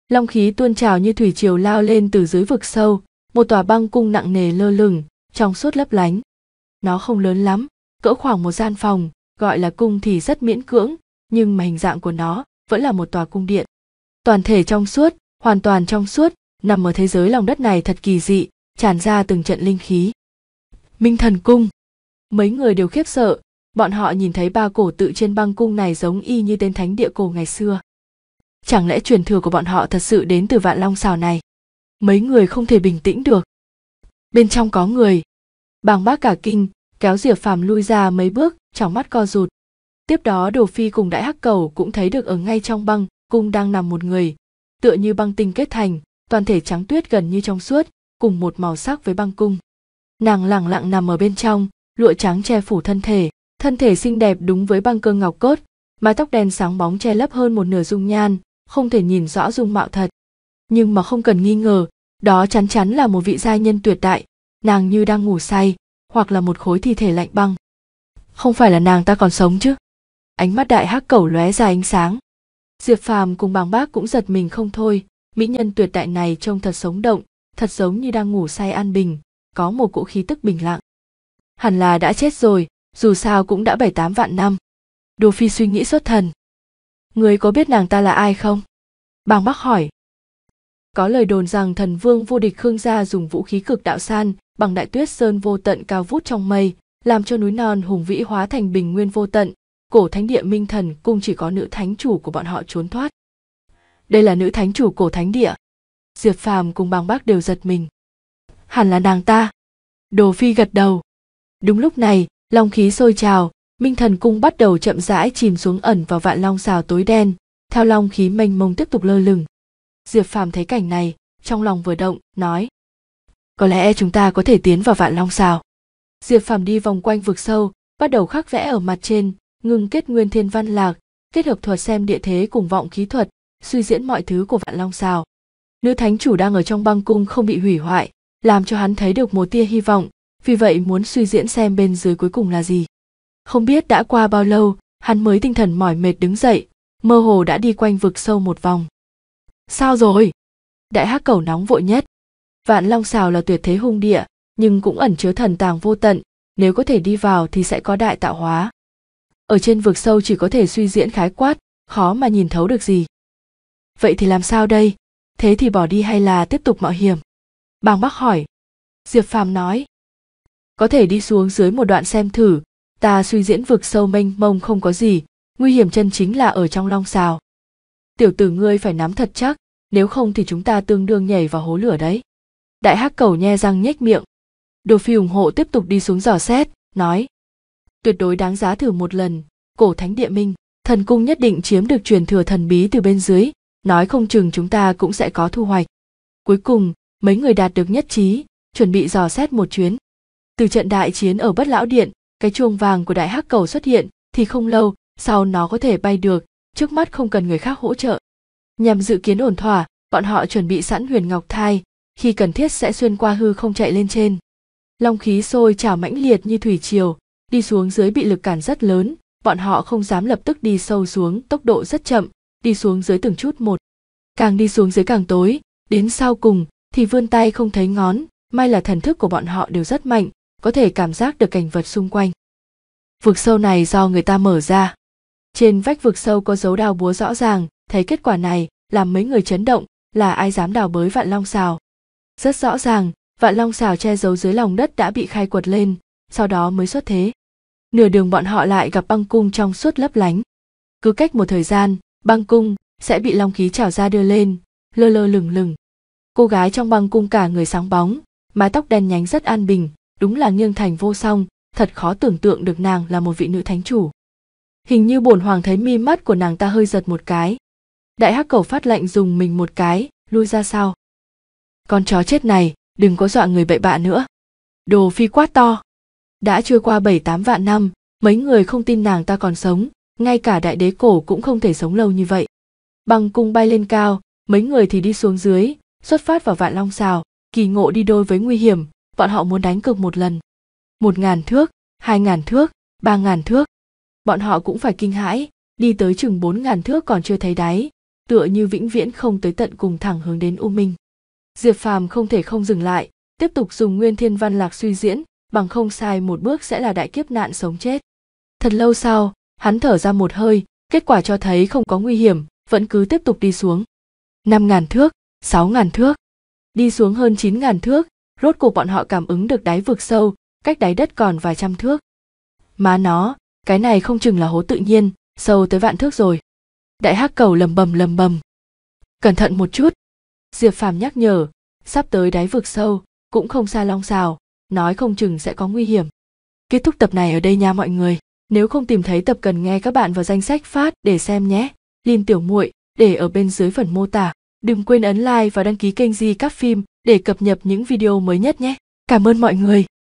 long khí tuôn trào như thủy triều lao lên từ dưới vực sâu một tòa băng cung nặng nề lơ lửng trong suốt lấp lánh nó không lớn lắm cỡ khoảng một gian phòng gọi là cung thì rất miễn cưỡng nhưng mà hình dạng của nó vẫn là một tòa cung điện toàn thể trong suốt hoàn toàn trong suốt nằm ở thế giới lòng đất này thật kỳ dị tràn ra từng trận linh khí minh thần cung mấy người đều khiếp sợ bọn họ nhìn thấy ba cổ tự trên băng cung này giống y như tên thánh địa cổ ngày xưa chẳng lẽ truyền thừa của bọn họ thật sự đến từ vạn long xào này mấy người không thể bình tĩnh được bên trong có người bàng bác cả kinh kéo diệp phàm lui ra mấy bước trong mắt co rụt tiếp đó đồ phi cùng đại hắc cầu cũng thấy được ở ngay trong băng cung đang nằm một người tựa như băng tinh kết thành toàn thể trắng tuyết gần như trong suốt cùng một màu sắc với băng cung nàng lẳng lặng nằm ở bên trong lụa trắng che phủ thân thể thân thể xinh đẹp đúng với băng cơ ngọc cốt mái tóc đen sáng bóng che lấp hơn một nửa dung nhan không thể nhìn rõ dung mạo thật nhưng mà không cần nghi ngờ đó chắn chắn là một vị giai nhân tuyệt đại nàng như đang ngủ say hoặc là một khối thi thể lạnh băng không phải là nàng ta còn sống chứ ánh mắt đại hắc cẩu lóe ra ánh sáng diệp phàm cùng bàng bác cũng giật mình không thôi mỹ nhân tuyệt đại này trông thật sống động thật giống như đang ngủ say an bình có một cỗ khí tức bình lặng hẳn là đã chết rồi dù sao cũng đã bảy tám vạn năm đồ phi suy nghĩ xuất thần người có biết nàng ta là ai không bàng bác hỏi có lời đồn rằng thần vương vô địch khương gia dùng vũ khí cực đạo san bằng đại tuyết sơn vô tận cao vút trong mây làm cho núi non hùng vĩ hóa thành bình nguyên vô tận cổ thánh địa minh thần cung chỉ có nữ thánh chủ của bọn họ trốn thoát đây là nữ thánh chủ cổ thánh địa diệp phàm cùng bàng bác đều giật mình hẳn là nàng ta đồ phi gật đầu đúng lúc này long khí sôi trào minh thần cung bắt đầu chậm rãi chìm xuống ẩn vào vạn long xào tối đen theo long khí mênh mông tiếp tục lơ lửng diệp phàm thấy cảnh này trong lòng vừa động nói có lẽ chúng ta có thể tiến vào vạn long xào diệp phàm đi vòng quanh vực sâu bắt đầu khắc vẽ ở mặt trên ngưng kết nguyên thiên văn lạc, kết hợp thuật xem địa thế cùng vọng khí thuật, suy diễn mọi thứ của vạn long xào. Nữ thánh chủ đang ở trong băng cung không bị hủy hoại, làm cho hắn thấy được một tia hy vọng, vì vậy muốn suy diễn xem bên dưới cuối cùng là gì. Không biết đã qua bao lâu, hắn mới tinh thần mỏi mệt đứng dậy, mơ hồ đã đi quanh vực sâu một vòng. Sao rồi? Đại hắc cầu nóng vội nhất. Vạn Long Sào là tuyệt thế hung địa, nhưng cũng ẩn chứa thần tàng vô tận, nếu có thể đi vào thì sẽ có đại tạo hóa ở trên vực sâu chỉ có thể suy diễn khái quát khó mà nhìn thấu được gì vậy thì làm sao đây thế thì bỏ đi hay là tiếp tục mạo hiểm bàng bác hỏi diệp phàm nói có thể đi xuống dưới một đoạn xem thử ta suy diễn vực sâu mênh mông không có gì nguy hiểm chân chính là ở trong long xào tiểu tử ngươi phải nắm thật chắc nếu không thì chúng ta tương đương nhảy vào hố lửa đấy đại hắc cầu nhe răng nhếch miệng đồ phi ủng hộ tiếp tục đi xuống dò xét nói tuyệt đối đáng giá thử một lần cổ thánh địa minh thần cung nhất định chiếm được truyền thừa thần bí từ bên dưới nói không chừng chúng ta cũng sẽ có thu hoạch cuối cùng mấy người đạt được nhất trí chuẩn bị dò xét một chuyến từ trận đại chiến ở bất lão điện cái chuông vàng của đại hắc cầu xuất hiện thì không lâu sau nó có thể bay được trước mắt không cần người khác hỗ trợ nhằm dự kiến ổn thỏa bọn họ chuẩn bị sẵn huyền ngọc thai khi cần thiết sẽ xuyên qua hư không chạy lên trên long khí sôi trào mãnh liệt như thủy triều đi xuống dưới bị lực cản rất lớn bọn họ không dám lập tức đi sâu xuống tốc độ rất chậm đi xuống dưới từng chút một càng đi xuống dưới càng tối đến sau cùng thì vươn tay không thấy ngón may là thần thức của bọn họ đều rất mạnh có thể cảm giác được cảnh vật xung quanh vực sâu này do người ta mở ra trên vách vực sâu có dấu đào búa rõ ràng thấy kết quả này làm mấy người chấn động là ai dám đào bới vạn long xào rất rõ ràng vạn long xào che giấu dưới lòng đất đã bị khai quật lên sau đó mới xuất thế nửa đường bọn họ lại gặp băng cung trong suốt lấp lánh cứ cách một thời gian băng cung sẽ bị long khí trào ra đưa lên lơ lơ lửng lửng cô gái trong băng cung cả người sáng bóng mái tóc đen nhánh rất an bình đúng là nghiêng thành vô song thật khó tưởng tượng được nàng là một vị nữ thánh chủ hình như bổn hoàng thấy mi mắt của nàng ta hơi giật một cái đại hắc cầu phát lệnh dùng mình một cái lui ra sau con chó chết này đừng có dọa người bậy bạ nữa đồ phi quát to đã trôi qua bảy tám vạn năm mấy người không tin nàng ta còn sống ngay cả đại đế cổ cũng không thể sống lâu như vậy Băng cung bay lên cao mấy người thì đi xuống dưới xuất phát vào vạn long xào kỳ ngộ đi đôi với nguy hiểm bọn họ muốn đánh cược một lần một ngàn thước hai ngàn thước ba ngàn thước bọn họ cũng phải kinh hãi đi tới chừng bốn ngàn thước còn chưa thấy đáy tựa như vĩnh viễn không tới tận cùng thẳng hướng đến u minh diệp phàm không thể không dừng lại tiếp tục dùng nguyên thiên văn lạc suy diễn bằng không sai một bước sẽ là đại kiếp nạn sống chết thật lâu sau hắn thở ra một hơi kết quả cho thấy không có nguy hiểm vẫn cứ tiếp tục đi xuống năm ngàn thước sáu ngàn thước đi xuống hơn chín ngàn thước rốt cuộc bọn họ cảm ứng được đáy vực sâu cách đáy đất còn vài trăm thước má nó cái này không chừng là hố tự nhiên sâu tới vạn thước rồi đại hắc cầu lầm bầm lầm bầm cẩn thận một chút diệp phàm nhắc nhở sắp tới đáy vực sâu cũng không xa long xào nói không chừng sẽ có nguy hiểm. Kết thúc tập này ở đây nha mọi người. Nếu không tìm thấy tập cần nghe các bạn vào danh sách phát để xem nhé. Liên tiểu muội để ở bên dưới phần mô tả. Đừng quên ấn like và đăng ký kênh Di các phim để cập nhật những video mới nhất nhé. Cảm ơn mọi người.